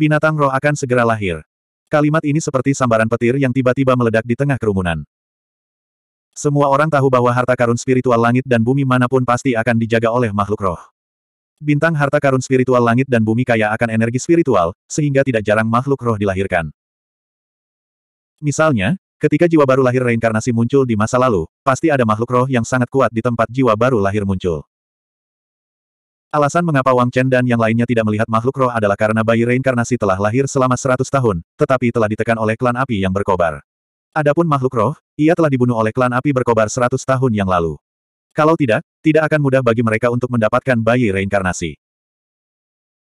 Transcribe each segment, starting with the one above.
binatang roh akan segera lahir. Kalimat ini seperti sambaran petir yang tiba-tiba meledak di tengah kerumunan. Semua orang tahu bahwa harta karun spiritual langit dan bumi manapun pasti akan dijaga oleh makhluk roh. Bintang harta karun spiritual langit dan bumi kaya akan energi spiritual, sehingga tidak jarang makhluk roh dilahirkan. Misalnya, ketika jiwa baru lahir reinkarnasi muncul di masa lalu, pasti ada makhluk roh yang sangat kuat di tempat jiwa baru lahir muncul. Alasan mengapa Wang Chen dan yang lainnya tidak melihat makhluk roh adalah karena bayi reinkarnasi telah lahir selama seratus tahun, tetapi telah ditekan oleh klan api yang berkobar. Adapun makhluk roh, ia telah dibunuh oleh klan api berkobar seratus tahun yang lalu. Kalau tidak, tidak akan mudah bagi mereka untuk mendapatkan bayi reinkarnasi.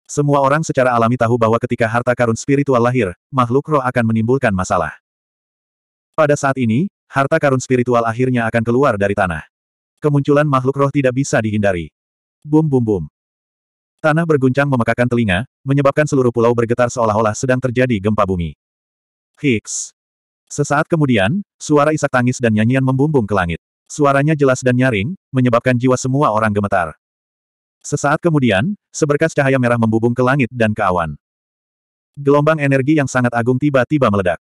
Semua orang secara alami tahu bahwa ketika harta karun spiritual lahir, makhluk roh akan menimbulkan masalah. Pada saat ini, harta karun spiritual akhirnya akan keluar dari tanah. Kemunculan makhluk roh tidak bisa dihindari. Bum bum bum. Tanah berguncang memekakan telinga, menyebabkan seluruh pulau bergetar seolah-olah sedang terjadi gempa bumi. Hicks. Sesaat kemudian, suara isak tangis dan nyanyian membumbung ke langit. Suaranya jelas dan nyaring, menyebabkan jiwa semua orang gemetar. Sesaat kemudian, seberkas cahaya merah membubung ke langit dan ke awan. Gelombang energi yang sangat agung tiba-tiba meledak.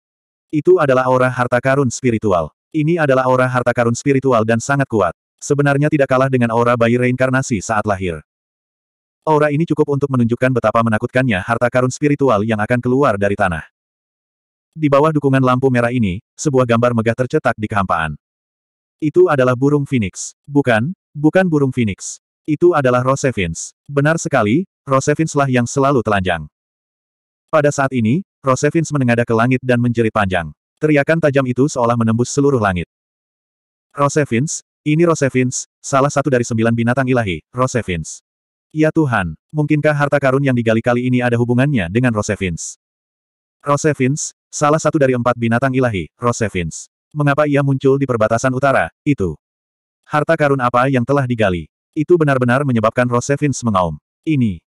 Itu adalah aura harta karun spiritual. Ini adalah aura harta karun spiritual dan sangat kuat. Sebenarnya tidak kalah dengan aura bayi reinkarnasi saat lahir. Aura ini cukup untuk menunjukkan betapa menakutkannya harta karun spiritual yang akan keluar dari tanah. Di bawah dukungan lampu merah ini, sebuah gambar megah tercetak di kehampaan. Itu adalah burung phoenix. Bukan, bukan burung phoenix. Itu adalah Rosevins. Benar sekali, Rosevins lah yang selalu telanjang. Pada saat ini, Rosevins menengadah ke langit dan menjerit panjang. Teriakan tajam itu seolah menembus seluruh langit. Rosevins, ini Rosevins, salah satu dari sembilan binatang ilahi, Rosevins. Ya Tuhan, mungkinkah harta karun yang digali kali ini ada hubungannya dengan Rosevins? Rosevins, salah satu dari empat binatang ilahi, Rosevins. Mengapa ia muncul di perbatasan utara, itu? Harta karun apa yang telah digali? Itu benar-benar menyebabkan Rosevins mengaum. Ini.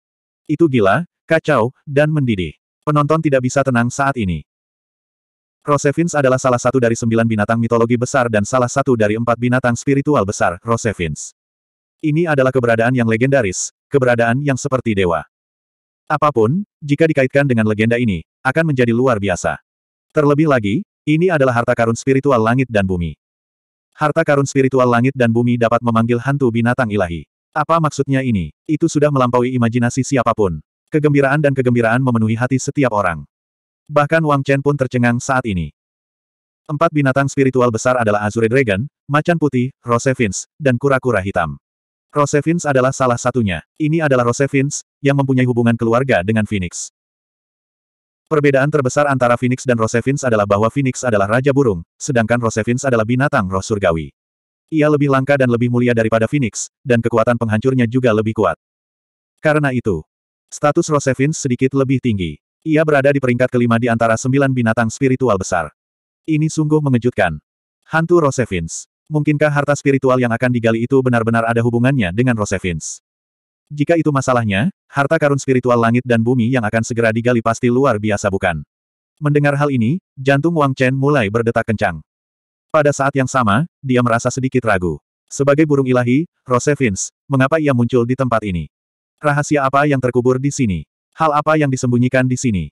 Itu gila, kacau, dan mendidih. Penonton tidak bisa tenang saat ini. Rosevins adalah salah satu dari sembilan binatang mitologi besar dan salah satu dari empat binatang spiritual besar, Rosevins. Ini adalah keberadaan yang legendaris, keberadaan yang seperti dewa. Apapun, jika dikaitkan dengan legenda ini, akan menjadi luar biasa. Terlebih lagi, ini adalah harta karun spiritual langit dan bumi. Harta karun spiritual langit dan bumi dapat memanggil hantu binatang ilahi. Apa maksudnya ini? Itu sudah melampaui imajinasi siapapun. Kegembiraan dan kegembiraan memenuhi hati setiap orang. Bahkan Wang Chen pun tercengang saat ini. Empat binatang spiritual besar adalah Azure Dragon, Macan Putih, Rose dan Kura-Kura Hitam. Rosevins adalah salah satunya. Ini adalah Rosevins, yang mempunyai hubungan keluarga dengan Phoenix. Perbedaan terbesar antara Phoenix dan Rosevins adalah bahwa Phoenix adalah Raja Burung, sedangkan Rosevins adalah binatang roh surgawi. Ia lebih langka dan lebih mulia daripada Phoenix, dan kekuatan penghancurnya juga lebih kuat. Karena itu, status Rosevins sedikit lebih tinggi. Ia berada di peringkat kelima di antara sembilan binatang spiritual besar. Ini sungguh mengejutkan. Hantu Rosevins. Mungkinkah harta spiritual yang akan digali itu benar-benar ada hubungannya dengan Rosevins? Jika itu masalahnya, harta karun spiritual langit dan bumi yang akan segera digali pasti luar biasa bukan? Mendengar hal ini, jantung Wang Chen mulai berdetak kencang. Pada saat yang sama, dia merasa sedikit ragu. Sebagai burung ilahi, Rosevins, mengapa ia muncul di tempat ini? Rahasia apa yang terkubur di sini? Hal apa yang disembunyikan di sini?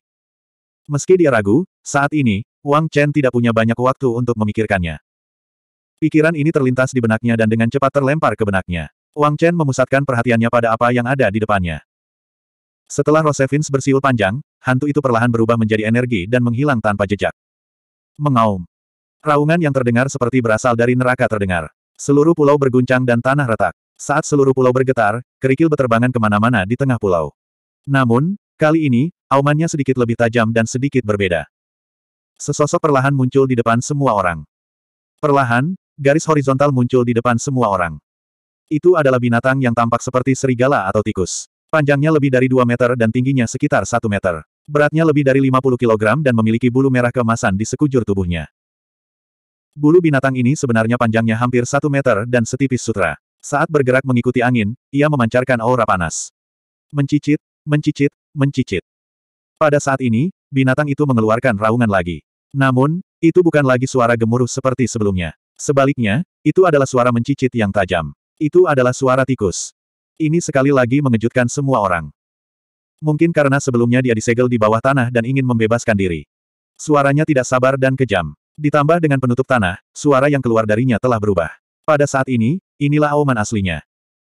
Meski dia ragu, saat ini, Wang Chen tidak punya banyak waktu untuk memikirkannya. Pikiran ini terlintas di benaknya dan dengan cepat terlempar ke benaknya. Wang Chen memusatkan perhatiannya pada apa yang ada di depannya. Setelah Rosevins bersiul panjang, hantu itu perlahan berubah menjadi energi dan menghilang tanpa jejak. Mengaum. Raungan yang terdengar seperti berasal dari neraka terdengar. Seluruh pulau berguncang dan tanah retak. Saat seluruh pulau bergetar, kerikil beterbangan kemana-mana di tengah pulau. Namun, kali ini, aumannya sedikit lebih tajam dan sedikit berbeda. Sesosok perlahan muncul di depan semua orang. Perlahan, Garis horizontal muncul di depan semua orang. Itu adalah binatang yang tampak seperti serigala atau tikus. Panjangnya lebih dari 2 meter dan tingginya sekitar 1 meter. Beratnya lebih dari 50 kg dan memiliki bulu merah kemasan di sekujur tubuhnya. Bulu binatang ini sebenarnya panjangnya hampir 1 meter dan setipis sutra. Saat bergerak mengikuti angin, ia memancarkan aura panas. Mencicit, mencicit, mencicit. Pada saat ini, binatang itu mengeluarkan raungan lagi. Namun, itu bukan lagi suara gemuruh seperti sebelumnya. Sebaliknya, itu adalah suara mencicit yang tajam. Itu adalah suara tikus. Ini sekali lagi mengejutkan semua orang. Mungkin karena sebelumnya dia disegel di bawah tanah dan ingin membebaskan diri. Suaranya tidak sabar dan kejam. Ditambah dengan penutup tanah, suara yang keluar darinya telah berubah. Pada saat ini, inilah auman aslinya.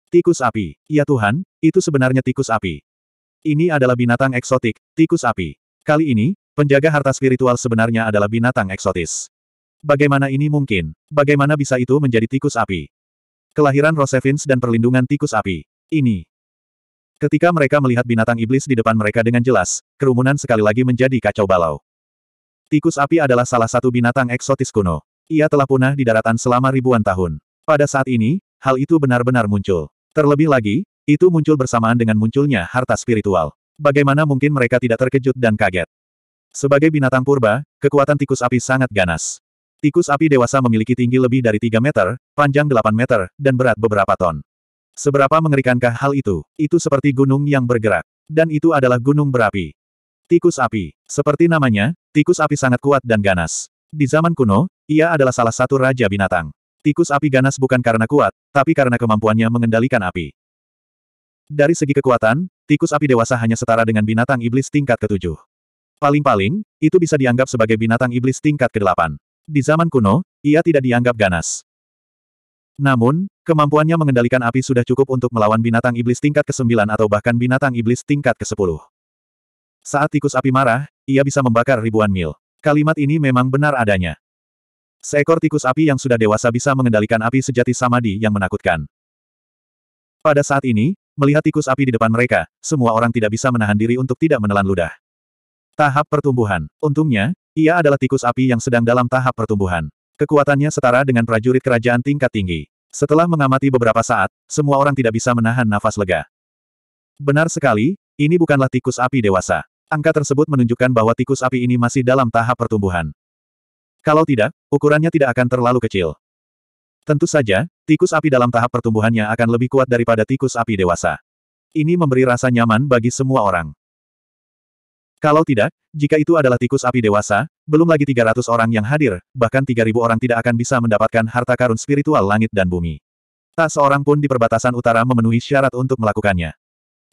Tikus api. Ya Tuhan, itu sebenarnya tikus api. Ini adalah binatang eksotik, tikus api. Kali ini, penjaga harta spiritual sebenarnya adalah binatang eksotis. Bagaimana ini mungkin? Bagaimana bisa itu menjadi tikus api? Kelahiran Rosevins dan perlindungan tikus api. Ini. Ketika mereka melihat binatang iblis di depan mereka dengan jelas, kerumunan sekali lagi menjadi kacau balau. Tikus api adalah salah satu binatang eksotis kuno. Ia telah punah di daratan selama ribuan tahun. Pada saat ini, hal itu benar-benar muncul. Terlebih lagi, itu muncul bersamaan dengan munculnya harta spiritual. Bagaimana mungkin mereka tidak terkejut dan kaget? Sebagai binatang purba, kekuatan tikus api sangat ganas. Tikus api dewasa memiliki tinggi lebih dari 3 meter, panjang 8 meter, dan berat beberapa ton. Seberapa mengerikankah hal itu? Itu seperti gunung yang bergerak. Dan itu adalah gunung berapi. Tikus api. Seperti namanya, tikus api sangat kuat dan ganas. Di zaman kuno, ia adalah salah satu raja binatang. Tikus api ganas bukan karena kuat, tapi karena kemampuannya mengendalikan api. Dari segi kekuatan, tikus api dewasa hanya setara dengan binatang iblis tingkat ketujuh. Paling-paling, itu bisa dianggap sebagai binatang iblis tingkat kedelapan. Di zaman kuno, ia tidak dianggap ganas. Namun, kemampuannya mengendalikan api sudah cukup untuk melawan binatang iblis tingkat ke-9 atau bahkan binatang iblis tingkat ke-10. Saat tikus api marah, ia bisa membakar ribuan mil. Kalimat ini memang benar adanya. Seekor tikus api yang sudah dewasa bisa mengendalikan api sejati samadi yang menakutkan. Pada saat ini, melihat tikus api di depan mereka, semua orang tidak bisa menahan diri untuk tidak menelan ludah. Tahap pertumbuhan. Untungnya, ia adalah tikus api yang sedang dalam tahap pertumbuhan. Kekuatannya setara dengan prajurit kerajaan tingkat tinggi. Setelah mengamati beberapa saat, semua orang tidak bisa menahan nafas lega. Benar sekali, ini bukanlah tikus api dewasa. Angka tersebut menunjukkan bahwa tikus api ini masih dalam tahap pertumbuhan. Kalau tidak, ukurannya tidak akan terlalu kecil. Tentu saja, tikus api dalam tahap pertumbuhannya akan lebih kuat daripada tikus api dewasa. Ini memberi rasa nyaman bagi semua orang. Kalau tidak, jika itu adalah tikus api dewasa, belum lagi 300 orang yang hadir, bahkan 3.000 orang tidak akan bisa mendapatkan harta karun spiritual langit dan bumi. Tak seorang pun di perbatasan utara memenuhi syarat untuk melakukannya.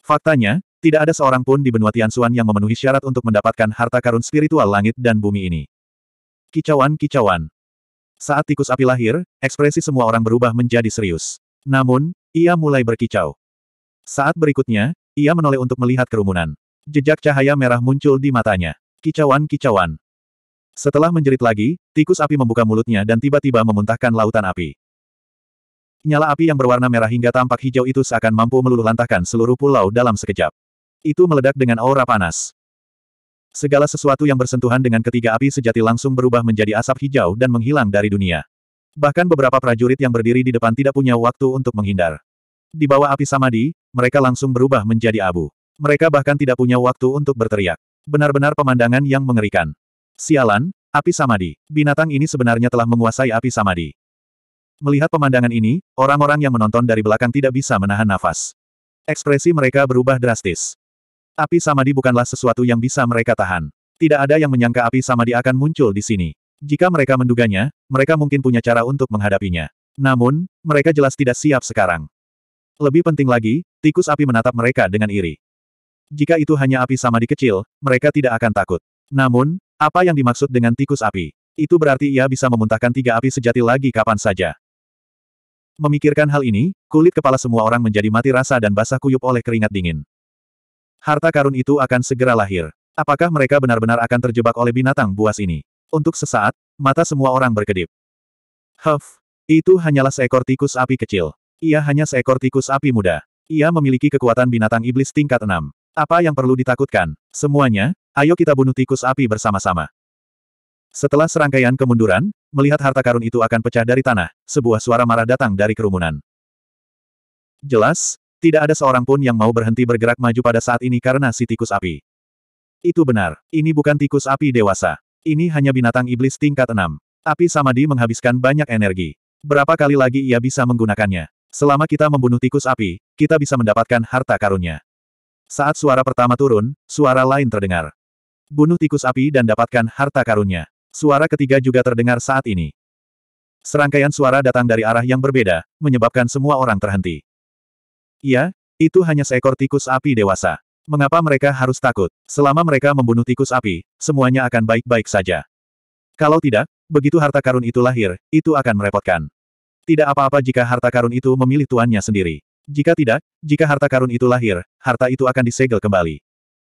Faktanya, tidak ada seorang pun di benua Tianxuan yang memenuhi syarat untuk mendapatkan harta karun spiritual langit dan bumi ini. Kicauan-kicauan. Saat tikus api lahir, ekspresi semua orang berubah menjadi serius. Namun, ia mulai berkicau. Saat berikutnya, ia menoleh untuk melihat kerumunan. Jejak cahaya merah muncul di matanya. Kicauan-kicauan. Setelah menjerit lagi, tikus api membuka mulutnya dan tiba-tiba memuntahkan lautan api. Nyala api yang berwarna merah hingga tampak hijau itu seakan mampu meluluhlantahkan seluruh pulau dalam sekejap. Itu meledak dengan aura panas. Segala sesuatu yang bersentuhan dengan ketiga api sejati langsung berubah menjadi asap hijau dan menghilang dari dunia. Bahkan beberapa prajurit yang berdiri di depan tidak punya waktu untuk menghindar. Di bawah api samadi, mereka langsung berubah menjadi abu. Mereka bahkan tidak punya waktu untuk berteriak. Benar-benar pemandangan yang mengerikan. Sialan, api samadi. Binatang ini sebenarnya telah menguasai api samadi. Melihat pemandangan ini, orang-orang yang menonton dari belakang tidak bisa menahan nafas. Ekspresi mereka berubah drastis. Api samadi bukanlah sesuatu yang bisa mereka tahan. Tidak ada yang menyangka api samadi akan muncul di sini. Jika mereka menduganya, mereka mungkin punya cara untuk menghadapinya. Namun, mereka jelas tidak siap sekarang. Lebih penting lagi, tikus api menatap mereka dengan iri. Jika itu hanya api samadi kecil, mereka tidak akan takut. Namun, apa yang dimaksud dengan tikus api? Itu berarti ia bisa memuntahkan tiga api sejati lagi kapan saja. Memikirkan hal ini, kulit kepala semua orang menjadi mati rasa dan basah kuyup oleh keringat dingin. Harta karun itu akan segera lahir. Apakah mereka benar-benar akan terjebak oleh binatang buas ini? Untuk sesaat, mata semua orang berkedip. Huff, itu hanyalah seekor tikus api kecil. Ia hanya seekor tikus api muda. Ia memiliki kekuatan binatang iblis tingkat 6. Apa yang perlu ditakutkan? Semuanya, ayo kita bunuh tikus api bersama-sama. Setelah serangkaian kemunduran, melihat harta karun itu akan pecah dari tanah, sebuah suara marah datang dari kerumunan. Jelas, tidak ada seorang pun yang mau berhenti bergerak maju pada saat ini karena si tikus api. Itu benar, ini bukan tikus api dewasa. Ini hanya binatang iblis tingkat 6. Api Samadi menghabiskan banyak energi. Berapa kali lagi ia bisa menggunakannya? Selama kita membunuh tikus api, kita bisa mendapatkan harta karunnya. Saat suara pertama turun, suara lain terdengar. Bunuh tikus api dan dapatkan harta karunnya. Suara ketiga juga terdengar saat ini. Serangkaian suara datang dari arah yang berbeda, menyebabkan semua orang terhenti. Iya, itu hanya seekor tikus api dewasa. Mengapa mereka harus takut? Selama mereka membunuh tikus api, semuanya akan baik-baik saja. Kalau tidak, begitu harta karun itu lahir, itu akan merepotkan. Tidak apa-apa jika harta karun itu memilih tuannya sendiri. Jika tidak, jika harta karun itu lahir, harta itu akan disegel kembali.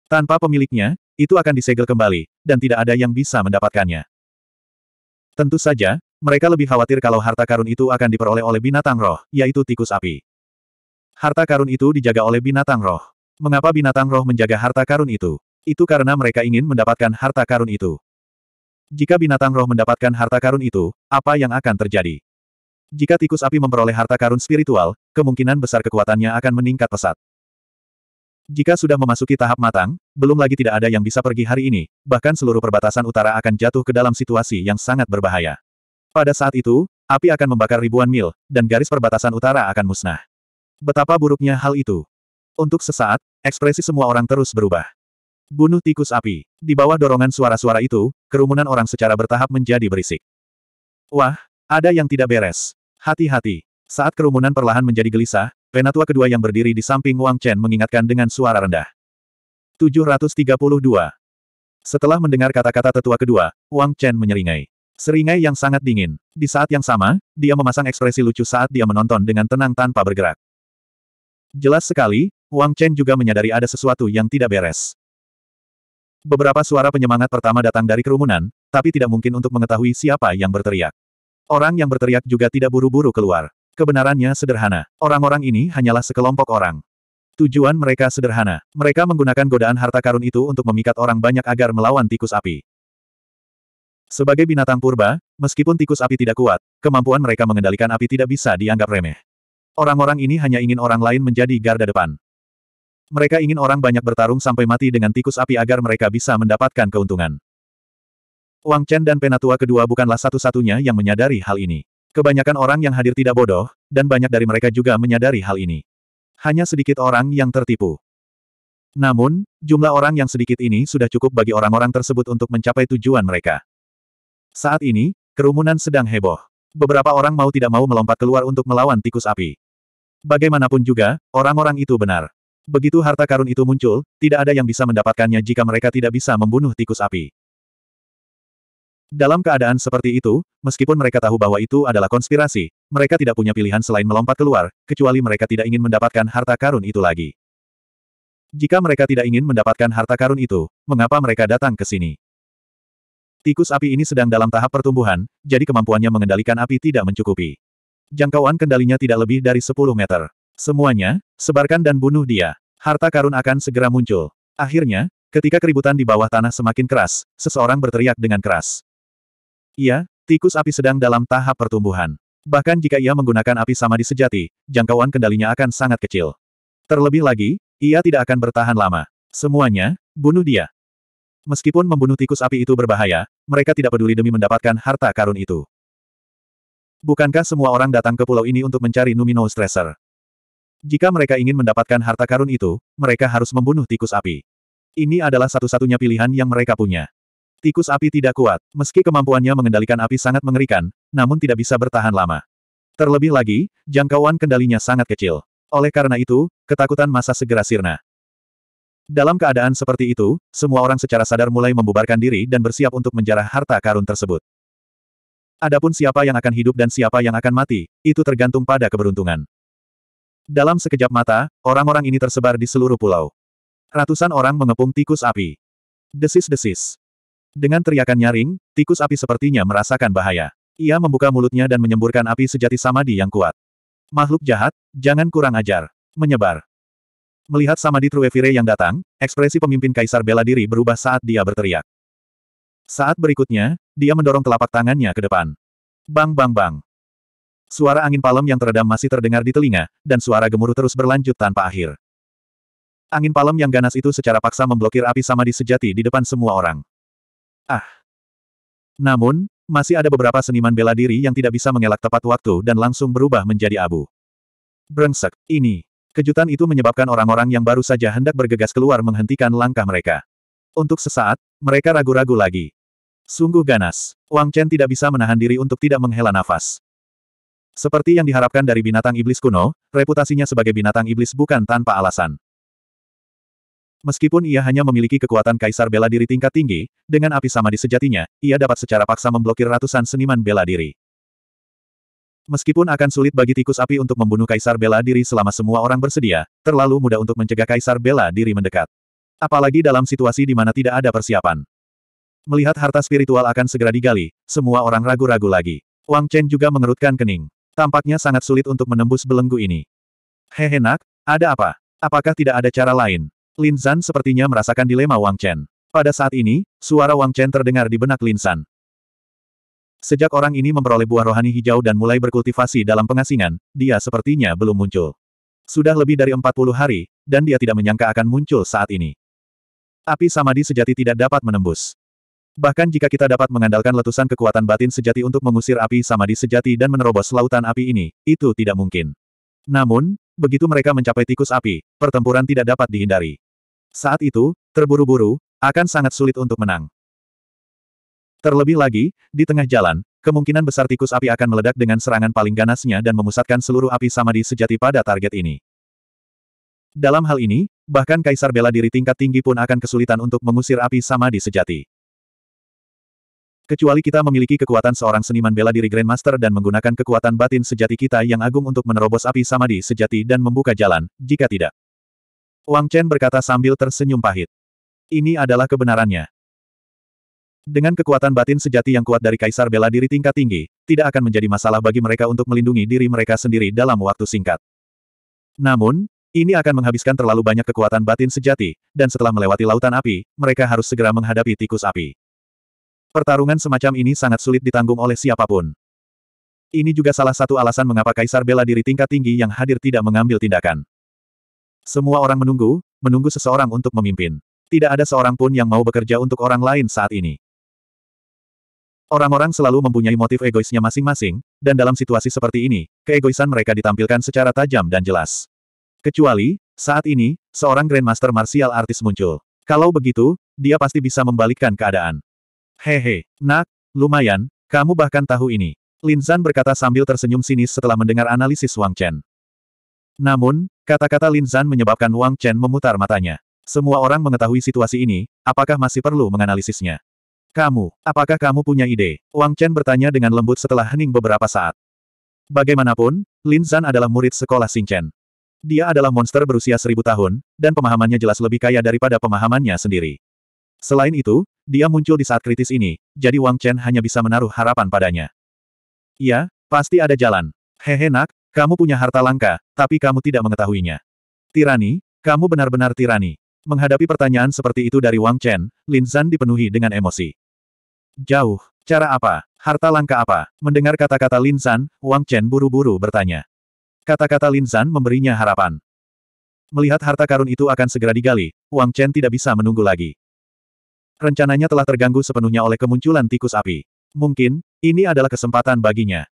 Tanpa pemiliknya, itu akan disegel kembali, dan tidak ada yang bisa mendapatkannya. Tentu saja, mereka lebih khawatir kalau harta karun itu akan diperoleh oleh binatang roh, yaitu tikus api. Harta karun itu dijaga oleh binatang roh. Mengapa binatang roh menjaga harta karun itu? Itu karena mereka ingin mendapatkan harta karun itu. Jika binatang roh mendapatkan harta karun itu, apa yang akan terjadi? Jika tikus api memperoleh harta karun spiritual, kemungkinan besar kekuatannya akan meningkat pesat. Jika sudah memasuki tahap matang, belum lagi tidak ada yang bisa pergi hari ini, bahkan seluruh perbatasan utara akan jatuh ke dalam situasi yang sangat berbahaya. Pada saat itu, api akan membakar ribuan mil, dan garis perbatasan utara akan musnah. Betapa buruknya hal itu. Untuk sesaat, ekspresi semua orang terus berubah. Bunuh tikus api. Di bawah dorongan suara-suara itu, kerumunan orang secara bertahap menjadi berisik. Wah, ada yang tidak beres. Hati-hati. Saat kerumunan perlahan menjadi gelisah, penatua kedua yang berdiri di samping Wang Chen mengingatkan dengan suara rendah. 732. Setelah mendengar kata-kata tetua kedua, Wang Chen menyeringai. Seringai yang sangat dingin. Di saat yang sama, dia memasang ekspresi lucu saat dia menonton dengan tenang tanpa bergerak. Jelas sekali, Wang Chen juga menyadari ada sesuatu yang tidak beres. Beberapa suara penyemangat pertama datang dari kerumunan, tapi tidak mungkin untuk mengetahui siapa yang berteriak. Orang yang berteriak juga tidak buru-buru keluar. Kebenarannya sederhana. Orang-orang ini hanyalah sekelompok orang. Tujuan mereka sederhana. Mereka menggunakan godaan harta karun itu untuk memikat orang banyak agar melawan tikus api. Sebagai binatang purba, meskipun tikus api tidak kuat, kemampuan mereka mengendalikan api tidak bisa dianggap remeh. Orang-orang ini hanya ingin orang lain menjadi garda depan. Mereka ingin orang banyak bertarung sampai mati dengan tikus api agar mereka bisa mendapatkan keuntungan. Wang Chen dan penatua kedua bukanlah satu-satunya yang menyadari hal ini. Kebanyakan orang yang hadir tidak bodoh, dan banyak dari mereka juga menyadari hal ini. Hanya sedikit orang yang tertipu. Namun, jumlah orang yang sedikit ini sudah cukup bagi orang-orang tersebut untuk mencapai tujuan mereka. Saat ini, kerumunan sedang heboh. Beberapa orang mau tidak mau melompat keluar untuk melawan tikus api. Bagaimanapun juga, orang-orang itu benar. Begitu harta karun itu muncul, tidak ada yang bisa mendapatkannya jika mereka tidak bisa membunuh tikus api. Dalam keadaan seperti itu, meskipun mereka tahu bahwa itu adalah konspirasi, mereka tidak punya pilihan selain melompat keluar, kecuali mereka tidak ingin mendapatkan harta karun itu lagi. Jika mereka tidak ingin mendapatkan harta karun itu, mengapa mereka datang ke sini? Tikus api ini sedang dalam tahap pertumbuhan, jadi kemampuannya mengendalikan api tidak mencukupi. Jangkauan kendalinya tidak lebih dari 10 meter. Semuanya, sebarkan dan bunuh dia. Harta karun akan segera muncul. Akhirnya, ketika keributan di bawah tanah semakin keras, seseorang berteriak dengan keras. Iya, tikus api sedang dalam tahap pertumbuhan. Bahkan jika ia menggunakan api samadhi sejati, jangkauan kendalinya akan sangat kecil. Terlebih lagi, ia tidak akan bertahan lama. Semuanya, bunuh dia. Meskipun membunuh tikus api itu berbahaya, mereka tidak peduli demi mendapatkan harta karun itu. Bukankah semua orang datang ke pulau ini untuk mencari Numinous Stresser? Jika mereka ingin mendapatkan harta karun itu, mereka harus membunuh tikus api. Ini adalah satu-satunya pilihan yang mereka punya. Tikus api tidak kuat, meski kemampuannya mengendalikan api sangat mengerikan, namun tidak bisa bertahan lama. Terlebih lagi, jangkauan kendalinya sangat kecil. Oleh karena itu, ketakutan masa segera sirna. Dalam keadaan seperti itu, semua orang secara sadar mulai membubarkan diri dan bersiap untuk menjarah harta karun tersebut. Adapun siapa yang akan hidup dan siapa yang akan mati, itu tergantung pada keberuntungan. Dalam sekejap mata, orang-orang ini tersebar di seluruh pulau. Ratusan orang mengepung tikus api. Desis-desis. Dengan teriakan nyaring, tikus api sepertinya merasakan bahaya. Ia membuka mulutnya dan menyemburkan api sejati samadi yang kuat. Makhluk jahat, jangan kurang ajar. Menyebar. Melihat Samadi Truevire yang datang, ekspresi pemimpin kaisar bela diri berubah saat dia berteriak. Saat berikutnya, dia mendorong telapak tangannya ke depan. Bang bang bang. Suara angin palem yang teredam masih terdengar di telinga, dan suara gemuruh terus berlanjut tanpa akhir. Angin palem yang ganas itu secara paksa memblokir api Samadi sejati di depan semua orang. Ah. Namun, masih ada beberapa seniman bela diri yang tidak bisa mengelak tepat waktu dan langsung berubah menjadi abu. Brengsek, ini. Kejutan itu menyebabkan orang-orang yang baru saja hendak bergegas keluar menghentikan langkah mereka. Untuk sesaat, mereka ragu-ragu lagi. Sungguh ganas. Wang Chen tidak bisa menahan diri untuk tidak menghela nafas. Seperti yang diharapkan dari binatang iblis kuno, reputasinya sebagai binatang iblis bukan tanpa alasan. Meskipun ia hanya memiliki kekuatan kaisar bela diri tingkat tinggi, dengan api samadi sejatinya, ia dapat secara paksa memblokir ratusan seniman bela diri. Meskipun akan sulit bagi tikus api untuk membunuh kaisar bela diri selama semua orang bersedia, terlalu mudah untuk mencegah kaisar bela diri mendekat. Apalagi dalam situasi di mana tidak ada persiapan. Melihat harta spiritual akan segera digali, semua orang ragu-ragu lagi. Wang Chen juga mengerutkan kening. Tampaknya sangat sulit untuk menembus belenggu ini. nak, ada apa? Apakah tidak ada cara lain? Lin Zan sepertinya merasakan dilema Wang Chen. Pada saat ini, suara Wang Chen terdengar di benak Lin Zan. Sejak orang ini memperoleh buah rohani hijau dan mulai berkultivasi dalam pengasingan, dia sepertinya belum muncul. Sudah lebih dari 40 hari, dan dia tidak menyangka akan muncul saat ini. Api Samadi sejati tidak dapat menembus. Bahkan jika kita dapat mengandalkan letusan kekuatan batin sejati untuk mengusir api Samadi sejati dan menerobos lautan api ini, itu tidak mungkin. Namun, begitu mereka mencapai tikus api, pertempuran tidak dapat dihindari. Saat itu, terburu-buru, akan sangat sulit untuk menang. Terlebih lagi, di tengah jalan, kemungkinan besar tikus api akan meledak dengan serangan paling ganasnya dan memusatkan seluruh api samadi sejati pada target ini. Dalam hal ini, bahkan kaisar bela diri tingkat tinggi pun akan kesulitan untuk mengusir api samadi sejati. Kecuali kita memiliki kekuatan seorang seniman bela diri Grandmaster dan menggunakan kekuatan batin sejati kita yang agung untuk menerobos api samadi sejati dan membuka jalan, jika tidak. Wang Chen berkata sambil tersenyum pahit. Ini adalah kebenarannya. Dengan kekuatan batin sejati yang kuat dari Kaisar Bela Diri tingkat tinggi, tidak akan menjadi masalah bagi mereka untuk melindungi diri mereka sendiri dalam waktu singkat. Namun, ini akan menghabiskan terlalu banyak kekuatan batin sejati, dan setelah melewati lautan api, mereka harus segera menghadapi tikus api. Pertarungan semacam ini sangat sulit ditanggung oleh siapapun. Ini juga salah satu alasan mengapa Kaisar Bela Diri tingkat tinggi yang hadir tidak mengambil tindakan. Semua orang menunggu, menunggu seseorang untuk memimpin. Tidak ada seorang pun yang mau bekerja untuk orang lain saat ini. Orang-orang selalu mempunyai motif egoisnya masing-masing, dan dalam situasi seperti ini, keegoisan mereka ditampilkan secara tajam dan jelas. Kecuali, saat ini, seorang Grandmaster Martial Artis muncul. Kalau begitu, dia pasti bisa membalikkan keadaan. Hehe, nak, lumayan, kamu bahkan tahu ini. Lin Zhan berkata sambil tersenyum sinis setelah mendengar analisis Wang Chen. Namun, kata-kata Lin Zan menyebabkan Wang Chen memutar matanya. Semua orang mengetahui situasi ini, apakah masih perlu menganalisisnya? Kamu, apakah kamu punya ide? Wang Chen bertanya dengan lembut setelah hening beberapa saat. Bagaimanapun, Lin Zan adalah murid sekolah Chen. Dia adalah monster berusia seribu tahun, dan pemahamannya jelas lebih kaya daripada pemahamannya sendiri. Selain itu, dia muncul di saat kritis ini, jadi Wang Chen hanya bisa menaruh harapan padanya. Iya, pasti ada jalan. Hehe nak, kamu punya harta langka, tapi kamu tidak mengetahuinya. Tirani, kamu benar-benar tirani. Menghadapi pertanyaan seperti itu dari Wang Chen, Lin Zan dipenuhi dengan emosi. Jauh, cara apa? Harta langka apa? Mendengar kata-kata Lin Zan, Wang Chen buru-buru bertanya. Kata-kata Lin Zan memberinya harapan. Melihat harta karun itu akan segera digali, Wang Chen tidak bisa menunggu lagi. Rencananya telah terganggu sepenuhnya oleh kemunculan tikus api. Mungkin, ini adalah kesempatan baginya.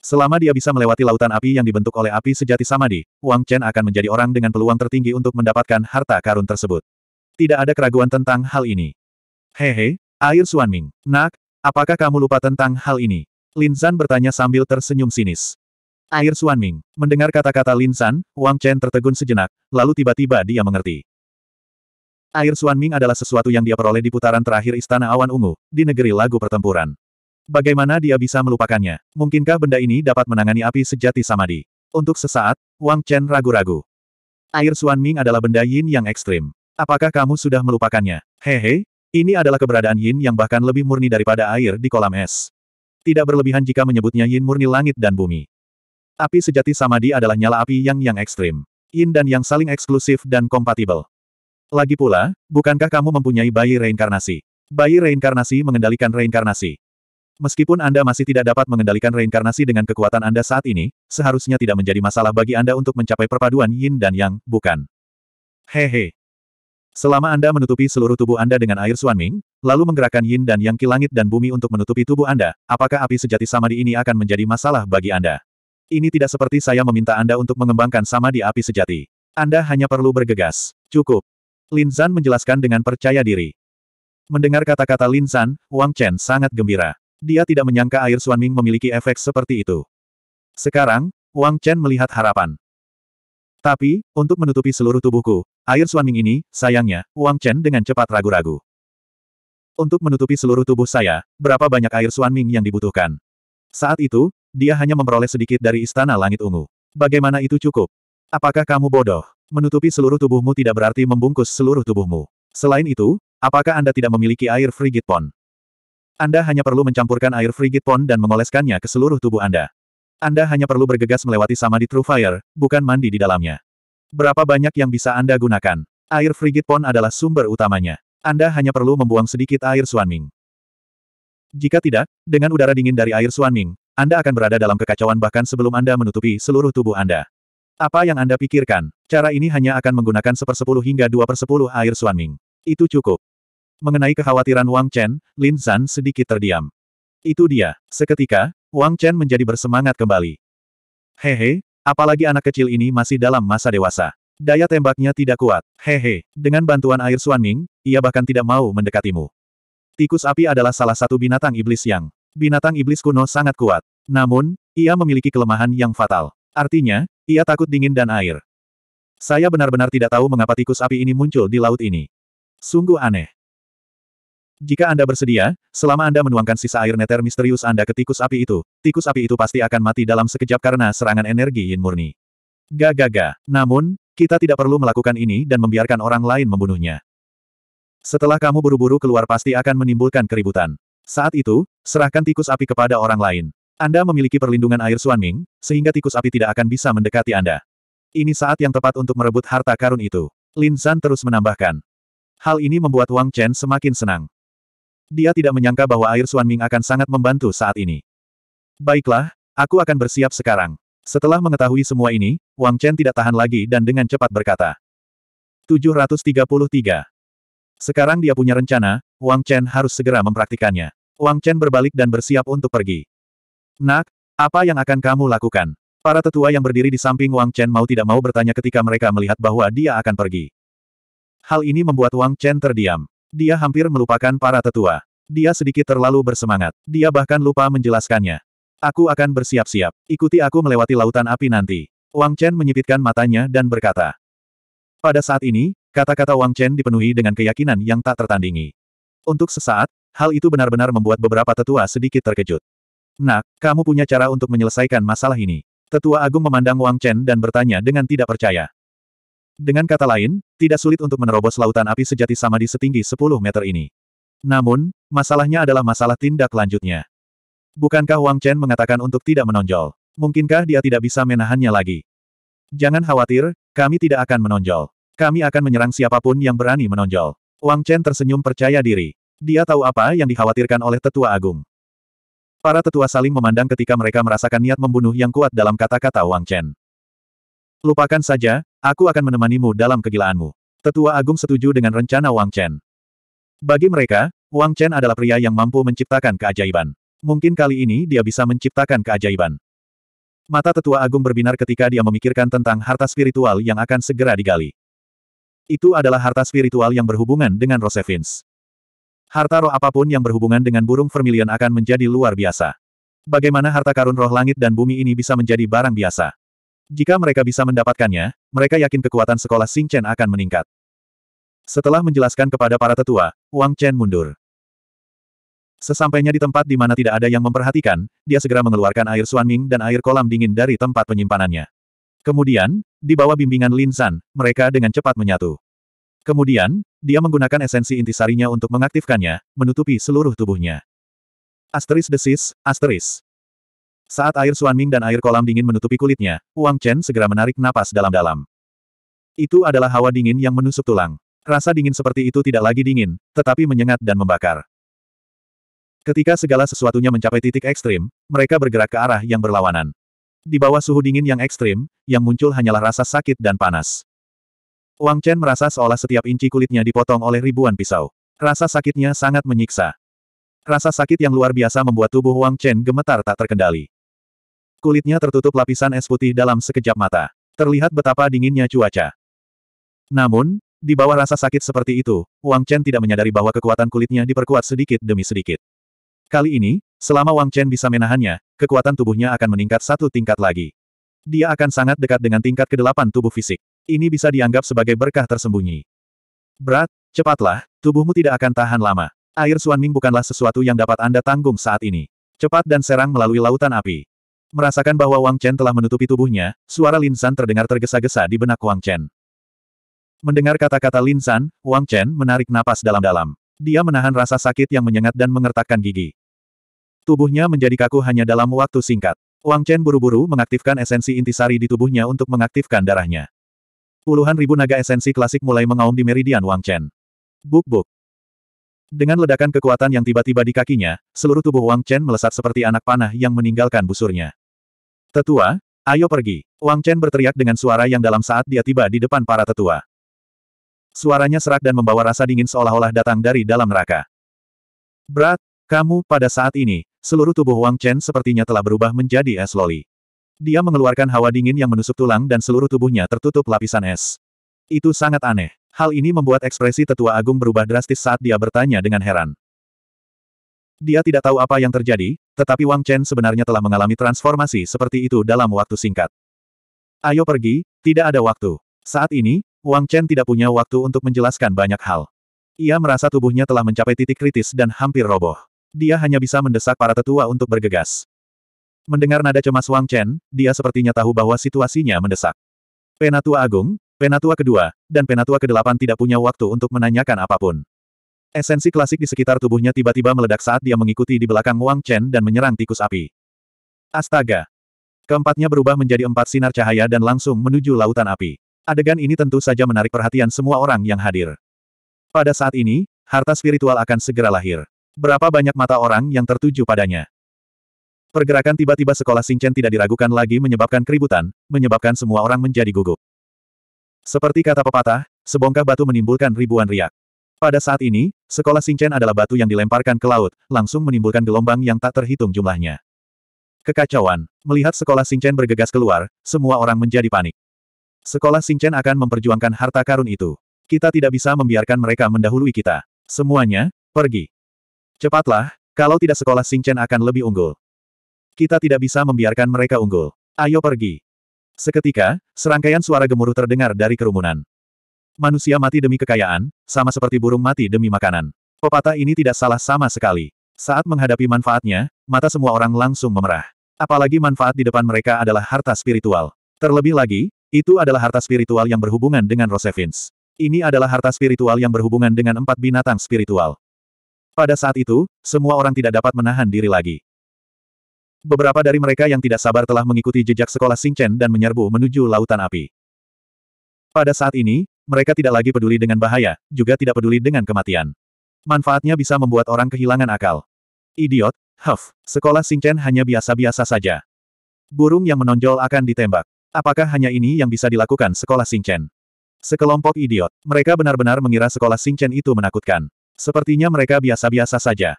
Selama dia bisa melewati lautan api yang dibentuk oleh api sejati Samadi, Wang Chen akan menjadi orang dengan peluang tertinggi untuk mendapatkan harta karun tersebut. Tidak ada keraguan tentang hal ini. Hehe, air Suanming. Nak, apakah kamu lupa tentang hal ini? Lin Zan bertanya sambil tersenyum sinis. Air Suanming. Mendengar kata-kata Lin Zan, Wang Chen tertegun sejenak, lalu tiba-tiba dia mengerti. Air Suanming adalah sesuatu yang dia peroleh di putaran terakhir Istana Awan Ungu, di negeri lagu pertempuran. Bagaimana dia bisa melupakannya? Mungkinkah benda ini dapat menangani api sejati Samadi? Untuk sesaat, Wang Chen ragu-ragu. Air Suan Ming adalah benda yin yang ekstrim. Apakah kamu sudah melupakannya? Hehe, ini adalah keberadaan yin yang bahkan lebih murni daripada air di kolam es. Tidak berlebihan jika menyebutnya yin murni langit dan bumi. Api sejati Samadi adalah nyala api yang yang ekstrim. Yin dan yang saling eksklusif dan kompatibel. Lagi pula, bukankah kamu mempunyai bayi reinkarnasi? Bayi reinkarnasi mengendalikan reinkarnasi. Meskipun Anda masih tidak dapat mengendalikan reinkarnasi dengan kekuatan Anda saat ini, seharusnya tidak menjadi masalah bagi Anda untuk mencapai perpaduan yin dan yang, bukan? Hehe. Selama Anda menutupi seluruh tubuh Anda dengan air suanming, lalu menggerakkan yin dan yang ki langit dan bumi untuk menutupi tubuh Anda, apakah api sejati samadi ini akan menjadi masalah bagi Anda? Ini tidak seperti saya meminta Anda untuk mengembangkan samadi api sejati. Anda hanya perlu bergegas. Cukup. Lin Zan menjelaskan dengan percaya diri. Mendengar kata-kata Lin Zan, Wang Chen sangat gembira. Dia tidak menyangka air Ming memiliki efek seperti itu. Sekarang, Wang Chen melihat harapan. Tapi, untuk menutupi seluruh tubuhku, air Ming ini, sayangnya, Wang Chen dengan cepat ragu-ragu. Untuk menutupi seluruh tubuh saya, berapa banyak air Ming yang dibutuhkan? Saat itu, dia hanya memperoleh sedikit dari Istana Langit Ungu. Bagaimana itu cukup? Apakah kamu bodoh? Menutupi seluruh tubuhmu tidak berarti membungkus seluruh tubuhmu. Selain itu, apakah Anda tidak memiliki air frigid pond? Anda hanya perlu mencampurkan air frigid pond dan mengoleskannya ke seluruh tubuh Anda. Anda hanya perlu bergegas melewati sama di True Fire, bukan mandi di dalamnya. Berapa banyak yang bisa Anda gunakan? Air frigid pond adalah sumber utamanya. Anda hanya perlu membuang sedikit air suanming. Jika tidak, dengan udara dingin dari air suanming, Anda akan berada dalam kekacauan bahkan sebelum Anda menutupi seluruh tubuh Anda. Apa yang Anda pikirkan? Cara ini hanya akan menggunakan sepersepuluh hingga dua persepuluh air suanming. Itu cukup. Mengenai kekhawatiran Wang Chen, Lin Zan sedikit terdiam. Itu dia. Seketika, Wang Chen menjadi bersemangat kembali. Hehe, apalagi anak kecil ini masih dalam masa dewasa. Daya tembaknya tidak kuat. Hehe, dengan bantuan air Ming, ia bahkan tidak mau mendekatimu. Tikus api adalah salah satu binatang iblis yang. Binatang iblis kuno sangat kuat. Namun, ia memiliki kelemahan yang fatal. Artinya, ia takut dingin dan air. Saya benar-benar tidak tahu mengapa tikus api ini muncul di laut ini. Sungguh aneh. Jika Anda bersedia, selama Anda menuangkan sisa air neter misterius Anda ke tikus api itu, tikus api itu pasti akan mati dalam sekejap karena serangan energi yin murni. Gagaga. Namun, kita tidak perlu melakukan ini dan membiarkan orang lain membunuhnya. Setelah kamu buru-buru keluar pasti akan menimbulkan keributan. Saat itu, serahkan tikus api kepada orang lain. Anda memiliki perlindungan air Suanming, sehingga tikus api tidak akan bisa mendekati Anda. Ini saat yang tepat untuk merebut harta karun itu. Lin San terus menambahkan. Hal ini membuat Wang Chen semakin senang. Dia tidak menyangka bahwa air Suan Ming akan sangat membantu saat ini. Baiklah, aku akan bersiap sekarang. Setelah mengetahui semua ini, Wang Chen tidak tahan lagi dan dengan cepat berkata. 733. Sekarang dia punya rencana, Wang Chen harus segera mempraktikannya. Wang Chen berbalik dan bersiap untuk pergi. Nak, apa yang akan kamu lakukan? Para tetua yang berdiri di samping Wang Chen mau tidak mau bertanya ketika mereka melihat bahwa dia akan pergi. Hal ini membuat Wang Chen terdiam. Dia hampir melupakan para tetua. Dia sedikit terlalu bersemangat. Dia bahkan lupa menjelaskannya. Aku akan bersiap-siap. Ikuti aku melewati lautan api nanti. Wang Chen menyipitkan matanya dan berkata. Pada saat ini, kata-kata Wang Chen dipenuhi dengan keyakinan yang tak tertandingi. Untuk sesaat, hal itu benar-benar membuat beberapa tetua sedikit terkejut. Nak, kamu punya cara untuk menyelesaikan masalah ini. Tetua Agung memandang Wang Chen dan bertanya dengan tidak percaya. Dengan kata lain, tidak sulit untuk menerobos lautan api sejati samadi setinggi 10 meter ini. Namun, masalahnya adalah masalah tindak lanjutnya. Bukankah Wang Chen mengatakan untuk tidak menonjol? Mungkinkah dia tidak bisa menahannya lagi? Jangan khawatir, kami tidak akan menonjol. Kami akan menyerang siapapun yang berani menonjol. Wang Chen tersenyum percaya diri. Dia tahu apa yang dikhawatirkan oleh tetua agung. Para tetua saling memandang ketika mereka merasakan niat membunuh yang kuat dalam kata-kata Wang Chen. Lupakan saja, aku akan menemanimu dalam kegilaanmu. Tetua Agung setuju dengan rencana Wang Chen. Bagi mereka, Wang Chen adalah pria yang mampu menciptakan keajaiban. Mungkin kali ini dia bisa menciptakan keajaiban. Mata Tetua Agung berbinar ketika dia memikirkan tentang harta spiritual yang akan segera digali. Itu adalah harta spiritual yang berhubungan dengan Rosevins. Harta roh apapun yang berhubungan dengan burung vermilion akan menjadi luar biasa. Bagaimana harta karun roh langit dan bumi ini bisa menjadi barang biasa? Jika mereka bisa mendapatkannya, mereka yakin kekuatan sekolah Sing Chen akan meningkat. Setelah menjelaskan kepada para tetua, Wang Chen mundur. Sesampainya di tempat di mana tidak ada yang memperhatikan, dia segera mengeluarkan air suanming dan air kolam dingin dari tempat penyimpanannya. Kemudian, di bawah bimbingan Lin San, mereka dengan cepat menyatu. Kemudian, dia menggunakan esensi intisarinya untuk mengaktifkannya, menutupi seluruh tubuhnya. Asteris desis, asteris. Saat air suanming dan air kolam dingin menutupi kulitnya, Wang Chen segera menarik napas dalam-dalam. Itu adalah hawa dingin yang menusuk tulang. Rasa dingin seperti itu tidak lagi dingin, tetapi menyengat dan membakar. Ketika segala sesuatunya mencapai titik ekstrim, mereka bergerak ke arah yang berlawanan. Di bawah suhu dingin yang ekstrim, yang muncul hanyalah rasa sakit dan panas. Wang Chen merasa seolah setiap inci kulitnya dipotong oleh ribuan pisau. Rasa sakitnya sangat menyiksa. Rasa sakit yang luar biasa membuat tubuh Wang Chen gemetar tak terkendali. Kulitnya tertutup lapisan es putih dalam sekejap mata. Terlihat betapa dinginnya cuaca. Namun, di bawah rasa sakit seperti itu, Wang Chen tidak menyadari bahwa kekuatan kulitnya diperkuat sedikit demi sedikit. Kali ini, selama Wang Chen bisa menahannya, kekuatan tubuhnya akan meningkat satu tingkat lagi. Dia akan sangat dekat dengan tingkat kedelapan tubuh fisik. Ini bisa dianggap sebagai berkah tersembunyi. Berat, cepatlah, tubuhmu tidak akan tahan lama. Air Suanming bukanlah sesuatu yang dapat Anda tanggung saat ini. Cepat dan serang melalui lautan api. Merasakan bahwa Wang Chen telah menutupi tubuhnya, suara Lin San terdengar tergesa-gesa di benak Wang Chen. Mendengar kata-kata Lin San, Wang Chen menarik napas dalam-dalam. Dia menahan rasa sakit yang menyengat dan mengertakkan gigi. Tubuhnya menjadi kaku hanya dalam waktu singkat. Wang Chen buru-buru mengaktifkan esensi intisari di tubuhnya untuk mengaktifkan darahnya. Puluhan ribu naga esensi klasik mulai mengaum di meridian Wang Chen. Buk-buk. Dengan ledakan kekuatan yang tiba-tiba di kakinya, seluruh tubuh Wang Chen melesat seperti anak panah yang meninggalkan busurnya. Tetua, ayo pergi. Wang Chen berteriak dengan suara yang dalam saat dia tiba di depan para tetua. Suaranya serak dan membawa rasa dingin seolah-olah datang dari dalam neraka. Berat, kamu, pada saat ini, seluruh tubuh Wang Chen sepertinya telah berubah menjadi es loli. Dia mengeluarkan hawa dingin yang menusuk tulang dan seluruh tubuhnya tertutup lapisan es. Itu sangat aneh. Hal ini membuat ekspresi tetua agung berubah drastis saat dia bertanya dengan heran. Dia tidak tahu apa yang terjadi, tetapi Wang Chen sebenarnya telah mengalami transformasi seperti itu dalam waktu singkat. Ayo pergi, tidak ada waktu. Saat ini, Wang Chen tidak punya waktu untuk menjelaskan banyak hal. Ia merasa tubuhnya telah mencapai titik kritis dan hampir roboh. Dia hanya bisa mendesak para tetua untuk bergegas. Mendengar nada cemas Wang Chen, dia sepertinya tahu bahwa situasinya mendesak. Penatua Agung, Penatua kedua, dan Penatua kedelapan tidak punya waktu untuk menanyakan apapun. Esensi klasik di sekitar tubuhnya tiba-tiba meledak saat dia mengikuti di belakang Wang Chen dan menyerang tikus api. Astaga! Keempatnya berubah menjadi empat sinar cahaya dan langsung menuju lautan api. Adegan ini tentu saja menarik perhatian semua orang yang hadir. Pada saat ini, harta spiritual akan segera lahir. Berapa banyak mata orang yang tertuju padanya? Pergerakan tiba-tiba sekolah Singchen tidak diragukan lagi menyebabkan keributan, menyebabkan semua orang menjadi gugup. Seperti kata pepatah, sebongkah batu menimbulkan ribuan riak. Pada saat ini, sekolah Singchen adalah batu yang dilemparkan ke laut, langsung menimbulkan gelombang yang tak terhitung jumlahnya. Kekacauan. Melihat sekolah Singchen bergegas keluar, semua orang menjadi panik. Sekolah Singchen akan memperjuangkan harta karun itu. Kita tidak bisa membiarkan mereka mendahului kita. Semuanya, pergi. Cepatlah, kalau tidak sekolah Singchen akan lebih unggul. Kita tidak bisa membiarkan mereka unggul. Ayo pergi. Seketika, serangkaian suara gemuruh terdengar dari kerumunan. Manusia mati demi kekayaan, sama seperti burung mati demi makanan. Pepatah ini tidak salah sama sekali. Saat menghadapi manfaatnya, mata semua orang langsung memerah. Apalagi manfaat di depan mereka adalah harta spiritual. Terlebih lagi, itu adalah harta spiritual yang berhubungan dengan Rosevins. Ini adalah harta spiritual yang berhubungan dengan empat binatang spiritual. Pada saat itu, semua orang tidak dapat menahan diri lagi. Beberapa dari mereka yang tidak sabar telah mengikuti jejak sekolah Singchen dan menyerbu menuju lautan api. Pada saat ini, mereka tidak lagi peduli dengan bahaya, juga tidak peduli dengan kematian. Manfaatnya bisa membuat orang kehilangan akal. Idiot, huff, sekolah Singchen hanya biasa-biasa saja. Burung yang menonjol akan ditembak. Apakah hanya ini yang bisa dilakukan sekolah Singchen? Sekelompok idiot, mereka benar-benar mengira sekolah Singchen itu menakutkan. Sepertinya mereka biasa-biasa saja.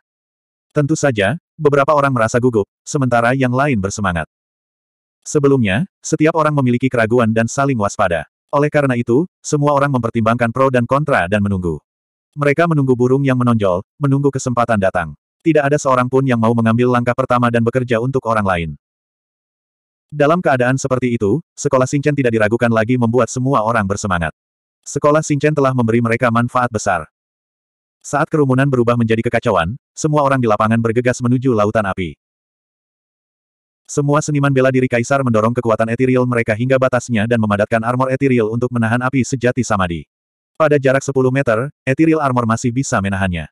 Tentu saja, beberapa orang merasa gugup, sementara yang lain bersemangat. Sebelumnya, setiap orang memiliki keraguan dan saling waspada. Oleh karena itu, semua orang mempertimbangkan pro dan kontra dan menunggu. Mereka menunggu burung yang menonjol, menunggu kesempatan datang. Tidak ada seorang pun yang mau mengambil langkah pertama dan bekerja untuk orang lain. Dalam keadaan seperti itu, sekolah Singchen tidak diragukan lagi membuat semua orang bersemangat. Sekolah Singchen telah memberi mereka manfaat besar. Saat kerumunan berubah menjadi kekacauan, semua orang di lapangan bergegas menuju lautan api. Semua seniman bela diri kaisar mendorong kekuatan etiril mereka hingga batasnya dan memadatkan armor etiril untuk menahan api sejati samadi. Pada jarak 10 meter, etiril armor masih bisa menahannya.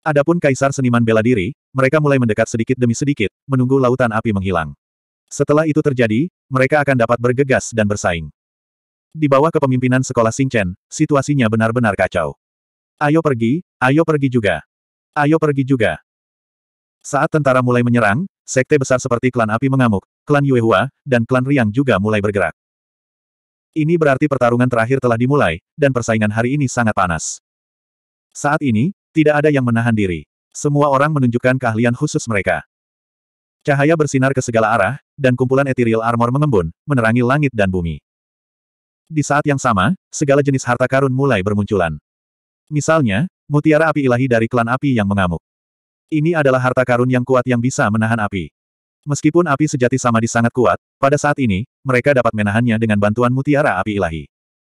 Adapun kaisar seniman bela diri, mereka mulai mendekat sedikit demi sedikit, menunggu lautan api menghilang. Setelah itu terjadi, mereka akan dapat bergegas dan bersaing. Di bawah kepemimpinan sekolah Singchen, situasinya benar-benar kacau. Ayo pergi, ayo pergi juga. Ayo pergi juga. Saat tentara mulai menyerang, Sekte besar seperti klan api mengamuk, klan Yuehua, dan klan Riang juga mulai bergerak. Ini berarti pertarungan terakhir telah dimulai, dan persaingan hari ini sangat panas. Saat ini, tidak ada yang menahan diri. Semua orang menunjukkan keahlian khusus mereka. Cahaya bersinar ke segala arah, dan kumpulan ethereal armor mengembun, menerangi langit dan bumi. Di saat yang sama, segala jenis harta karun mulai bermunculan. Misalnya, mutiara api ilahi dari klan api yang mengamuk. Ini adalah harta karun yang kuat yang bisa menahan api. Meskipun api sejati di sangat kuat, pada saat ini, mereka dapat menahannya dengan bantuan mutiara api ilahi.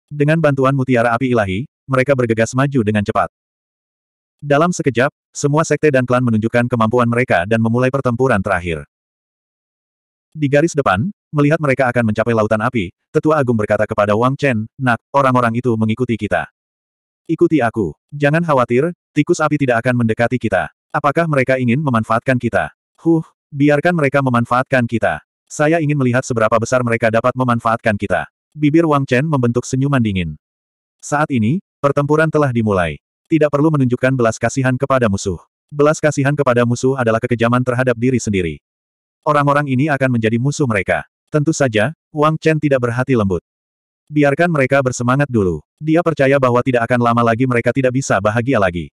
Dengan bantuan mutiara api ilahi, mereka bergegas maju dengan cepat. Dalam sekejap, semua sekte dan klan menunjukkan kemampuan mereka dan memulai pertempuran terakhir. Di garis depan, melihat mereka akan mencapai lautan api, Tetua Agung berkata kepada Wang Chen, Nak, orang-orang itu mengikuti kita. Ikuti aku. Jangan khawatir, tikus api tidak akan mendekati kita. Apakah mereka ingin memanfaatkan kita? Huh, biarkan mereka memanfaatkan kita. Saya ingin melihat seberapa besar mereka dapat memanfaatkan kita. Bibir Wang Chen membentuk senyuman dingin. Saat ini, pertempuran telah dimulai. Tidak perlu menunjukkan belas kasihan kepada musuh. Belas kasihan kepada musuh adalah kekejaman terhadap diri sendiri. Orang-orang ini akan menjadi musuh mereka. Tentu saja, Wang Chen tidak berhati lembut. Biarkan mereka bersemangat dulu. Dia percaya bahwa tidak akan lama lagi mereka tidak bisa bahagia lagi.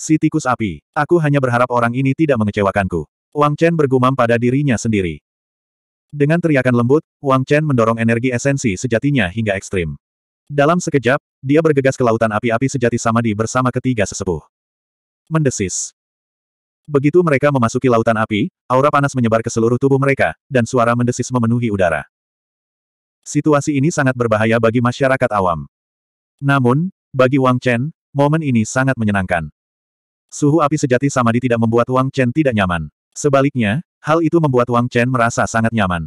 Si tikus api. Aku hanya berharap orang ini tidak mengecewakanku. Wang Chen bergumam pada dirinya sendiri. Dengan teriakan lembut, Wang Chen mendorong energi esensi sejatinya hingga ekstrim. Dalam sekejap, dia bergegas ke lautan api-api sejati Samadi bersama ketiga sesepuh. Mendesis. Begitu mereka memasuki lautan api, aura panas menyebar ke seluruh tubuh mereka, dan suara mendesis memenuhi udara. Situasi ini sangat berbahaya bagi masyarakat awam. Namun, bagi Wang Chen, momen ini sangat menyenangkan. Suhu api sejati Samadi tidak membuat Wang Chen tidak nyaman. Sebaliknya, hal itu membuat Wang Chen merasa sangat nyaman.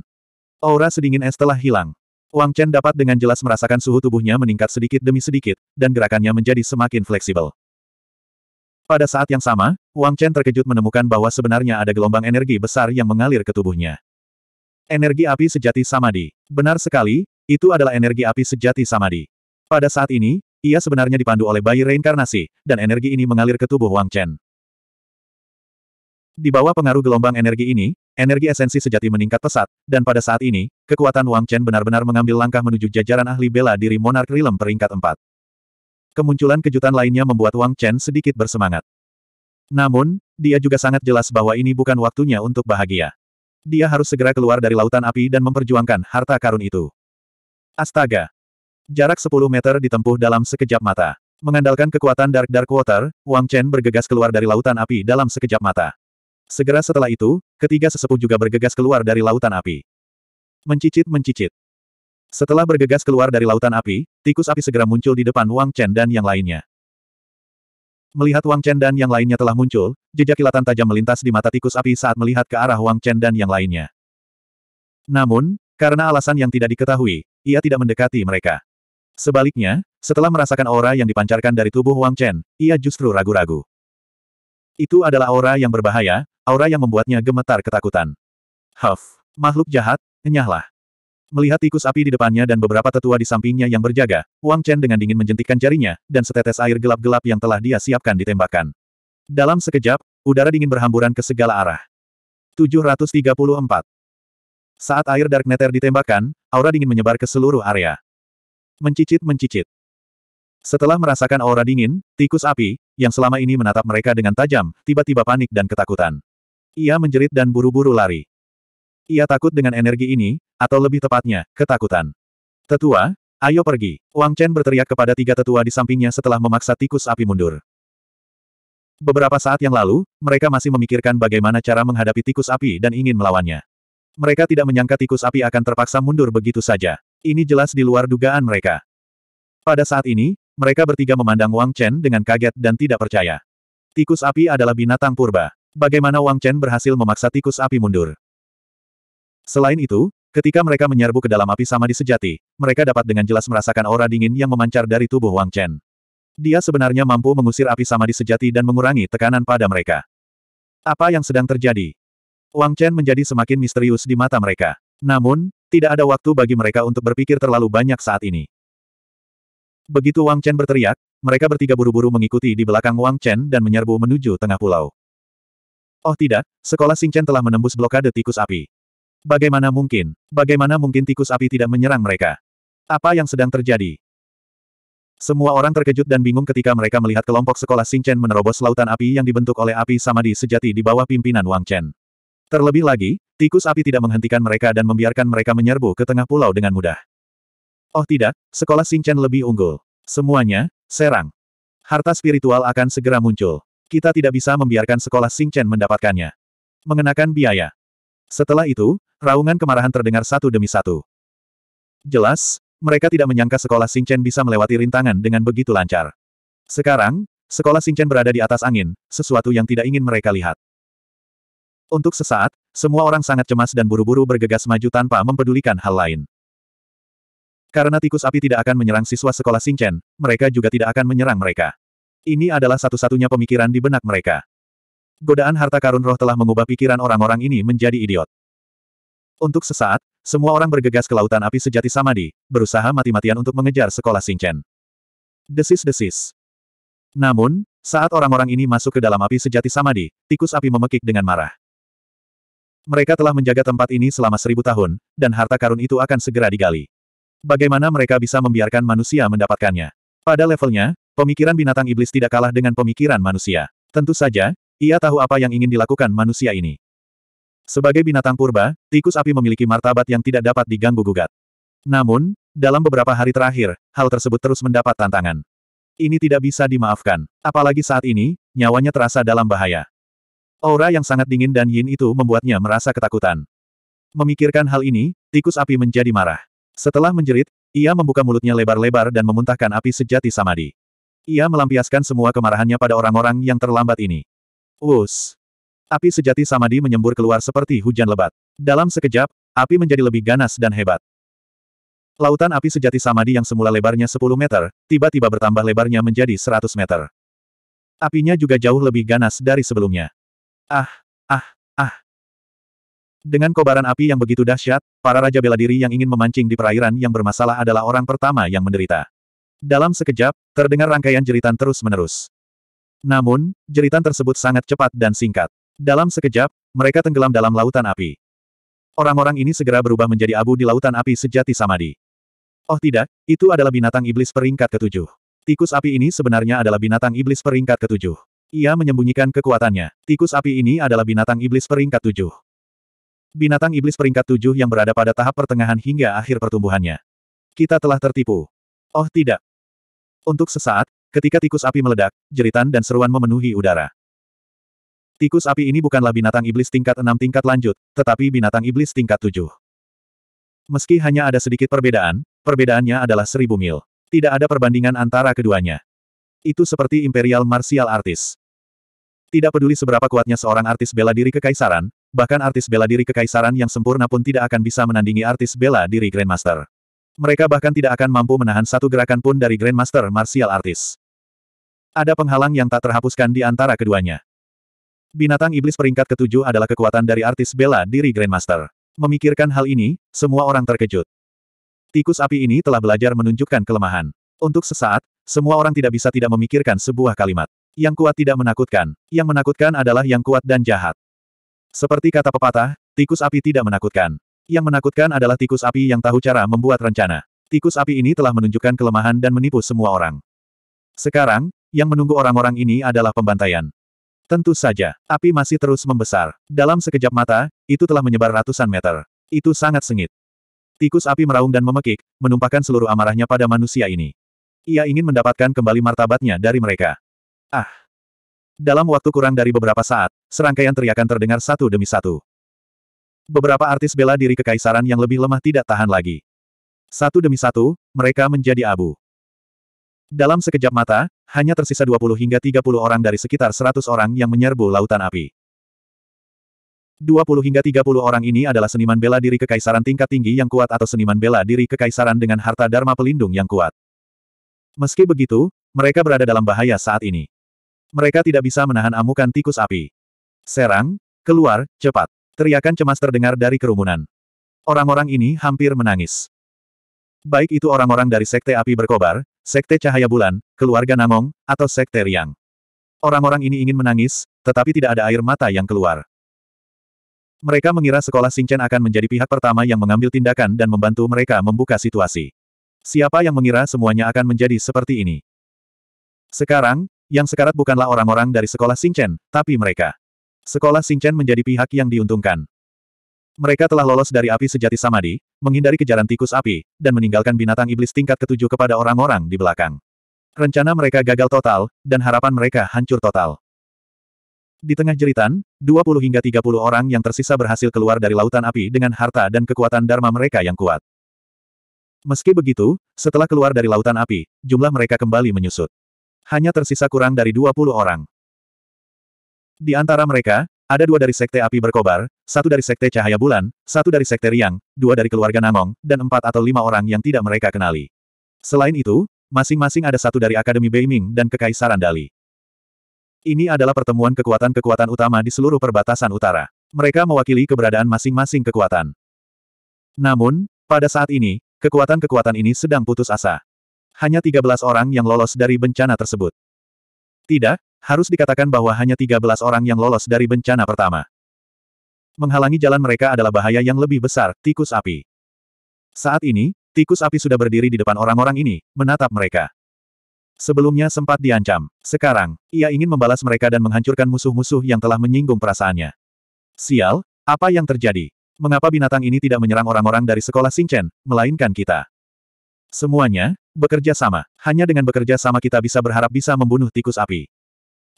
Aura sedingin es telah hilang. Wang Chen dapat dengan jelas merasakan suhu tubuhnya meningkat sedikit demi sedikit, dan gerakannya menjadi semakin fleksibel. Pada saat yang sama, Wang Chen terkejut menemukan bahwa sebenarnya ada gelombang energi besar yang mengalir ke tubuhnya. Energi api sejati Samadi. Benar sekali, itu adalah energi api sejati Samadi. Pada saat ini, ia sebenarnya dipandu oleh bayi reinkarnasi, dan energi ini mengalir ke tubuh Wang Chen. Di bawah pengaruh gelombang energi ini, energi esensi sejati meningkat pesat, dan pada saat ini, kekuatan Wang Chen benar-benar mengambil langkah menuju jajaran ahli bela diri Monark Realm peringkat 4. Kemunculan kejutan lainnya membuat Wang Chen sedikit bersemangat. Namun, dia juga sangat jelas bahwa ini bukan waktunya untuk bahagia. Dia harus segera keluar dari lautan api dan memperjuangkan harta karun itu. Astaga, Jarak 10 meter ditempuh dalam sekejap mata. Mengandalkan kekuatan Dark Dark Water, Wang Chen bergegas keluar dari lautan api dalam sekejap mata. Segera setelah itu, ketiga sesepuh juga bergegas keluar dari lautan api. Mencicit-mencicit. Setelah bergegas keluar dari lautan api, tikus api segera muncul di depan Wang Chen dan yang lainnya. Melihat Wang Chen dan yang lainnya telah muncul, jejak kilatan tajam melintas di mata tikus api saat melihat ke arah Wang Chen dan yang lainnya. Namun, karena alasan yang tidak diketahui, ia tidak mendekati mereka. Sebaliknya, setelah merasakan aura yang dipancarkan dari tubuh Wang Chen, ia justru ragu-ragu. Itu adalah aura yang berbahaya, aura yang membuatnya gemetar ketakutan. Huff, makhluk jahat, nyahlah. Melihat tikus api di depannya dan beberapa tetua di sampingnya yang berjaga, Wang Chen dengan dingin menjentikkan jarinya, dan setetes air gelap-gelap yang telah dia siapkan ditembakkan. Dalam sekejap, udara dingin berhamburan ke segala arah. 734. Saat air Dark Nether ditembakkan, aura dingin menyebar ke seluruh area. Mencicit-mencicit. Setelah merasakan aura dingin, tikus api, yang selama ini menatap mereka dengan tajam, tiba-tiba panik dan ketakutan. Ia menjerit dan buru-buru lari. Ia takut dengan energi ini, atau lebih tepatnya, ketakutan. Tetua, ayo pergi. Wang Chen berteriak kepada tiga tetua di sampingnya setelah memaksa tikus api mundur. Beberapa saat yang lalu, mereka masih memikirkan bagaimana cara menghadapi tikus api dan ingin melawannya. Mereka tidak menyangka tikus api akan terpaksa mundur begitu saja. Ini jelas di luar dugaan mereka. Pada saat ini, mereka bertiga memandang Wang Chen dengan kaget dan tidak percaya. Tikus api adalah binatang purba. Bagaimana Wang Chen berhasil memaksa tikus api mundur? Selain itu, ketika mereka menyerbu ke dalam api sama di sejati, mereka dapat dengan jelas merasakan aura dingin yang memancar dari tubuh Wang Chen. Dia sebenarnya mampu mengusir api sama di sejati dan mengurangi tekanan pada mereka. Apa yang sedang terjadi? Wang Chen menjadi semakin misterius di mata mereka. Namun, tidak ada waktu bagi mereka untuk berpikir terlalu banyak saat ini. Begitu Wang Chen berteriak, mereka bertiga buru-buru mengikuti di belakang Wang Chen dan menyerbu menuju tengah pulau. Oh tidak, sekolah Sing Chen telah menembus blokade tikus api. Bagaimana mungkin? Bagaimana mungkin tikus api tidak menyerang mereka? Apa yang sedang terjadi? Semua orang terkejut dan bingung ketika mereka melihat kelompok sekolah Sing Chen menerobos lautan api yang dibentuk oleh api samadi sejati di bawah pimpinan Wang Chen. Terlebih lagi, tikus api tidak menghentikan mereka dan membiarkan mereka menyerbu ke tengah pulau dengan mudah. Oh tidak, sekolah Singchen lebih unggul. Semuanya, serang. Harta spiritual akan segera muncul. Kita tidak bisa membiarkan sekolah Singchen mendapatkannya. Mengenakan biaya. Setelah itu, raungan kemarahan terdengar satu demi satu. Jelas, mereka tidak menyangka sekolah Singchen bisa melewati rintangan dengan begitu lancar. Sekarang, sekolah Singchen berada di atas angin, sesuatu yang tidak ingin mereka lihat. Untuk sesaat, semua orang sangat cemas dan buru-buru bergegas maju tanpa mempedulikan hal lain. Karena tikus api tidak akan menyerang siswa sekolah Singchen, mereka juga tidak akan menyerang mereka. Ini adalah satu-satunya pemikiran di benak mereka. Godaan harta karun roh telah mengubah pikiran orang-orang ini menjadi idiot. Untuk sesaat, semua orang bergegas ke lautan api sejati Samadi, berusaha mati-matian untuk mengejar sekolah Singchen. Desis-desis. Namun, saat orang-orang ini masuk ke dalam api sejati Samadi, tikus api memekik dengan marah. Mereka telah menjaga tempat ini selama seribu tahun, dan harta karun itu akan segera digali. Bagaimana mereka bisa membiarkan manusia mendapatkannya? Pada levelnya, pemikiran binatang iblis tidak kalah dengan pemikiran manusia. Tentu saja, ia tahu apa yang ingin dilakukan manusia ini. Sebagai binatang purba, tikus api memiliki martabat yang tidak dapat diganggu-gugat. Namun, dalam beberapa hari terakhir, hal tersebut terus mendapat tantangan. Ini tidak bisa dimaafkan, apalagi saat ini, nyawanya terasa dalam bahaya. Aura yang sangat dingin dan yin itu membuatnya merasa ketakutan. Memikirkan hal ini, tikus api menjadi marah. Setelah menjerit, ia membuka mulutnya lebar-lebar dan memuntahkan api sejati samadi. Ia melampiaskan semua kemarahannya pada orang-orang yang terlambat ini. Wus! Api sejati samadi menyembur keluar seperti hujan lebat. Dalam sekejap, api menjadi lebih ganas dan hebat. Lautan api sejati samadi yang semula lebarnya 10 meter, tiba-tiba bertambah lebarnya menjadi 100 meter. Apinya juga jauh lebih ganas dari sebelumnya. Ah, ah, ah. Dengan kobaran api yang begitu dahsyat, para raja bela diri yang ingin memancing di perairan yang bermasalah adalah orang pertama yang menderita. Dalam sekejap, terdengar rangkaian jeritan terus-menerus. Namun, jeritan tersebut sangat cepat dan singkat. Dalam sekejap, mereka tenggelam dalam lautan api. Orang-orang ini segera berubah menjadi abu di lautan api sejati Samadi. Oh tidak, itu adalah binatang iblis peringkat ketujuh. Tikus api ini sebenarnya adalah binatang iblis peringkat ketujuh. Ia menyembunyikan kekuatannya. Tikus api ini adalah binatang iblis peringkat tujuh. Binatang iblis peringkat tujuh yang berada pada tahap pertengahan hingga akhir pertumbuhannya. Kita telah tertipu. Oh tidak. Untuk sesaat, ketika tikus api meledak, jeritan dan seruan memenuhi udara. Tikus api ini bukanlah binatang iblis tingkat enam tingkat lanjut, tetapi binatang iblis tingkat tujuh. Meski hanya ada sedikit perbedaan, perbedaannya adalah seribu mil. Tidak ada perbandingan antara keduanya. Itu seperti Imperial Martial Artist. Tidak peduli seberapa kuatnya seorang artis bela diri kekaisaran, bahkan artis bela diri kekaisaran yang sempurna pun tidak akan bisa menandingi artis bela diri Grandmaster. Mereka bahkan tidak akan mampu menahan satu gerakan pun dari Grandmaster Martial Artist. Ada penghalang yang tak terhapuskan di antara keduanya. Binatang iblis peringkat ketujuh adalah kekuatan dari artis bela diri Grandmaster. Memikirkan hal ini, semua orang terkejut. Tikus api ini telah belajar menunjukkan kelemahan. Untuk sesaat, semua orang tidak bisa tidak memikirkan sebuah kalimat. Yang kuat tidak menakutkan, yang menakutkan adalah yang kuat dan jahat. Seperti kata pepatah, tikus api tidak menakutkan. Yang menakutkan adalah tikus api yang tahu cara membuat rencana. Tikus api ini telah menunjukkan kelemahan dan menipu semua orang. Sekarang, yang menunggu orang-orang ini adalah pembantaian. Tentu saja, api masih terus membesar. Dalam sekejap mata, itu telah menyebar ratusan meter. Itu sangat sengit. Tikus api meraung dan memekik, menumpahkan seluruh amarahnya pada manusia ini. Ia ingin mendapatkan kembali martabatnya dari mereka. Ah! Dalam waktu kurang dari beberapa saat, serangkaian teriakan terdengar satu demi satu. Beberapa artis bela diri kekaisaran yang lebih lemah tidak tahan lagi. Satu demi satu, mereka menjadi abu. Dalam sekejap mata, hanya tersisa 20 hingga 30 orang dari sekitar 100 orang yang menyerbu lautan api. 20 hingga 30 orang ini adalah seniman bela diri kekaisaran tingkat tinggi yang kuat atau seniman bela diri kekaisaran dengan harta dharma pelindung yang kuat. Meski begitu, mereka berada dalam bahaya saat ini. Mereka tidak bisa menahan amukan tikus api. Serang, keluar, cepat. Teriakan cemas terdengar dari kerumunan. Orang-orang ini hampir menangis. Baik itu orang-orang dari Sekte Api Berkobar, Sekte Cahaya Bulan, Keluarga Namong, atau Sekte Riang. Orang-orang ini ingin menangis, tetapi tidak ada air mata yang keluar. Mereka mengira sekolah Singchen akan menjadi pihak pertama yang mengambil tindakan dan membantu mereka membuka situasi. Siapa yang mengira semuanya akan menjadi seperti ini? Sekarang, yang sekarat bukanlah orang-orang dari sekolah Singchen, tapi mereka. Sekolah Singchen menjadi pihak yang diuntungkan. Mereka telah lolos dari api sejati Samadi, menghindari kejaran tikus api, dan meninggalkan binatang iblis tingkat ketujuh kepada orang-orang di belakang. Rencana mereka gagal total, dan harapan mereka hancur total. Di tengah jeritan, 20 hingga 30 orang yang tersisa berhasil keluar dari lautan api dengan harta dan kekuatan Dharma mereka yang kuat. Meski begitu, setelah keluar dari lautan api, jumlah mereka kembali menyusut hanya tersisa kurang dari 20 orang. Di antara mereka, ada dua dari Sekte Api Berkobar, satu dari Sekte Cahaya Bulan, satu dari Sekte Riang, dua dari keluarga Namong, dan empat atau lima orang yang tidak mereka kenali. Selain itu, masing-masing ada satu dari Akademi Beiming dan Kekaisaran Dali. Ini adalah pertemuan kekuatan-kekuatan utama di seluruh perbatasan utara. Mereka mewakili keberadaan masing-masing kekuatan. Namun, pada saat ini, kekuatan-kekuatan ini sedang putus asa hanya 13 orang yang lolos dari bencana tersebut. Tidak, harus dikatakan bahwa hanya 13 orang yang lolos dari bencana pertama. Menghalangi jalan mereka adalah bahaya yang lebih besar, tikus api. Saat ini, tikus api sudah berdiri di depan orang-orang ini, menatap mereka. Sebelumnya sempat diancam. Sekarang, ia ingin membalas mereka dan menghancurkan musuh-musuh yang telah menyinggung perasaannya. Sial, apa yang terjadi? Mengapa binatang ini tidak menyerang orang-orang dari sekolah Sinchen, melainkan kita? Semuanya, bekerja sama. Hanya dengan bekerja sama kita bisa berharap bisa membunuh tikus api.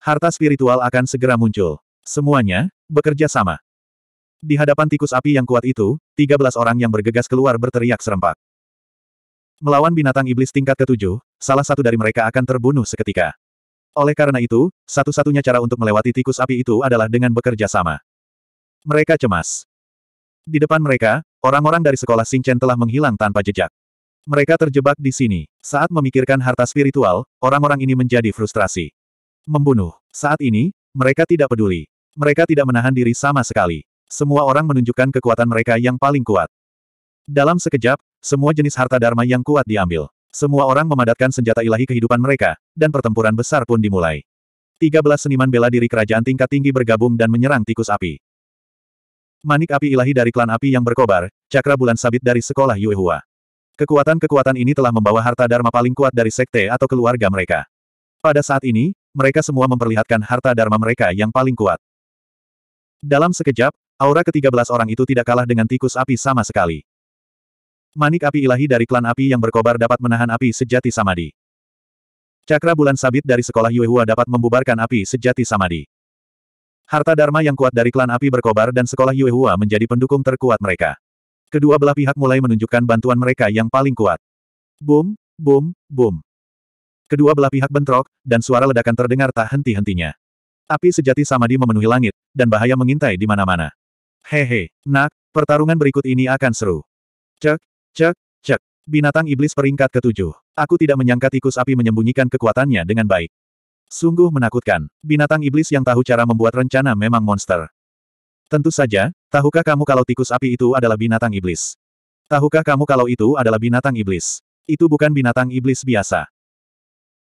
Harta spiritual akan segera muncul. Semuanya, bekerja sama. Di hadapan tikus api yang kuat itu, 13 orang yang bergegas keluar berteriak serempak. Melawan binatang iblis tingkat ketujuh, salah satu dari mereka akan terbunuh seketika. Oleh karena itu, satu-satunya cara untuk melewati tikus api itu adalah dengan bekerja sama. Mereka cemas. Di depan mereka, orang-orang dari sekolah Singchen telah menghilang tanpa jejak. Mereka terjebak di sini. Saat memikirkan harta spiritual, orang-orang ini menjadi frustrasi. Membunuh. Saat ini, mereka tidak peduli. Mereka tidak menahan diri sama sekali. Semua orang menunjukkan kekuatan mereka yang paling kuat. Dalam sekejap, semua jenis harta dharma yang kuat diambil. Semua orang memadatkan senjata ilahi kehidupan mereka, dan pertempuran besar pun dimulai. 13 seniman bela diri kerajaan tingkat tinggi bergabung dan menyerang tikus api. Manik api ilahi dari klan api yang berkobar, cakra bulan sabit dari sekolah Yuehua. Kekuatan-kekuatan ini telah membawa harta Dharma paling kuat dari sekte atau keluarga mereka. Pada saat ini, mereka semua memperlihatkan harta Dharma mereka yang paling kuat. Dalam sekejap, aura ketiga belas orang itu tidak kalah dengan tikus api sama sekali. Manik api ilahi dari klan api yang berkobar dapat menahan api sejati Samadi. Cakra bulan sabit dari sekolah Yuehua dapat membubarkan api sejati Samadi. Harta Dharma yang kuat dari klan api berkobar dan sekolah Yuehua menjadi pendukung terkuat mereka. Kedua belah pihak mulai menunjukkan bantuan mereka yang paling kuat. Boom, boom, boom. Kedua belah pihak bentrok, dan suara ledakan terdengar tak henti-hentinya. Api sejati sama di memenuhi langit, dan bahaya mengintai di mana-mana. Hehe, nak, pertarungan berikut ini akan seru. Cek, cek, cek. Binatang iblis peringkat ketujuh. Aku tidak menyangka tikus api menyembunyikan kekuatannya dengan baik. Sungguh menakutkan. Binatang iblis yang tahu cara membuat rencana memang monster. Tentu saja, Tahukah kamu kalau tikus api itu adalah binatang iblis? Tahukah kamu kalau itu adalah binatang iblis? Itu bukan binatang iblis biasa.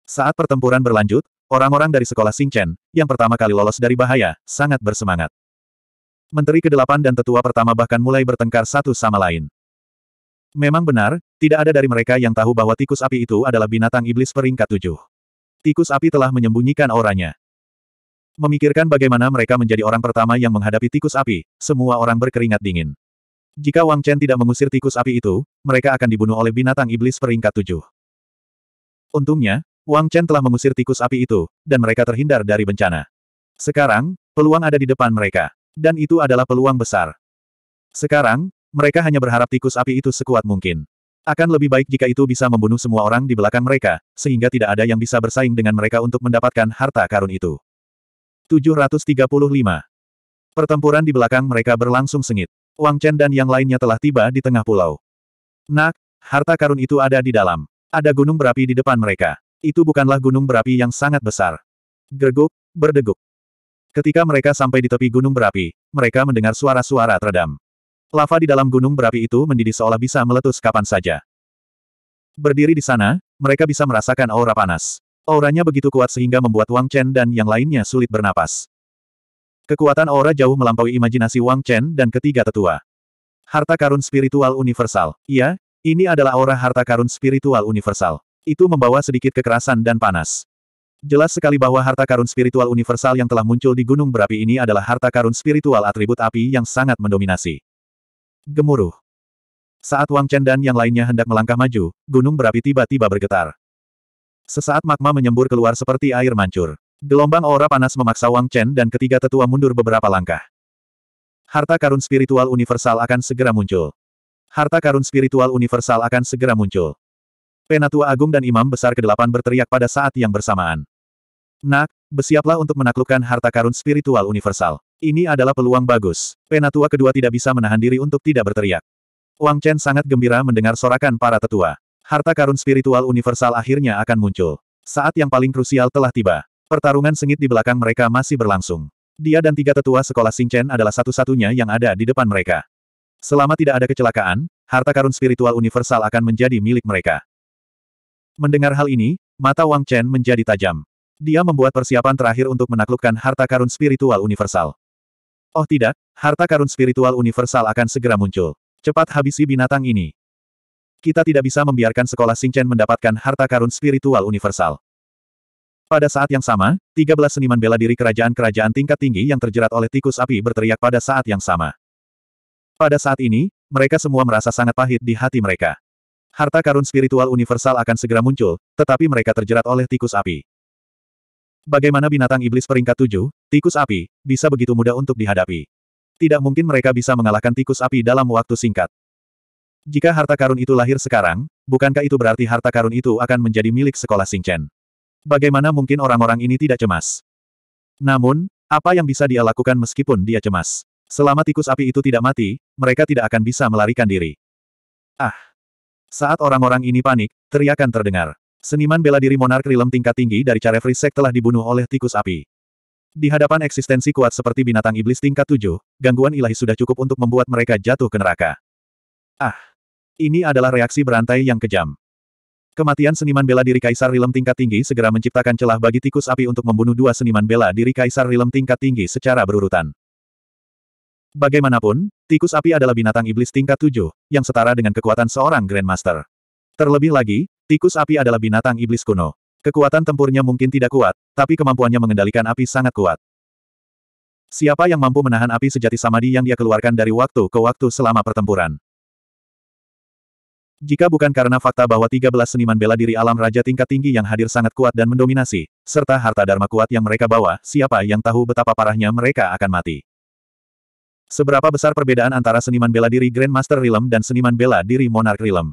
Saat pertempuran berlanjut, orang-orang dari sekolah Singchen, yang pertama kali lolos dari bahaya, sangat bersemangat. Menteri ke-8 dan tetua pertama bahkan mulai bertengkar satu sama lain. Memang benar, tidak ada dari mereka yang tahu bahwa tikus api itu adalah binatang iblis peringkat tujuh. Tikus api telah menyembunyikan auranya. Memikirkan bagaimana mereka menjadi orang pertama yang menghadapi tikus api, semua orang berkeringat dingin. Jika Wang Chen tidak mengusir tikus api itu, mereka akan dibunuh oleh binatang iblis peringkat tujuh. Untungnya, Wang Chen telah mengusir tikus api itu, dan mereka terhindar dari bencana. Sekarang, peluang ada di depan mereka. Dan itu adalah peluang besar. Sekarang, mereka hanya berharap tikus api itu sekuat mungkin. Akan lebih baik jika itu bisa membunuh semua orang di belakang mereka, sehingga tidak ada yang bisa bersaing dengan mereka untuk mendapatkan harta karun itu. 735. Pertempuran di belakang mereka berlangsung sengit. Wang Chen dan yang lainnya telah tiba di tengah pulau. Nak, harta karun itu ada di dalam. Ada gunung berapi di depan mereka. Itu bukanlah gunung berapi yang sangat besar. Gerguk, berdeguk. Ketika mereka sampai di tepi gunung berapi, mereka mendengar suara-suara teredam. Lava di dalam gunung berapi itu mendidih seolah bisa meletus kapan saja. Berdiri di sana, mereka bisa merasakan aura panas. Auranya begitu kuat sehingga membuat Wang Chen dan yang lainnya sulit bernapas. Kekuatan aura jauh melampaui imajinasi Wang Chen dan ketiga tetua. Harta karun spiritual universal. Iya, ini adalah aura harta karun spiritual universal. Itu membawa sedikit kekerasan dan panas. Jelas sekali bahwa harta karun spiritual universal yang telah muncul di gunung berapi ini adalah harta karun spiritual atribut api yang sangat mendominasi. Gemuruh. Saat Wang Chen dan yang lainnya hendak melangkah maju, gunung berapi tiba-tiba bergetar. Sesaat magma menyembur keluar seperti air mancur. Gelombang aura panas memaksa Wang Chen dan ketiga tetua mundur beberapa langkah. Harta karun spiritual universal akan segera muncul. Harta karun spiritual universal akan segera muncul. Penatua Agung dan Imam Besar ke-8 berteriak pada saat yang bersamaan. Nak, bersiaplah untuk menaklukkan harta karun spiritual universal. Ini adalah peluang bagus. Penatua kedua tidak bisa menahan diri untuk tidak berteriak. Wang Chen sangat gembira mendengar sorakan para tetua. Harta karun spiritual universal akhirnya akan muncul. Saat yang paling krusial telah tiba. Pertarungan sengit di belakang mereka masih berlangsung. Dia dan tiga tetua sekolah Singchen adalah satu-satunya yang ada di depan mereka. Selama tidak ada kecelakaan, harta karun spiritual universal akan menjadi milik mereka. Mendengar hal ini, mata Wang Chen menjadi tajam. Dia membuat persiapan terakhir untuk menaklukkan harta karun spiritual universal. Oh tidak, harta karun spiritual universal akan segera muncul. Cepat habisi binatang ini. Kita tidak bisa membiarkan sekolah Singchen mendapatkan harta karun spiritual universal. Pada saat yang sama, 13 seniman bela diri kerajaan-kerajaan tingkat tinggi yang terjerat oleh tikus api berteriak pada saat yang sama. Pada saat ini, mereka semua merasa sangat pahit di hati mereka. Harta karun spiritual universal akan segera muncul, tetapi mereka terjerat oleh tikus api. Bagaimana binatang iblis peringkat tujuh, tikus api, bisa begitu mudah untuk dihadapi. Tidak mungkin mereka bisa mengalahkan tikus api dalam waktu singkat. Jika harta karun itu lahir sekarang, bukankah itu berarti harta karun itu akan menjadi milik sekolah Singchen? Bagaimana mungkin orang-orang ini tidak cemas? Namun, apa yang bisa dia lakukan meskipun dia cemas? Selama tikus api itu tidak mati, mereka tidak akan bisa melarikan diri. Ah! Saat orang-orang ini panik, teriakan terdengar. Seniman bela diri monark Rilem tingkat tinggi dari Carefree telah dibunuh oleh tikus api. Di hadapan eksistensi kuat seperti binatang iblis tingkat tujuh, gangguan ilahi sudah cukup untuk membuat mereka jatuh ke neraka. Ah! Ini adalah reaksi berantai yang kejam. Kematian seniman bela diri Kaisar Rilem tingkat tinggi segera menciptakan celah bagi tikus api untuk membunuh dua seniman bela diri Kaisar Rilem tingkat tinggi secara berurutan. Bagaimanapun, tikus api adalah binatang iblis tingkat tujuh, yang setara dengan kekuatan seorang Grandmaster. Terlebih lagi, tikus api adalah binatang iblis kuno. Kekuatan tempurnya mungkin tidak kuat, tapi kemampuannya mengendalikan api sangat kuat. Siapa yang mampu menahan api sejati samadi yang dia keluarkan dari waktu ke waktu selama pertempuran? Jika bukan karena fakta bahwa 13 seniman bela diri alam raja tingkat tinggi yang hadir sangat kuat dan mendominasi, serta harta dharma kuat yang mereka bawa, siapa yang tahu betapa parahnya mereka akan mati. Seberapa besar perbedaan antara seniman bela diri Grandmaster Realm dan seniman bela diri Monarch Realm?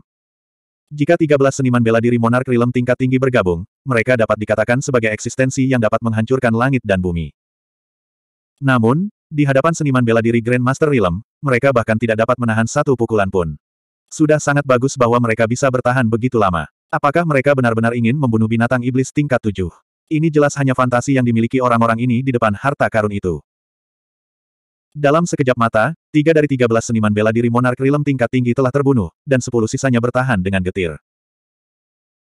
Jika 13 seniman bela diri Monarch Realm tingkat tinggi bergabung, mereka dapat dikatakan sebagai eksistensi yang dapat menghancurkan langit dan bumi. Namun, di hadapan seniman bela diri Grandmaster Realm, mereka bahkan tidak dapat menahan satu pukulan pun. Sudah sangat bagus bahwa mereka bisa bertahan begitu lama. Apakah mereka benar-benar ingin membunuh binatang iblis tingkat tujuh? Ini jelas hanya fantasi yang dimiliki orang-orang ini di depan harta karun itu. Dalam sekejap mata, tiga dari tiga belas seniman bela diri monark Rilem tingkat tinggi telah terbunuh, dan sepuluh sisanya bertahan dengan getir.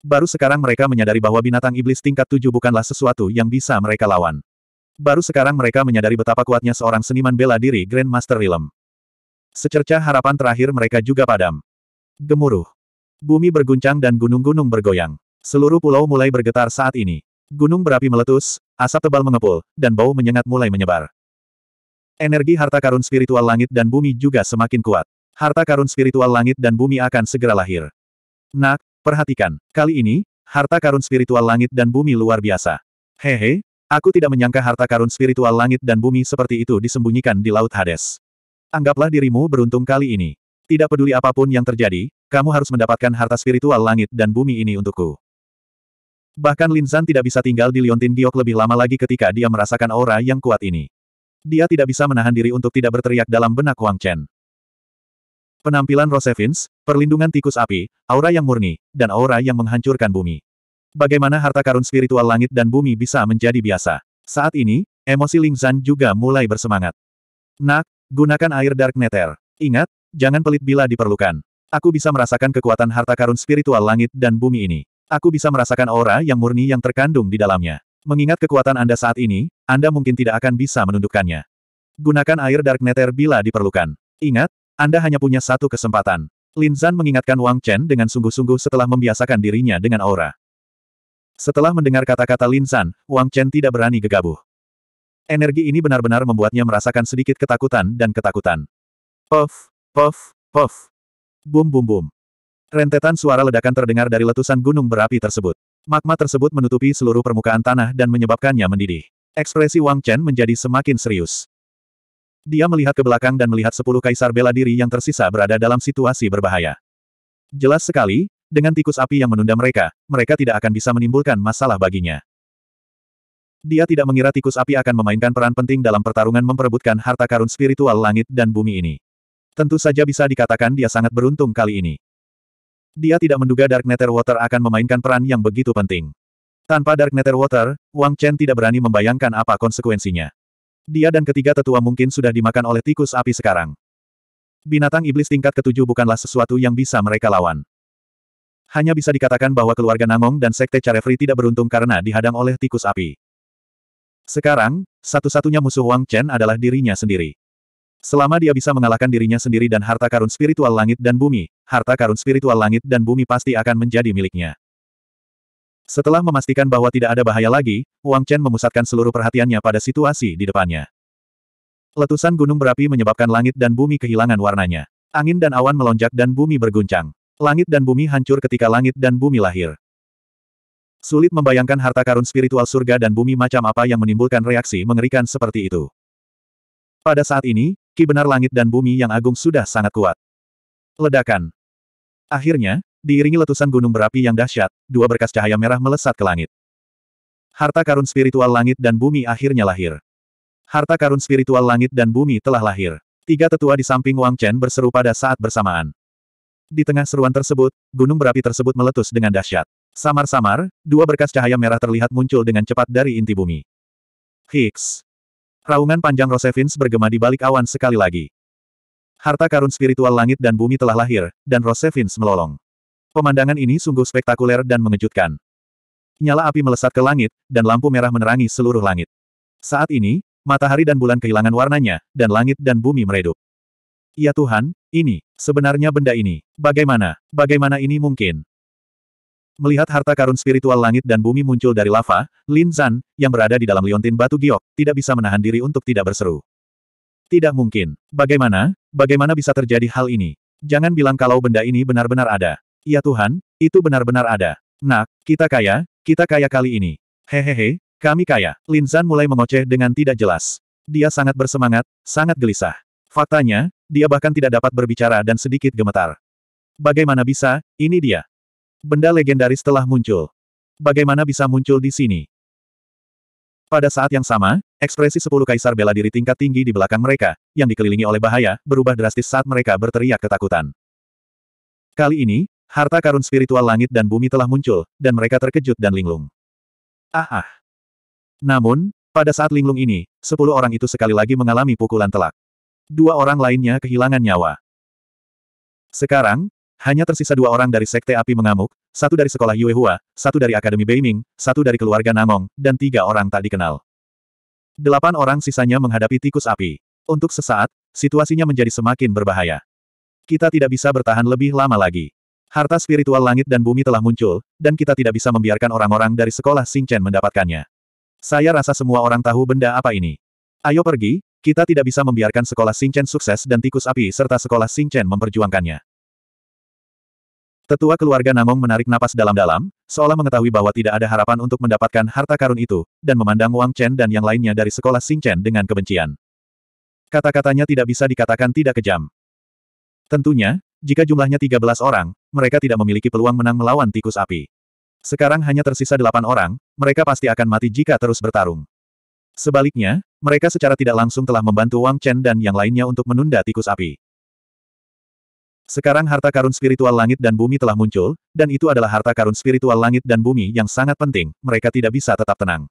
Baru sekarang mereka menyadari bahwa binatang iblis tingkat tujuh bukanlah sesuatu yang bisa mereka lawan. Baru sekarang mereka menyadari betapa kuatnya seorang seniman bela diri Grandmaster Rilem. Secerca harapan terakhir mereka juga padam. Gemuruh. Bumi berguncang dan gunung-gunung bergoyang. Seluruh pulau mulai bergetar saat ini. Gunung berapi meletus, asap tebal mengepul, dan bau menyengat mulai menyebar. Energi harta karun spiritual langit dan bumi juga semakin kuat. Harta karun spiritual langit dan bumi akan segera lahir. Nak, perhatikan, kali ini, harta karun spiritual langit dan bumi luar biasa. Hehe, aku tidak menyangka harta karun spiritual langit dan bumi seperti itu disembunyikan di Laut Hades. Anggaplah dirimu beruntung kali ini. Tidak peduli apapun yang terjadi, kamu harus mendapatkan harta spiritual langit dan bumi ini untukku. Bahkan Lin Linzan tidak bisa tinggal di Liontin Giok lebih lama lagi ketika dia merasakan aura yang kuat ini. Dia tidak bisa menahan diri untuk tidak berteriak dalam benak Wang Chen. Penampilan Rosevins, perlindungan tikus api, aura yang murni, dan aura yang menghancurkan bumi. Bagaimana harta karun spiritual langit dan bumi bisa menjadi biasa. Saat ini, emosi Linzan juga mulai bersemangat. Nak, gunakan air Dark Nether. Ingat, Jangan pelit bila diperlukan. Aku bisa merasakan kekuatan harta karun spiritual langit dan bumi ini. Aku bisa merasakan aura yang murni yang terkandung di dalamnya. Mengingat kekuatan Anda saat ini, Anda mungkin tidak akan bisa menundukkannya. Gunakan air Dark Nether bila diperlukan. Ingat, Anda hanya punya satu kesempatan. Lin Zan mengingatkan Wang Chen dengan sungguh-sungguh setelah membiasakan dirinya dengan aura. Setelah mendengar kata-kata Lin Zan, Wang Chen tidak berani gegabah. Energi ini benar-benar membuatnya merasakan sedikit ketakutan dan ketakutan. Puff, Puff, puff. Bum bum bum. Rentetan suara ledakan terdengar dari letusan gunung berapi tersebut. Magma tersebut menutupi seluruh permukaan tanah dan menyebabkannya mendidih. Ekspresi Wang Chen menjadi semakin serius. Dia melihat ke belakang dan melihat sepuluh kaisar bela diri yang tersisa berada dalam situasi berbahaya. Jelas sekali, dengan tikus api yang menunda mereka, mereka tidak akan bisa menimbulkan masalah baginya. Dia tidak mengira tikus api akan memainkan peran penting dalam pertarungan memperebutkan harta karun spiritual langit dan bumi ini. Tentu saja bisa dikatakan dia sangat beruntung kali ini. Dia tidak menduga Dark Nether Water akan memainkan peran yang begitu penting. Tanpa Dark Nether Water, Wang Chen tidak berani membayangkan apa konsekuensinya. Dia dan ketiga tetua mungkin sudah dimakan oleh tikus api sekarang. Binatang iblis tingkat ketujuh bukanlah sesuatu yang bisa mereka lawan. Hanya bisa dikatakan bahwa keluarga Namong dan Sekte Carefree tidak beruntung karena dihadang oleh tikus api. Sekarang, satu-satunya musuh Wang Chen adalah dirinya sendiri. Selama dia bisa mengalahkan dirinya sendiri dan harta karun spiritual langit dan bumi, harta karun spiritual langit dan bumi pasti akan menjadi miliknya. Setelah memastikan bahwa tidak ada bahaya lagi, Wang Chen memusatkan seluruh perhatiannya pada situasi di depannya. Letusan gunung berapi menyebabkan langit dan bumi kehilangan warnanya. Angin dan awan melonjak dan bumi berguncang. Langit dan bumi hancur ketika langit dan bumi lahir. Sulit membayangkan harta karun spiritual surga dan bumi macam apa yang menimbulkan reaksi mengerikan seperti itu. Pada saat ini, Meski benar langit dan bumi yang agung sudah sangat kuat. Ledakan. Akhirnya, diiringi letusan gunung berapi yang dahsyat, dua berkas cahaya merah melesat ke langit. Harta karun spiritual langit dan bumi akhirnya lahir. Harta karun spiritual langit dan bumi telah lahir. Tiga tetua di samping Wang Chen berseru pada saat bersamaan. Di tengah seruan tersebut, gunung berapi tersebut meletus dengan dahsyat. Samar-samar, dua berkas cahaya merah terlihat muncul dengan cepat dari inti bumi. Higgs. Raungan panjang Rosevins bergema di balik awan sekali lagi. Harta karun spiritual langit dan bumi telah lahir, dan Rosevins melolong. Pemandangan ini sungguh spektakuler dan mengejutkan. Nyala api melesat ke langit, dan lampu merah menerangi seluruh langit. Saat ini, matahari dan bulan kehilangan warnanya, dan langit dan bumi meredup. Ya Tuhan, ini, sebenarnya benda ini, bagaimana, bagaimana ini mungkin? Melihat harta karun spiritual langit dan bumi muncul dari lava, Lin Zan, yang berada di dalam liontin batu giok, tidak bisa menahan diri untuk tidak berseru. Tidak mungkin. Bagaimana, bagaimana bisa terjadi hal ini? Jangan bilang kalau benda ini benar-benar ada. Ya Tuhan, itu benar-benar ada. Nak, kita kaya, kita kaya kali ini. Hehehe, kami kaya. Lin Zan mulai mengoceh dengan tidak jelas. Dia sangat bersemangat, sangat gelisah. Faktanya, dia bahkan tidak dapat berbicara dan sedikit gemetar. Bagaimana bisa, ini dia. Benda legendaris telah muncul. Bagaimana bisa muncul di sini? Pada saat yang sama, ekspresi sepuluh kaisar bela diri tingkat tinggi di belakang mereka, yang dikelilingi oleh bahaya, berubah drastis saat mereka berteriak ketakutan. Kali ini, harta karun spiritual langit dan bumi telah muncul, dan mereka terkejut dan linglung. Ah ah. Namun, pada saat linglung ini, sepuluh orang itu sekali lagi mengalami pukulan telak. Dua orang lainnya kehilangan nyawa. Sekarang, hanya tersisa dua orang dari Sekte Api Mengamuk, satu dari sekolah Yuehua, satu dari Akademi Beiming, satu dari keluarga Namong, dan tiga orang tak dikenal. Delapan orang sisanya menghadapi tikus api. Untuk sesaat, situasinya menjadi semakin berbahaya. Kita tidak bisa bertahan lebih lama lagi. Harta spiritual langit dan bumi telah muncul, dan kita tidak bisa membiarkan orang-orang dari sekolah Singchen mendapatkannya. Saya rasa semua orang tahu benda apa ini. Ayo pergi, kita tidak bisa membiarkan sekolah Singchen sukses dan tikus api serta sekolah Singchen memperjuangkannya. Tetua keluarga Namong menarik napas dalam-dalam, seolah mengetahui bahwa tidak ada harapan untuk mendapatkan harta karun itu, dan memandang Wang Chen dan yang lainnya dari sekolah Xing Chen dengan kebencian. Kata-katanya tidak bisa dikatakan tidak kejam. Tentunya, jika jumlahnya 13 orang, mereka tidak memiliki peluang menang melawan tikus api. Sekarang hanya tersisa 8 orang, mereka pasti akan mati jika terus bertarung. Sebaliknya, mereka secara tidak langsung telah membantu Wang Chen dan yang lainnya untuk menunda tikus api. Sekarang harta karun spiritual langit dan bumi telah muncul, dan itu adalah harta karun spiritual langit dan bumi yang sangat penting, mereka tidak bisa tetap tenang.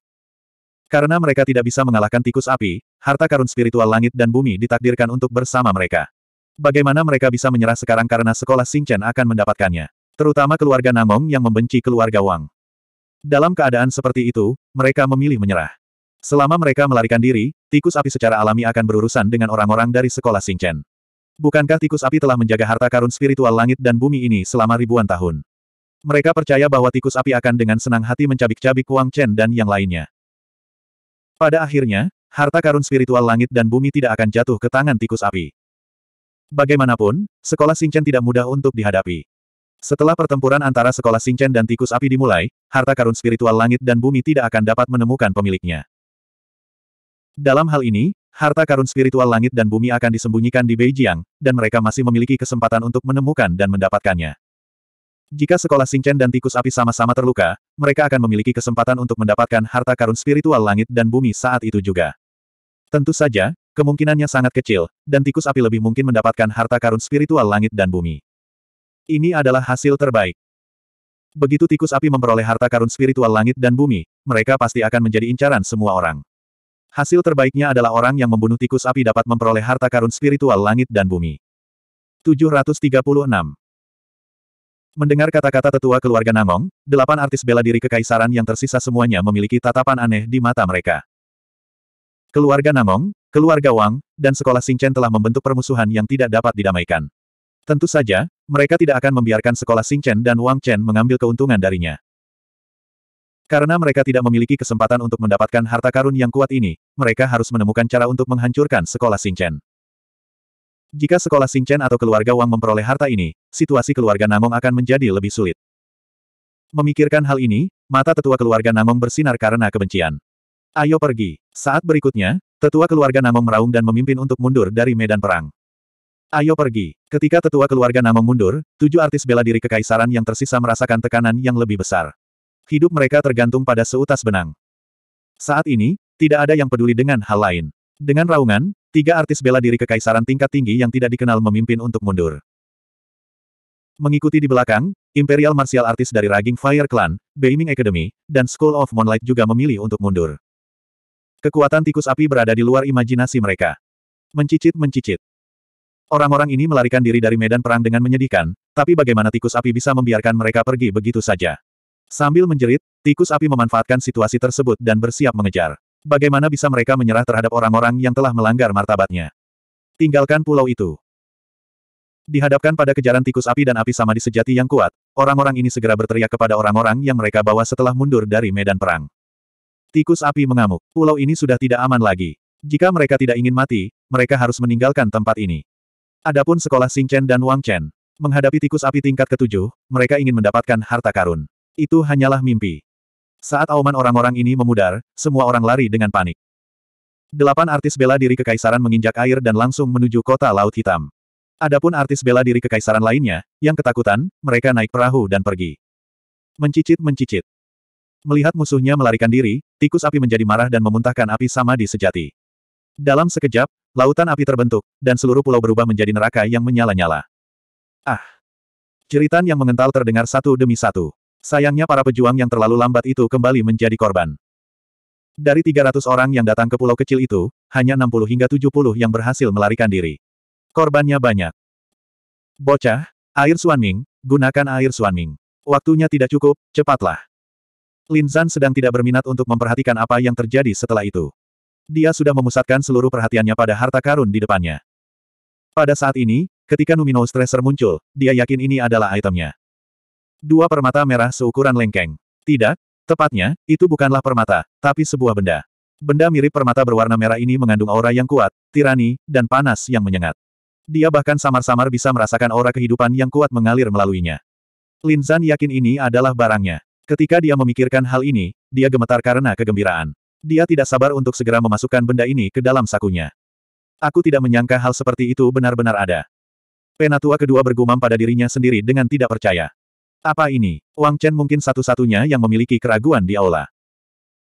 Karena mereka tidak bisa mengalahkan tikus api, harta karun spiritual langit dan bumi ditakdirkan untuk bersama mereka. Bagaimana mereka bisa menyerah sekarang karena sekolah Xingchen akan mendapatkannya. Terutama keluarga Namong yang membenci keluarga Wang. Dalam keadaan seperti itu, mereka memilih menyerah. Selama mereka melarikan diri, tikus api secara alami akan berurusan dengan orang-orang dari sekolah Xingchen. Bukankah tikus api telah menjaga harta karun spiritual langit dan bumi ini selama ribuan tahun? Mereka percaya bahwa tikus api akan dengan senang hati mencabik-cabik Wang Chen dan yang lainnya. Pada akhirnya, harta karun spiritual langit dan bumi tidak akan jatuh ke tangan tikus api. Bagaimanapun, sekolah Xingchen tidak mudah untuk dihadapi. Setelah pertempuran antara sekolah Xingchen dan tikus api dimulai, harta karun spiritual langit dan bumi tidak akan dapat menemukan pemiliknya. Dalam hal ini, Harta karun spiritual langit dan bumi akan disembunyikan di Beijing, dan mereka masih memiliki kesempatan untuk menemukan dan mendapatkannya. Jika sekolah Xingchen dan tikus api sama-sama terluka, mereka akan memiliki kesempatan untuk mendapatkan harta karun spiritual langit dan bumi saat itu juga. Tentu saja, kemungkinannya sangat kecil, dan tikus api lebih mungkin mendapatkan harta karun spiritual langit dan bumi. Ini adalah hasil terbaik. Begitu tikus api memperoleh harta karun spiritual langit dan bumi, mereka pasti akan menjadi incaran semua orang. Hasil terbaiknya adalah orang yang membunuh tikus api dapat memperoleh harta karun spiritual langit dan bumi. 736. Mendengar kata-kata tetua keluarga Nangong, delapan artis bela diri kekaisaran yang tersisa semuanya memiliki tatapan aneh di mata mereka. Keluarga Nangong, keluarga Wang, dan sekolah Singchen telah membentuk permusuhan yang tidak dapat didamaikan. Tentu saja, mereka tidak akan membiarkan sekolah Singchen dan Wang Chen mengambil keuntungan darinya. Karena mereka tidak memiliki kesempatan untuk mendapatkan harta karun yang kuat ini, mereka harus menemukan cara untuk menghancurkan sekolah Singchen. Jika sekolah Singchen atau keluarga Wang memperoleh harta ini, situasi keluarga Namong akan menjadi lebih sulit. Memikirkan hal ini, mata tetua keluarga Namong bersinar karena kebencian. Ayo pergi. Saat berikutnya, tetua keluarga Namong meraung dan memimpin untuk mundur dari medan perang. Ayo pergi. Ketika tetua keluarga Namong mundur, tujuh artis bela diri kekaisaran yang tersisa merasakan tekanan yang lebih besar hidup mereka tergantung pada seutas benang. Saat ini, tidak ada yang peduli dengan hal lain. Dengan raungan, tiga artis bela diri kekaisaran tingkat tinggi yang tidak dikenal memimpin untuk mundur. Mengikuti di belakang, Imperial Martial artist dari Raging Fire Clan, Beiming Academy, dan School of Moonlight juga memilih untuk mundur. Kekuatan tikus api berada di luar imajinasi mereka. Mencicit-mencicit. Orang-orang ini melarikan diri dari medan perang dengan menyedihkan, tapi bagaimana tikus api bisa membiarkan mereka pergi begitu saja? Sambil menjerit, tikus api memanfaatkan situasi tersebut dan bersiap mengejar. Bagaimana bisa mereka menyerah terhadap orang-orang yang telah melanggar martabatnya? Tinggalkan pulau itu. Dihadapkan pada kejaran tikus api dan api samadi sejati yang kuat, orang-orang ini segera berteriak kepada orang-orang yang mereka bawa setelah mundur dari medan perang. Tikus api mengamuk. Pulau ini sudah tidak aman lagi. Jika mereka tidak ingin mati, mereka harus meninggalkan tempat ini. Adapun sekolah Singchen dan Wang Chen, menghadapi tikus api tingkat ketujuh, mereka ingin mendapatkan harta karun. Itu hanyalah mimpi. Saat auman orang-orang ini memudar, semua orang lari dengan panik. Delapan artis bela diri kekaisaran menginjak air dan langsung menuju kota Laut Hitam. Adapun artis bela diri kekaisaran lainnya, yang ketakutan, mereka naik perahu dan pergi. Mencicit-mencicit. Melihat musuhnya melarikan diri, tikus api menjadi marah dan memuntahkan api sama di sejati. Dalam sekejap, lautan api terbentuk, dan seluruh pulau berubah menjadi neraka yang menyala-nyala. Ah! Jeritan yang mengental terdengar satu demi satu. Sayangnya para pejuang yang terlalu lambat itu kembali menjadi korban. Dari 300 orang yang datang ke pulau kecil itu, hanya 60 hingga 70 yang berhasil melarikan diri. Korbannya banyak. Bocah, air Suanming, gunakan air Suanming. Waktunya tidak cukup, cepatlah. Lin Zan sedang tidak berminat untuk memperhatikan apa yang terjadi setelah itu. Dia sudah memusatkan seluruh perhatiannya pada harta karun di depannya. Pada saat ini, ketika Numino Stresser muncul, dia yakin ini adalah itemnya. Dua permata merah seukuran lengkeng. Tidak, tepatnya, itu bukanlah permata, tapi sebuah benda. Benda mirip permata berwarna merah ini mengandung aura yang kuat, tirani, dan panas yang menyengat. Dia bahkan samar-samar bisa merasakan aura kehidupan yang kuat mengalir melaluinya. Linzan yakin ini adalah barangnya. Ketika dia memikirkan hal ini, dia gemetar karena kegembiraan. Dia tidak sabar untuk segera memasukkan benda ini ke dalam sakunya. Aku tidak menyangka hal seperti itu benar-benar ada. Penatua kedua bergumam pada dirinya sendiri dengan tidak percaya. Apa ini? Wang Chen mungkin satu-satunya yang memiliki keraguan di aula.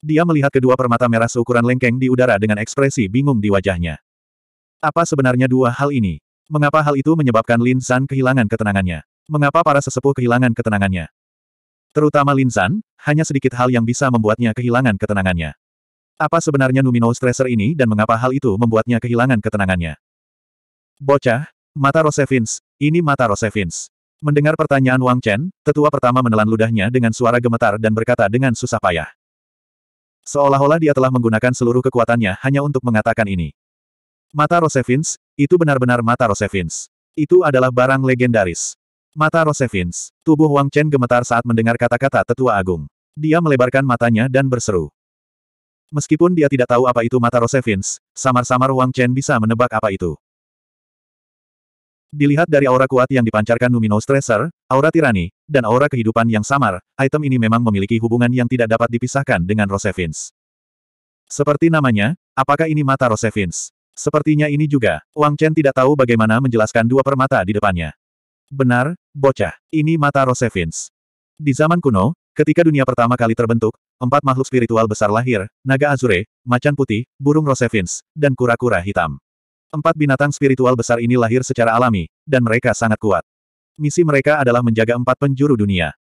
Dia melihat kedua permata merah seukuran lengkeng di udara dengan ekspresi bingung di wajahnya. Apa sebenarnya dua hal ini? Mengapa hal itu menyebabkan Lin San kehilangan ketenangannya? Mengapa para sesepuh kehilangan ketenangannya? Terutama Lin San, hanya sedikit hal yang bisa membuatnya kehilangan ketenangannya. Apa sebenarnya Numino Stresser ini dan mengapa hal itu membuatnya kehilangan ketenangannya? Bocah, mata Rosevins, ini mata Rosevins. Mendengar pertanyaan Wang Chen, tetua pertama menelan ludahnya dengan suara gemetar dan berkata dengan susah payah. Seolah-olah dia telah menggunakan seluruh kekuatannya hanya untuk mengatakan ini. Mata Rosevins, itu benar-benar mata Rosevins. Itu adalah barang legendaris. Mata Rosevins, tubuh Wang Chen gemetar saat mendengar kata-kata tetua agung. Dia melebarkan matanya dan berseru. Meskipun dia tidak tahu apa itu mata Rosevins, samar-samar Wang Chen bisa menebak apa itu. Dilihat dari aura kuat yang dipancarkan Numino Tracer, aura tirani, dan aura kehidupan yang samar, item ini memang memiliki hubungan yang tidak dapat dipisahkan dengan Rosevins. Seperti namanya, apakah ini mata Rosevins? Sepertinya ini juga, Wang Chen tidak tahu bagaimana menjelaskan dua permata di depannya. Benar, bocah, ini mata Rosevins. Di zaman kuno, ketika dunia pertama kali terbentuk, empat makhluk spiritual besar lahir, naga azure, macan putih, burung Rosevins, dan kura-kura hitam. Empat binatang spiritual besar ini lahir secara alami, dan mereka sangat kuat. Misi mereka adalah menjaga empat penjuru dunia.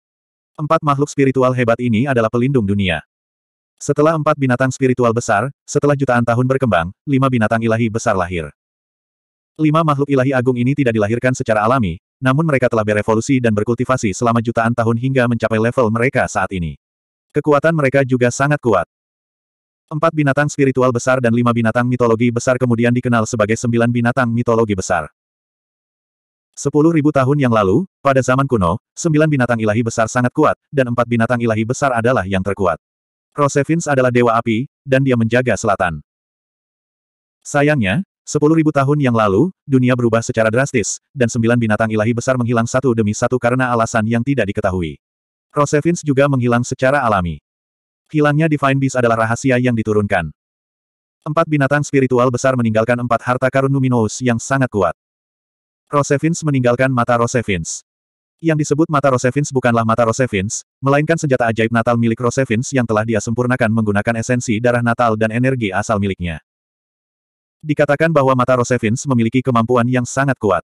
Empat makhluk spiritual hebat ini adalah pelindung dunia. Setelah empat binatang spiritual besar, setelah jutaan tahun berkembang, lima binatang ilahi besar lahir. Lima makhluk ilahi agung ini tidak dilahirkan secara alami, namun mereka telah berevolusi dan berkultivasi selama jutaan tahun hingga mencapai level mereka saat ini. Kekuatan mereka juga sangat kuat. Empat binatang spiritual besar dan lima binatang mitologi besar kemudian dikenal sebagai sembilan binatang mitologi besar. Sepuluh ribu tahun yang lalu, pada zaman kuno, sembilan binatang ilahi besar sangat kuat, dan empat binatang ilahi besar adalah yang terkuat. Rosevins adalah dewa api, dan dia menjaga selatan. Sayangnya, sepuluh ribu tahun yang lalu, dunia berubah secara drastis, dan sembilan binatang ilahi besar menghilang satu demi satu karena alasan yang tidak diketahui. Rosevins juga menghilang secara alami. Hilangnya Divine Beast adalah rahasia yang diturunkan. Empat binatang spiritual besar meninggalkan empat harta karun Numinous yang sangat kuat. Rosevins meninggalkan mata Rosevins. Yang disebut mata Rosevins bukanlah mata Rosevins, melainkan senjata ajaib Natal milik Rosevins yang telah dia sempurnakan menggunakan esensi darah Natal dan energi asal miliknya. Dikatakan bahwa mata Rosevins memiliki kemampuan yang sangat kuat.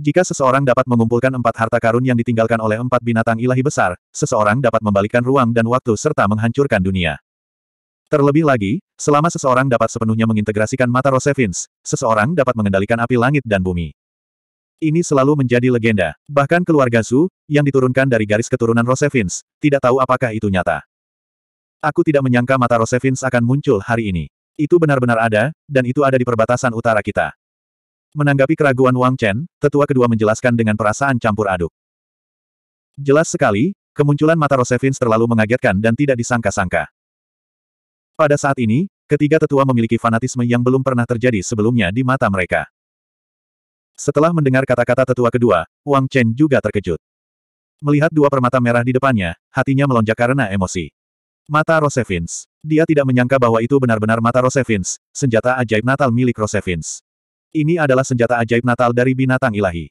Jika seseorang dapat mengumpulkan empat harta karun yang ditinggalkan oleh empat binatang ilahi besar, seseorang dapat membalikan ruang dan waktu serta menghancurkan dunia. Terlebih lagi, selama seseorang dapat sepenuhnya mengintegrasikan mata Rosevins, seseorang dapat mengendalikan api langit dan bumi. Ini selalu menjadi legenda. Bahkan keluarga Su, yang diturunkan dari garis keturunan Rosevins, tidak tahu apakah itu nyata. Aku tidak menyangka mata Rosevins akan muncul hari ini. Itu benar-benar ada, dan itu ada di perbatasan utara kita. Menanggapi keraguan Wang Chen, tetua kedua menjelaskan dengan perasaan campur aduk. Jelas sekali, kemunculan mata Rosevins terlalu mengagetkan dan tidak disangka-sangka. Pada saat ini, ketiga tetua memiliki fanatisme yang belum pernah terjadi sebelumnya di mata mereka. Setelah mendengar kata-kata tetua kedua, Wang Chen juga terkejut. Melihat dua permata merah di depannya, hatinya melonjak karena emosi. Mata Rosevins. Dia tidak menyangka bahwa itu benar-benar mata Rosevins, senjata ajaib Natal milik Rosevins. Ini adalah senjata ajaib Natal dari binatang ilahi.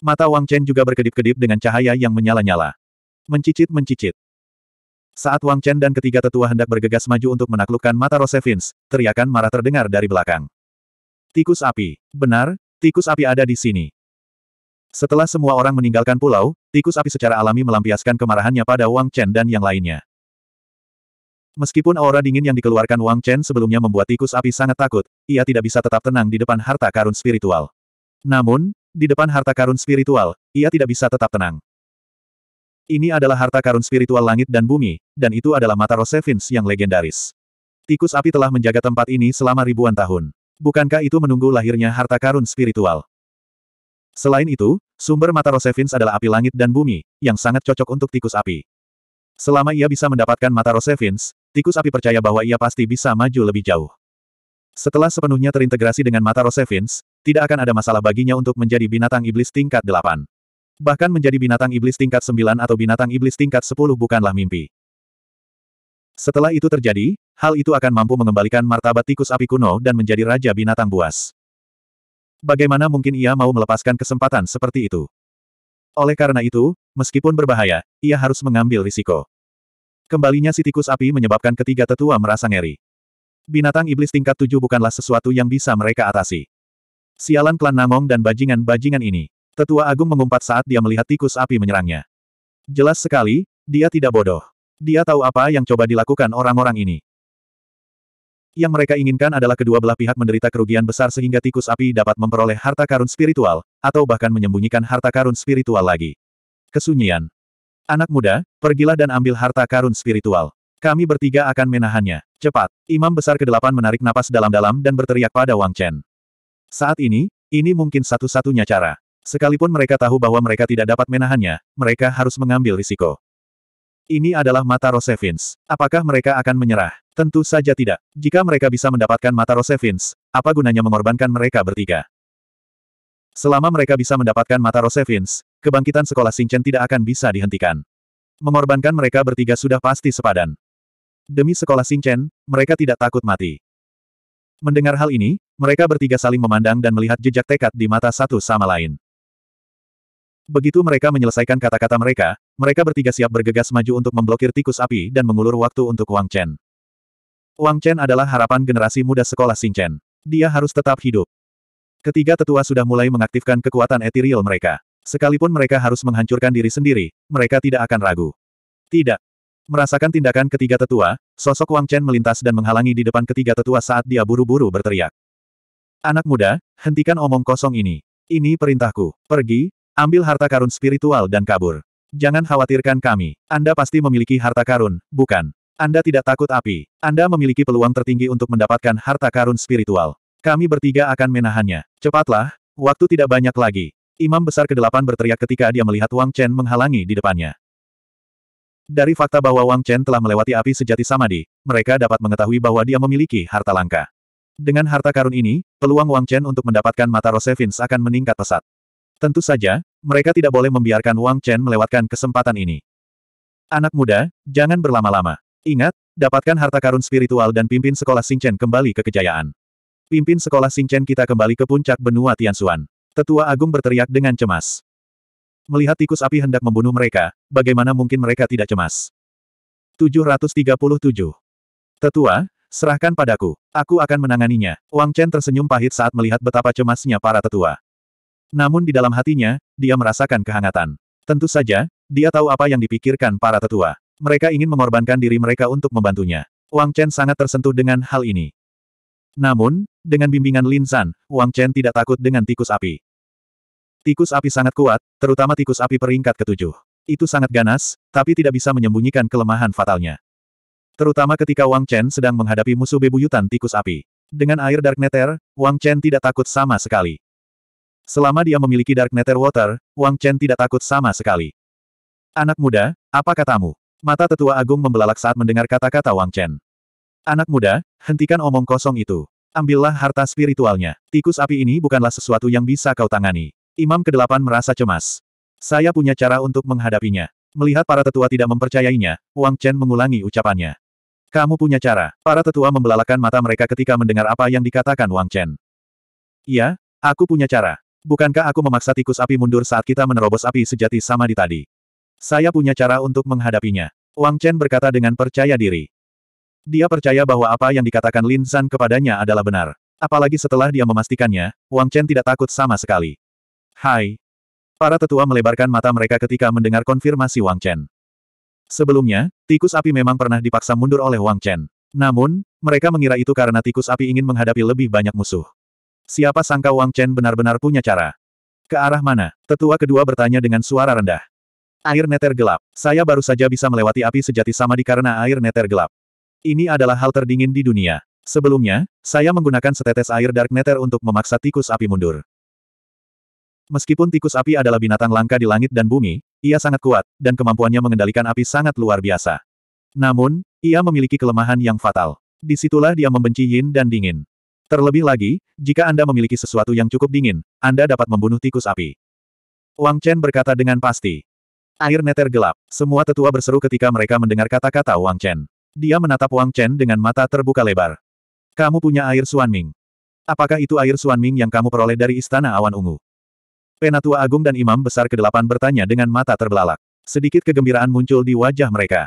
Mata Wang Chen juga berkedip-kedip dengan cahaya yang menyala-nyala. Mencicit-mencicit. Saat Wang Chen dan ketiga tetua hendak bergegas maju untuk menaklukkan mata Rosevins, teriakan marah terdengar dari belakang. Tikus api. Benar, tikus api ada di sini. Setelah semua orang meninggalkan pulau, tikus api secara alami melampiaskan kemarahannya pada Wang Chen dan yang lainnya. Meskipun aura dingin yang dikeluarkan Wang Chen sebelumnya membuat tikus api sangat takut, ia tidak bisa tetap tenang di depan harta karun spiritual. Namun, di depan harta karun spiritual, ia tidak bisa tetap tenang. Ini adalah harta karun spiritual langit dan bumi, dan itu adalah mata Rosevins yang legendaris. Tikus api telah menjaga tempat ini selama ribuan tahun. Bukankah itu menunggu lahirnya harta karun spiritual? Selain itu, sumber mata Rosevins adalah api langit dan bumi, yang sangat cocok untuk tikus api. Selama ia bisa mendapatkan mata Rosevins, Tikus api percaya bahwa ia pasti bisa maju lebih jauh. Setelah sepenuhnya terintegrasi dengan mata Rosevins, tidak akan ada masalah baginya untuk menjadi binatang iblis tingkat 8. Bahkan menjadi binatang iblis tingkat 9 atau binatang iblis tingkat 10 bukanlah mimpi. Setelah itu terjadi, hal itu akan mampu mengembalikan martabat tikus api kuno dan menjadi raja binatang buas. Bagaimana mungkin ia mau melepaskan kesempatan seperti itu? Oleh karena itu, meskipun berbahaya, ia harus mengambil risiko. Kembalinya si tikus api menyebabkan ketiga tetua merasa ngeri. Binatang iblis tingkat tujuh bukanlah sesuatu yang bisa mereka atasi. Sialan klan Namong dan bajingan-bajingan ini. Tetua Agung mengumpat saat dia melihat tikus api menyerangnya. Jelas sekali, dia tidak bodoh. Dia tahu apa yang coba dilakukan orang-orang ini. Yang mereka inginkan adalah kedua belah pihak menderita kerugian besar sehingga tikus api dapat memperoleh harta karun spiritual, atau bahkan menyembunyikan harta karun spiritual lagi. Kesunyian, Anak muda, pergilah dan ambil harta karun spiritual. Kami bertiga akan menahannya. Cepat. Imam besar kedelapan menarik napas dalam-dalam dan berteriak pada Wang Chen. Saat ini, ini mungkin satu-satunya cara. Sekalipun mereka tahu bahwa mereka tidak dapat menahannya, mereka harus mengambil risiko. Ini adalah mata Rosevins. Apakah mereka akan menyerah? Tentu saja tidak. Jika mereka bisa mendapatkan mata Rosevins, apa gunanya mengorbankan mereka bertiga? Selama mereka bisa mendapatkan mata Rosevins, kebangkitan sekolah Singchen tidak akan bisa dihentikan. Mengorbankan mereka bertiga sudah pasti sepadan. Demi sekolah Singchen, mereka tidak takut mati. Mendengar hal ini, mereka bertiga saling memandang dan melihat jejak tekad di mata satu sama lain. Begitu mereka menyelesaikan kata-kata mereka, mereka bertiga siap bergegas maju untuk memblokir tikus api dan mengulur waktu untuk Wang Chen. Wang Chen adalah harapan generasi muda sekolah Chen. Dia harus tetap hidup. Ketiga tetua sudah mulai mengaktifkan kekuatan etiril mereka. Sekalipun mereka harus menghancurkan diri sendiri, mereka tidak akan ragu. Tidak. Merasakan tindakan ketiga tetua, sosok Wang Chen melintas dan menghalangi di depan ketiga tetua saat dia buru-buru berteriak. Anak muda, hentikan omong kosong ini. Ini perintahku. Pergi, ambil harta karun spiritual dan kabur. Jangan khawatirkan kami. Anda pasti memiliki harta karun, bukan? Anda tidak takut api. Anda memiliki peluang tertinggi untuk mendapatkan harta karun spiritual. Kami bertiga akan menahannya. Cepatlah, waktu tidak banyak lagi. Imam Besar ke-8 berteriak ketika dia melihat Wang Chen menghalangi di depannya. Dari fakta bahwa Wang Chen telah melewati api sejati Samadi, mereka dapat mengetahui bahwa dia memiliki harta langka. Dengan harta karun ini, peluang Wang Chen untuk mendapatkan mata Rosevins akan meningkat pesat. Tentu saja, mereka tidak boleh membiarkan Wang Chen melewatkan kesempatan ini. Anak muda, jangan berlama-lama. Ingat, dapatkan harta karun spiritual dan pimpin sekolah Chen kembali ke kejayaan. Pimpin sekolah Chen kita kembali ke puncak benua Tianxuan. Tetua Agung berteriak dengan cemas. Melihat tikus api hendak membunuh mereka, bagaimana mungkin mereka tidak cemas? 737. Tetua, serahkan padaku. Aku akan menanganinya. Wang Chen tersenyum pahit saat melihat betapa cemasnya para tetua. Namun di dalam hatinya, dia merasakan kehangatan. Tentu saja, dia tahu apa yang dipikirkan para tetua. Mereka ingin mengorbankan diri mereka untuk membantunya. Wang Chen sangat tersentuh dengan hal ini. Namun, dengan bimbingan Lin San, Wang Chen tidak takut dengan tikus api. Tikus api sangat kuat, terutama tikus api peringkat ketujuh. Itu sangat ganas, tapi tidak bisa menyembunyikan kelemahan fatalnya. Terutama ketika Wang Chen sedang menghadapi musuh bebuyutan tikus api. Dengan air Dark Nether, Wang Chen tidak takut sama sekali. Selama dia memiliki Dark Nether Water, Wang Chen tidak takut sama sekali. Anak muda, apa katamu? Mata tetua agung membelalak saat mendengar kata-kata Wang Chen. Anak muda, hentikan omong kosong itu. Ambillah harta spiritualnya. Tikus api ini bukanlah sesuatu yang bisa kau tangani. Imam ke-8 merasa cemas. Saya punya cara untuk menghadapinya. Melihat para tetua tidak mempercayainya, Wang Chen mengulangi ucapannya. Kamu punya cara. Para tetua membelalakan mata mereka ketika mendengar apa yang dikatakan Wang Chen. Iya, aku punya cara. Bukankah aku memaksa tikus api mundur saat kita menerobos api sejati sama di tadi? Saya punya cara untuk menghadapinya. Wang Chen berkata dengan percaya diri. Dia percaya bahwa apa yang dikatakan Lin San kepadanya adalah benar. Apalagi setelah dia memastikannya, Wang Chen tidak takut sama sekali. Hai. Para tetua melebarkan mata mereka ketika mendengar konfirmasi Wang Chen. Sebelumnya, tikus api memang pernah dipaksa mundur oleh Wang Chen. Namun, mereka mengira itu karena tikus api ingin menghadapi lebih banyak musuh. Siapa sangka Wang Chen benar-benar punya cara? Ke arah mana? Tetua kedua bertanya dengan suara rendah. Air neter gelap. Saya baru saja bisa melewati api sejati sama di karena air neter gelap. Ini adalah hal terdingin di dunia. Sebelumnya, saya menggunakan setetes air dark neter untuk memaksa tikus api mundur. Meskipun tikus api adalah binatang langka di langit dan bumi, ia sangat kuat, dan kemampuannya mengendalikan api sangat luar biasa. Namun, ia memiliki kelemahan yang fatal. Disitulah dia membenci yin dan dingin. Terlebih lagi, jika Anda memiliki sesuatu yang cukup dingin, Anda dapat membunuh tikus api. Wang Chen berkata dengan pasti. Air neter gelap. Semua tetua berseru ketika mereka mendengar kata-kata Wang Chen. Dia menatap Wang Chen dengan mata terbuka lebar. Kamu punya air Suan Ming. Apakah itu air Suan Ming yang kamu peroleh dari Istana Awan Ungu? Penatua Agung dan Imam Besar ke-8 bertanya dengan mata terbelalak. Sedikit kegembiraan muncul di wajah mereka.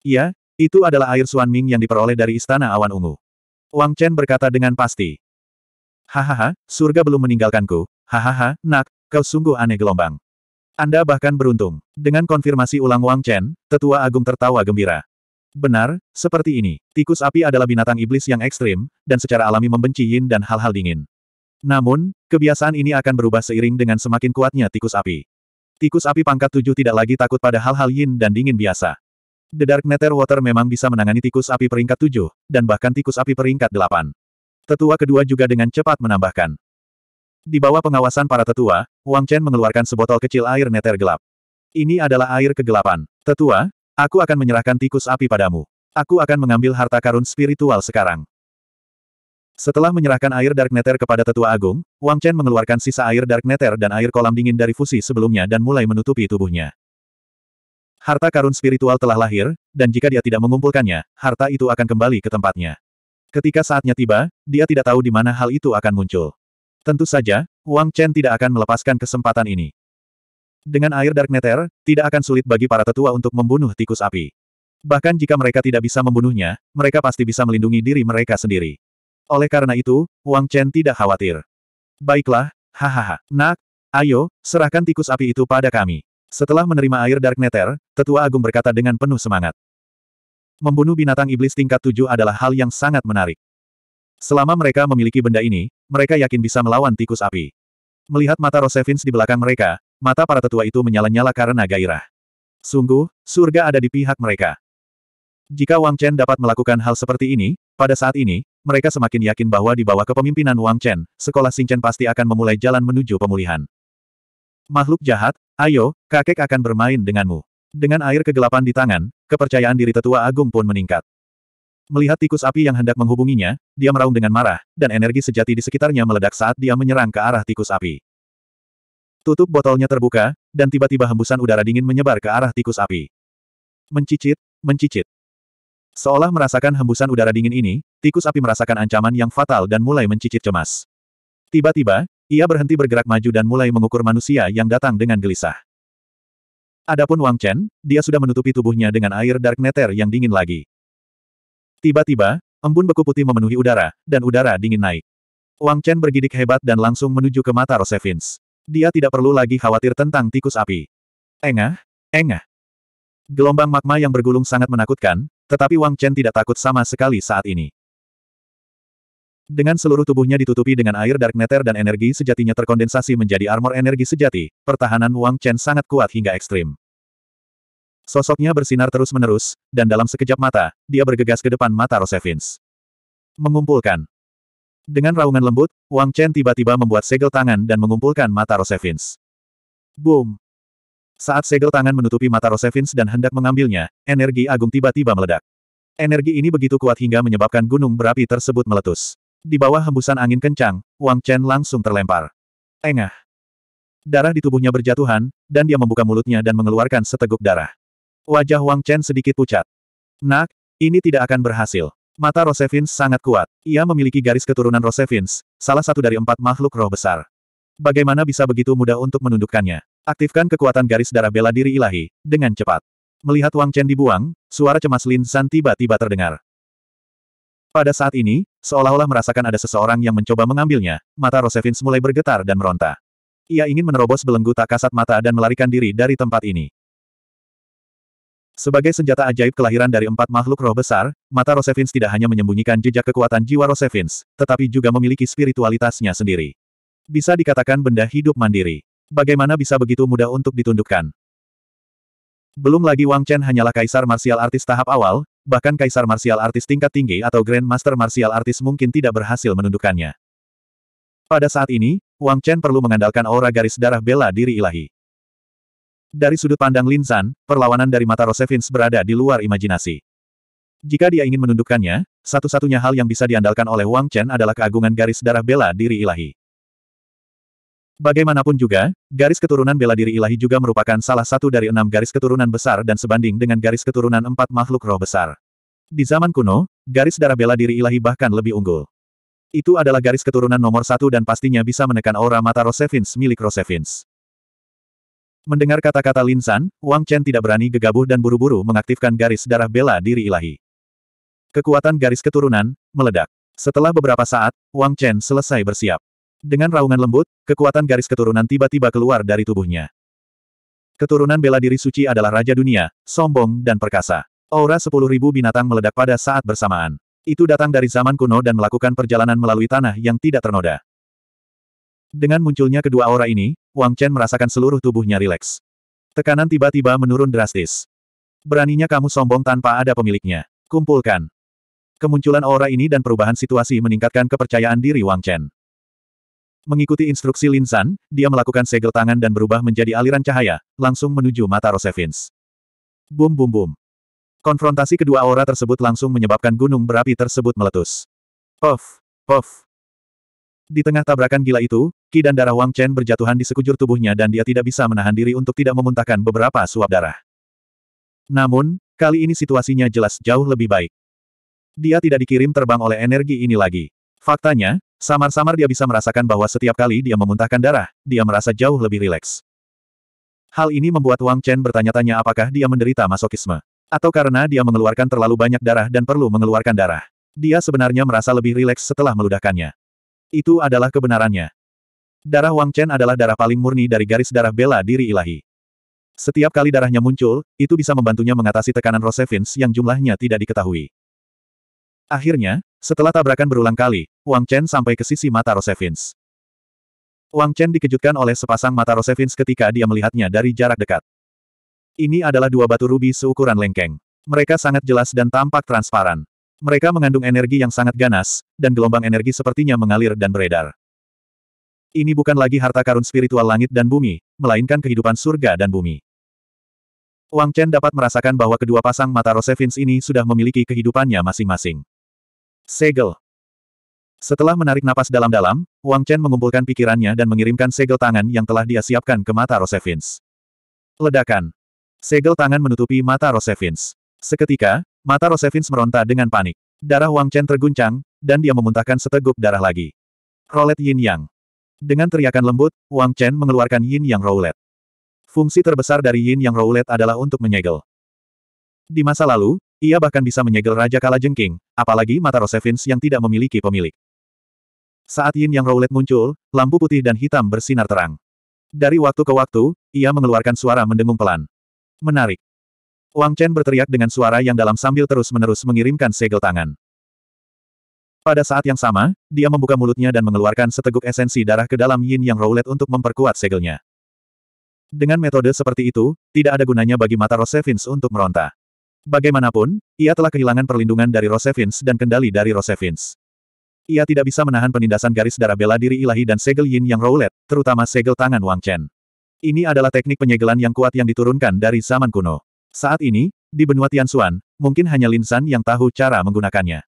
Iya, itu adalah air Suan Ming yang diperoleh dari Istana Awan Ungu. Wang Chen berkata dengan pasti. Hahaha, surga belum meninggalkanku. Hahaha, nak, kau sungguh aneh gelombang. Anda bahkan beruntung. Dengan konfirmasi ulang Wang Chen, tetua agung tertawa gembira. Benar, seperti ini. Tikus api adalah binatang iblis yang ekstrim, dan secara alami membenci yin dan hal-hal dingin. Namun, kebiasaan ini akan berubah seiring dengan semakin kuatnya tikus api. Tikus api pangkat tujuh tidak lagi takut pada hal-hal yin dan dingin biasa. The Dark Nether Water memang bisa menangani tikus api peringkat tujuh, dan bahkan tikus api peringkat delapan. Tetua kedua juga dengan cepat menambahkan. Di bawah pengawasan para tetua, Wang Chen mengeluarkan sebotol kecil air nether gelap. Ini adalah air kegelapan. Tetua, aku akan menyerahkan tikus api padamu. Aku akan mengambil harta karun spiritual sekarang. Setelah menyerahkan air Dark Nether kepada tetua agung, Wang Chen mengeluarkan sisa air Dark Nether dan air kolam dingin dari fusi sebelumnya dan mulai menutupi tubuhnya. Harta karun spiritual telah lahir, dan jika dia tidak mengumpulkannya, harta itu akan kembali ke tempatnya. Ketika saatnya tiba, dia tidak tahu di mana hal itu akan muncul. Tentu saja, Wang Chen tidak akan melepaskan kesempatan ini. Dengan air Dark Nether, tidak akan sulit bagi para tetua untuk membunuh tikus api. Bahkan jika mereka tidak bisa membunuhnya, mereka pasti bisa melindungi diri mereka sendiri. Oleh karena itu, Wang Chen tidak khawatir. Baiklah, hahaha. Nak, ayo, serahkan tikus api itu pada kami. Setelah menerima air Dark Nether, Tetua Agung berkata dengan penuh semangat. Membunuh binatang iblis tingkat tujuh adalah hal yang sangat menarik. Selama mereka memiliki benda ini, mereka yakin bisa melawan tikus api. Melihat mata Rosevins di belakang mereka, mata para tetua itu menyala-nyala karena gairah. Sungguh, surga ada di pihak mereka. Jika Wang Chen dapat melakukan hal seperti ini, pada saat ini, mereka semakin yakin bahwa di bawah kepemimpinan Wang Chen, sekolah Xingchen pasti akan memulai jalan menuju pemulihan. Makhluk jahat, ayo, kakek akan bermain denganmu. Dengan air kegelapan di tangan, kepercayaan diri tetua agung pun meningkat. Melihat tikus api yang hendak menghubunginya, dia meraung dengan marah, dan energi sejati di sekitarnya meledak saat dia menyerang ke arah tikus api. Tutup botolnya terbuka, dan tiba-tiba hembusan udara dingin menyebar ke arah tikus api. Mencicit, mencicit. Seolah merasakan hembusan udara dingin ini, tikus api merasakan ancaman yang fatal dan mulai mencicit cemas. Tiba-tiba, ia berhenti bergerak maju dan mulai mengukur manusia yang datang dengan gelisah. Adapun Wang Chen, dia sudah menutupi tubuhnya dengan air Dark Nether yang dingin lagi. Tiba-tiba, embun beku putih memenuhi udara, dan udara dingin naik. Wang Chen bergidik hebat dan langsung menuju ke mata Rosevins. Dia tidak perlu lagi khawatir tentang tikus api. Engah, engah. Gelombang magma yang bergulung sangat menakutkan, tetapi Wang Chen tidak takut sama sekali saat ini. Dengan seluruh tubuhnya ditutupi dengan air dark matter dan energi sejatinya terkondensasi menjadi armor energi sejati, pertahanan Wang Chen sangat kuat hingga ekstrim. Sosoknya bersinar terus-menerus, dan dalam sekejap mata, dia bergegas ke depan mata Rosevins. Mengumpulkan. Dengan raungan lembut, Wang Chen tiba-tiba membuat segel tangan dan mengumpulkan mata Rosevins. Boom! Saat segel tangan menutupi mata Rosevins dan hendak mengambilnya, energi agung tiba-tiba meledak. Energi ini begitu kuat hingga menyebabkan gunung berapi tersebut meletus. Di bawah hembusan angin kencang, Wang Chen langsung terlempar. Engah. Darah di tubuhnya berjatuhan, dan dia membuka mulutnya dan mengeluarkan seteguk darah. Wajah Wang Chen sedikit pucat. Nak, ini tidak akan berhasil. Mata Rosevins sangat kuat. Ia memiliki garis keturunan Rosevins, salah satu dari empat makhluk roh besar. Bagaimana bisa begitu mudah untuk menundukkannya? Aktifkan kekuatan garis darah bela diri ilahi, dengan cepat. Melihat Wang Chen dibuang, suara cemas Lin San tiba-tiba terdengar. Pada saat ini, seolah-olah merasakan ada seseorang yang mencoba mengambilnya, mata Rosevins mulai bergetar dan meronta. Ia ingin menerobos belenggu tak kasat mata dan melarikan diri dari tempat ini. Sebagai senjata ajaib kelahiran dari empat makhluk roh besar, mata Rosevins tidak hanya menyembunyikan jejak kekuatan jiwa Rosevins, tetapi juga memiliki spiritualitasnya sendiri. Bisa dikatakan benda hidup mandiri. Bagaimana bisa begitu mudah untuk ditundukkan? Belum lagi Wang Chen hanyalah kaisar martial artis tahap awal, bahkan kaisar martial artis tingkat tinggi atau Grand Master martial artis mungkin tidak berhasil menundukkannya. Pada saat ini, Wang Chen perlu mengandalkan aura garis darah bela diri ilahi. Dari sudut pandang Lin San, perlawanan dari mata Rosevins berada di luar imajinasi. Jika dia ingin menundukkannya, satu-satunya hal yang bisa diandalkan oleh Wang Chen adalah keagungan garis darah bela diri ilahi. Bagaimanapun juga, garis keturunan bela diri ilahi juga merupakan salah satu dari enam garis keturunan besar dan sebanding dengan garis keturunan empat makhluk roh besar. Di zaman kuno, garis darah bela diri ilahi bahkan lebih unggul. Itu adalah garis keturunan nomor satu dan pastinya bisa menekan aura mata Rosevins milik Rosevins. Mendengar kata-kata Linsan, Wang Chen tidak berani gegabah dan buru-buru mengaktifkan garis darah bela diri ilahi. Kekuatan garis keturunan, meledak. Setelah beberapa saat, Wang Chen selesai bersiap. Dengan raungan lembut, kekuatan garis keturunan tiba-tiba keluar dari tubuhnya. Keturunan bela diri suci adalah raja dunia, sombong dan perkasa. Aura sepuluh ribu binatang meledak pada saat bersamaan. Itu datang dari zaman kuno dan melakukan perjalanan melalui tanah yang tidak ternoda. Dengan munculnya kedua aura ini, Wang Chen merasakan seluruh tubuhnya rileks. Tekanan tiba-tiba menurun drastis. Beraninya kamu sombong tanpa ada pemiliknya. Kumpulkan. Kemunculan aura ini dan perubahan situasi meningkatkan kepercayaan diri Wang Chen. Mengikuti instruksi Linsan, dia melakukan segel tangan dan berubah menjadi aliran cahaya, langsung menuju mata Rosevins. Bum bum bum. Konfrontasi kedua aura tersebut langsung menyebabkan gunung berapi tersebut meletus. Puff, puff. Di tengah tabrakan gila itu, Ki dan darah Wang Chen berjatuhan di sekujur tubuhnya dan dia tidak bisa menahan diri untuk tidak memuntahkan beberapa suap darah. Namun, kali ini situasinya jelas jauh lebih baik. Dia tidak dikirim terbang oleh energi ini lagi. Faktanya, Samar-samar dia bisa merasakan bahwa setiap kali dia memuntahkan darah, dia merasa jauh lebih rileks. Hal ini membuat Wang Chen bertanya-tanya apakah dia menderita masokisme. Atau karena dia mengeluarkan terlalu banyak darah dan perlu mengeluarkan darah. Dia sebenarnya merasa lebih rileks setelah meludahkannya. Itu adalah kebenarannya. Darah Wang Chen adalah darah paling murni dari garis darah bela diri ilahi. Setiap kali darahnya muncul, itu bisa membantunya mengatasi tekanan Rosevins yang jumlahnya tidak diketahui. Akhirnya, setelah tabrakan berulang kali, Wang Chen sampai ke sisi mata Rosevins. Wang Chen dikejutkan oleh sepasang mata Rosevins ketika dia melihatnya dari jarak dekat. Ini adalah dua batu rubi seukuran lengkeng. Mereka sangat jelas dan tampak transparan. Mereka mengandung energi yang sangat ganas, dan gelombang energi sepertinya mengalir dan beredar. Ini bukan lagi harta karun spiritual langit dan bumi, melainkan kehidupan surga dan bumi. Wang Chen dapat merasakan bahwa kedua pasang mata Rosevins ini sudah memiliki kehidupannya masing-masing. Segel. Setelah menarik napas dalam-dalam, Wang Chen mengumpulkan pikirannya dan mengirimkan segel tangan yang telah dia siapkan ke mata Rosevins. Ledakan. Segel tangan menutupi mata Rosevins. Seketika, mata Rosevins meronta dengan panik. Darah Wang Chen terguncang, dan dia memuntahkan seteguk darah lagi. Rolet Yin Yang. Dengan teriakan lembut, Wang Chen mengeluarkan Yin Yang Roulette. Fungsi terbesar dari Yin Yang Roulette adalah untuk menyegel. Di masa lalu, ia bahkan bisa menyegel Raja Kala Jengking, apalagi mata Rosevins yang tidak memiliki pemilik. Saat Yin Yang Roulette muncul, lampu putih dan hitam bersinar terang. Dari waktu ke waktu, ia mengeluarkan suara mendengung pelan. Menarik. Wang Chen berteriak dengan suara yang dalam sambil terus-menerus mengirimkan segel tangan. Pada saat yang sama, dia membuka mulutnya dan mengeluarkan seteguk esensi darah ke dalam Yin Yang Roulette untuk memperkuat segelnya. Dengan metode seperti itu, tidak ada gunanya bagi mata Rosevins untuk meronta. Bagaimanapun, ia telah kehilangan perlindungan dari Rosevins dan kendali dari Rosevins. Ia tidak bisa menahan penindasan garis darah bela diri ilahi dan segel yin yang Roulette, terutama segel tangan Wang Chen. Ini adalah teknik penyegelan yang kuat yang diturunkan dari zaman kuno. Saat ini, di benua Tianxuan, mungkin hanya Linsan yang tahu cara menggunakannya.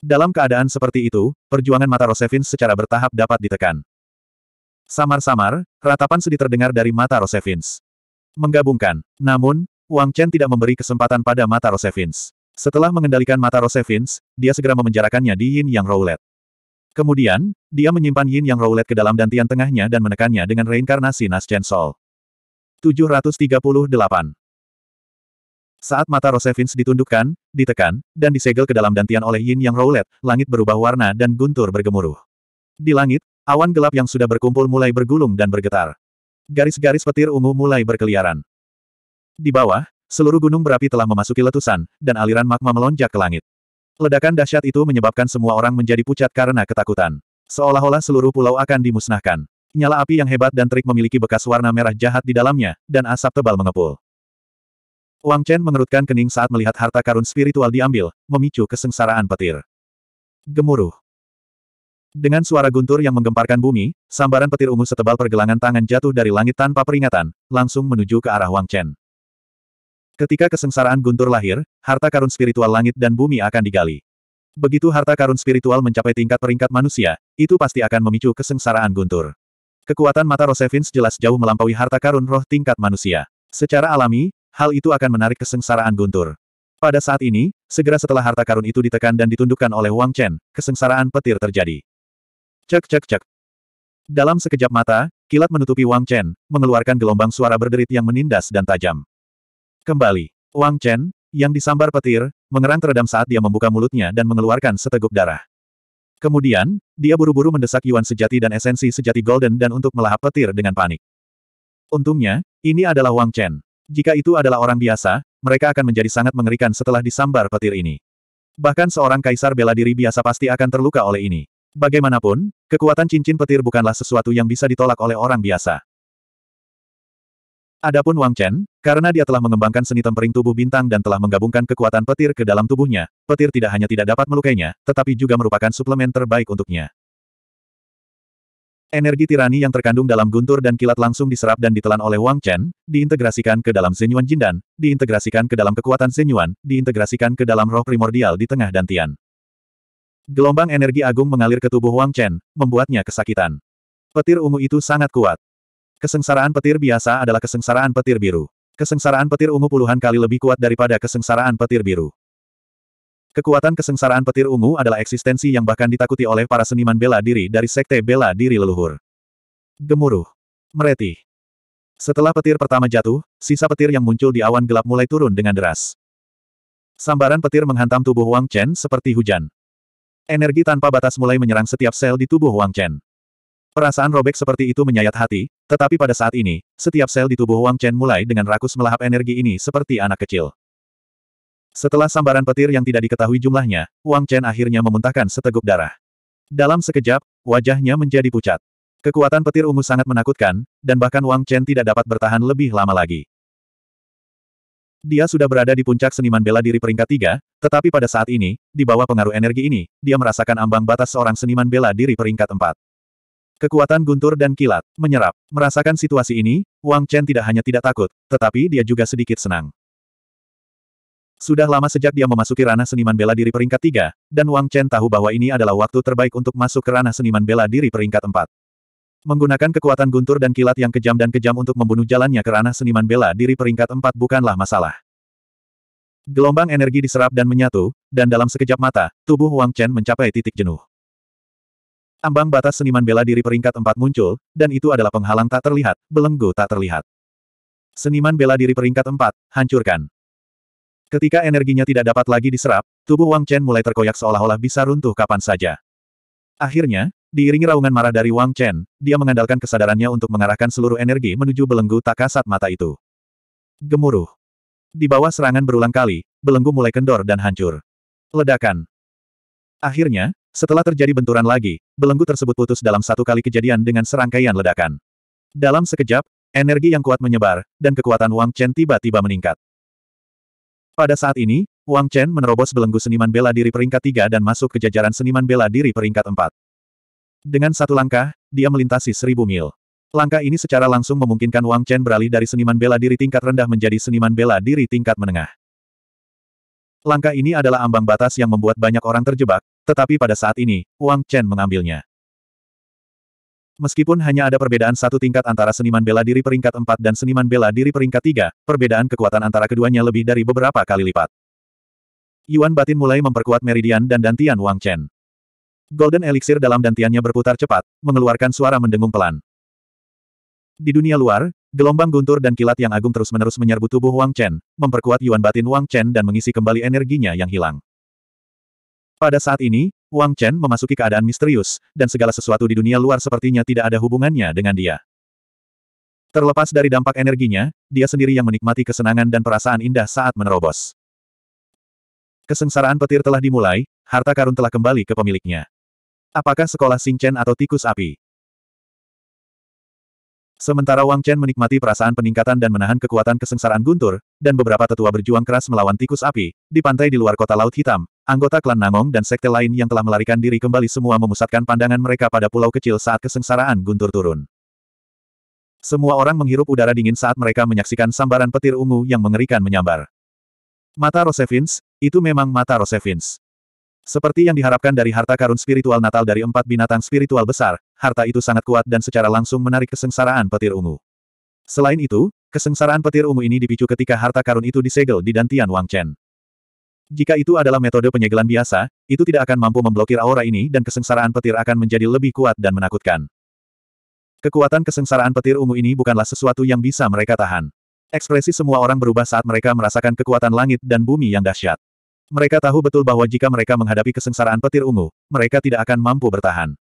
Dalam keadaan seperti itu, perjuangan mata Rosevins secara bertahap dapat ditekan. Samar-samar, ratapan sedih terdengar dari mata Rosevins. Menggabungkan. Namun, Wang Chen tidak memberi kesempatan pada mata Rosevins. Setelah mengendalikan mata Rosevins, dia segera memenjarakannya di Yin Yang Roulette. Kemudian, dia menyimpan Yin Yang Roulette ke dalam dantian tengahnya dan menekannya dengan reinkarnasi Nas Chen Sol. 738 Saat mata Rosevins ditundukkan, ditekan, dan disegel ke dalam dantian oleh Yin Yang Roulette, langit berubah warna dan guntur bergemuruh. Di langit, awan gelap yang sudah berkumpul mulai bergulung dan bergetar. Garis-garis petir ungu mulai berkeliaran. Di bawah, seluruh gunung berapi telah memasuki letusan, dan aliran magma melonjak ke langit. Ledakan dahsyat itu menyebabkan semua orang menjadi pucat karena ketakutan. Seolah-olah seluruh pulau akan dimusnahkan. Nyala api yang hebat dan terik memiliki bekas warna merah jahat di dalamnya, dan asap tebal mengepul. Wang Chen mengerutkan kening saat melihat harta karun spiritual diambil, memicu kesengsaraan petir. Gemuruh. Dengan suara guntur yang menggemparkan bumi, sambaran petir ungu setebal pergelangan tangan jatuh dari langit tanpa peringatan, langsung menuju ke arah Wang Chen. Ketika kesengsaraan guntur lahir, harta karun spiritual langit dan bumi akan digali. Begitu harta karun spiritual mencapai tingkat peringkat manusia, itu pasti akan memicu kesengsaraan guntur. Kekuatan mata Rosevins jelas jauh melampaui harta karun roh tingkat manusia. Secara alami, hal itu akan menarik kesengsaraan guntur. Pada saat ini, segera setelah harta karun itu ditekan dan ditundukkan oleh Wang Chen, kesengsaraan petir terjadi. Cek cek cek. Dalam sekejap mata, kilat menutupi Wang Chen, mengeluarkan gelombang suara berderit yang menindas dan tajam. Kembali. Wang Chen, yang disambar petir, mengerang teredam saat dia membuka mulutnya dan mengeluarkan seteguk darah. Kemudian, dia buru-buru mendesak Yuan sejati dan esensi sejati Golden dan untuk melahap petir dengan panik. Untungnya, ini adalah Wang Chen. Jika itu adalah orang biasa, mereka akan menjadi sangat mengerikan setelah disambar petir ini. Bahkan seorang kaisar bela diri biasa pasti akan terluka oleh ini. Bagaimanapun, kekuatan cincin petir bukanlah sesuatu yang bisa ditolak oleh orang biasa. Adapun Wang Chen, karena dia telah mengembangkan seni tempering tubuh bintang dan telah menggabungkan kekuatan petir ke dalam tubuhnya, petir tidak hanya tidak dapat melukainya, tetapi juga merupakan suplemen terbaik untuknya. Energi tirani yang terkandung dalam guntur dan kilat langsung diserap dan ditelan oleh Wang Chen, diintegrasikan ke dalam Zenyuan Jindan, diintegrasikan ke dalam kekuatan senyuan, diintegrasikan ke dalam roh primordial di tengah dantian. Gelombang energi agung mengalir ke tubuh Wang Chen, membuatnya kesakitan. Petir ungu itu sangat kuat. Kesengsaraan petir biasa adalah kesengsaraan petir biru. Kesengsaraan petir ungu puluhan kali lebih kuat daripada kesengsaraan petir biru. Kekuatan kesengsaraan petir ungu adalah eksistensi yang bahkan ditakuti oleh para seniman bela diri dari sekte bela diri leluhur. Gemuruh. Mereti. Setelah petir pertama jatuh, sisa petir yang muncul di awan gelap mulai turun dengan deras. Sambaran petir menghantam tubuh Wang Chen seperti hujan. Energi tanpa batas mulai menyerang setiap sel di tubuh Wang Chen. Perasaan robek seperti itu menyayat hati, tetapi pada saat ini, setiap sel di tubuh Wang Chen mulai dengan rakus melahap energi ini seperti anak kecil. Setelah sambaran petir yang tidak diketahui jumlahnya, Wang Chen akhirnya memuntahkan seteguk darah. Dalam sekejap, wajahnya menjadi pucat. Kekuatan petir ungu sangat menakutkan, dan bahkan Wang Chen tidak dapat bertahan lebih lama lagi. Dia sudah berada di puncak seniman bela diri peringkat tiga, tetapi pada saat ini, di bawah pengaruh energi ini, dia merasakan ambang batas seorang seniman bela diri peringkat empat. Kekuatan guntur dan kilat, menyerap. Merasakan situasi ini, Wang Chen tidak hanya tidak takut, tetapi dia juga sedikit senang. Sudah lama sejak dia memasuki ranah seniman bela diri peringkat tiga, dan Wang Chen tahu bahwa ini adalah waktu terbaik untuk masuk ke ranah seniman bela diri peringkat empat. Menggunakan kekuatan guntur dan kilat yang kejam dan kejam untuk membunuh jalannya ke ranah seniman bela diri peringkat empat bukanlah masalah. Gelombang energi diserap dan menyatu, dan dalam sekejap mata, tubuh Wang Chen mencapai titik jenuh. Ambang batas seniman bela diri peringkat 4 muncul, dan itu adalah penghalang tak terlihat, belenggu tak terlihat. Seniman bela diri peringkat 4, hancurkan. Ketika energinya tidak dapat lagi diserap, tubuh Wang Chen mulai terkoyak seolah-olah bisa runtuh kapan saja. Akhirnya, diiringi raungan marah dari Wang Chen, dia mengandalkan kesadarannya untuk mengarahkan seluruh energi menuju belenggu tak kasat mata itu. Gemuruh. Di bawah serangan berulang kali, belenggu mulai kendor dan hancur. Ledakan. Akhirnya, setelah terjadi benturan lagi, belenggu tersebut putus dalam satu kali kejadian dengan serangkaian ledakan. Dalam sekejap, energi yang kuat menyebar, dan kekuatan Wang Chen tiba-tiba meningkat. Pada saat ini, Wang Chen menerobos belenggu seniman bela diri peringkat tiga dan masuk ke jajaran seniman bela diri peringkat empat. Dengan satu langkah, dia melintasi seribu mil. Langkah ini secara langsung memungkinkan Wang Chen beralih dari seniman bela diri tingkat rendah menjadi seniman bela diri tingkat menengah. Langkah ini adalah ambang batas yang membuat banyak orang terjebak, tetapi pada saat ini, Wang Chen mengambilnya. Meskipun hanya ada perbedaan satu tingkat antara seniman bela diri peringkat 4 dan seniman bela diri peringkat 3, perbedaan kekuatan antara keduanya lebih dari beberapa kali lipat. Yuan Batin mulai memperkuat meridian dan dantian Wang Chen. Golden Elixir dalam dantiannya berputar cepat, mengeluarkan suara mendengung pelan. Di dunia luar, Gelombang guntur dan kilat yang agung terus-menerus menyerbu tubuh Wang Chen, memperkuat yuan batin Wang Chen dan mengisi kembali energinya yang hilang. Pada saat ini, Wang Chen memasuki keadaan misterius, dan segala sesuatu di dunia luar sepertinya tidak ada hubungannya dengan dia. Terlepas dari dampak energinya, dia sendiri yang menikmati kesenangan dan perasaan indah saat menerobos. Kesengsaraan petir telah dimulai, harta karun telah kembali ke pemiliknya. Apakah sekolah Sing Chen atau tikus api? Sementara Wang Chen menikmati perasaan peningkatan dan menahan kekuatan kesengsaraan guntur, dan beberapa tetua berjuang keras melawan tikus api, di pantai di luar kota Laut Hitam, anggota klan Nangong dan sekte lain yang telah melarikan diri kembali semua memusatkan pandangan mereka pada pulau kecil saat kesengsaraan guntur turun. Semua orang menghirup udara dingin saat mereka menyaksikan sambaran petir ungu yang mengerikan menyambar. Mata Rosevins, itu memang mata Rosevins. Seperti yang diharapkan dari harta karun spiritual natal dari empat binatang spiritual besar, harta itu sangat kuat dan secara langsung menarik kesengsaraan petir ungu. Selain itu, kesengsaraan petir ungu ini dipicu ketika harta karun itu disegel di dantian Wang Chen. Jika itu adalah metode penyegelan biasa, itu tidak akan mampu memblokir aura ini dan kesengsaraan petir akan menjadi lebih kuat dan menakutkan. Kekuatan kesengsaraan petir ungu ini bukanlah sesuatu yang bisa mereka tahan. Ekspresi semua orang berubah saat mereka merasakan kekuatan langit dan bumi yang dahsyat. Mereka tahu betul bahwa jika mereka menghadapi kesengsaraan petir ungu, mereka tidak akan mampu bertahan.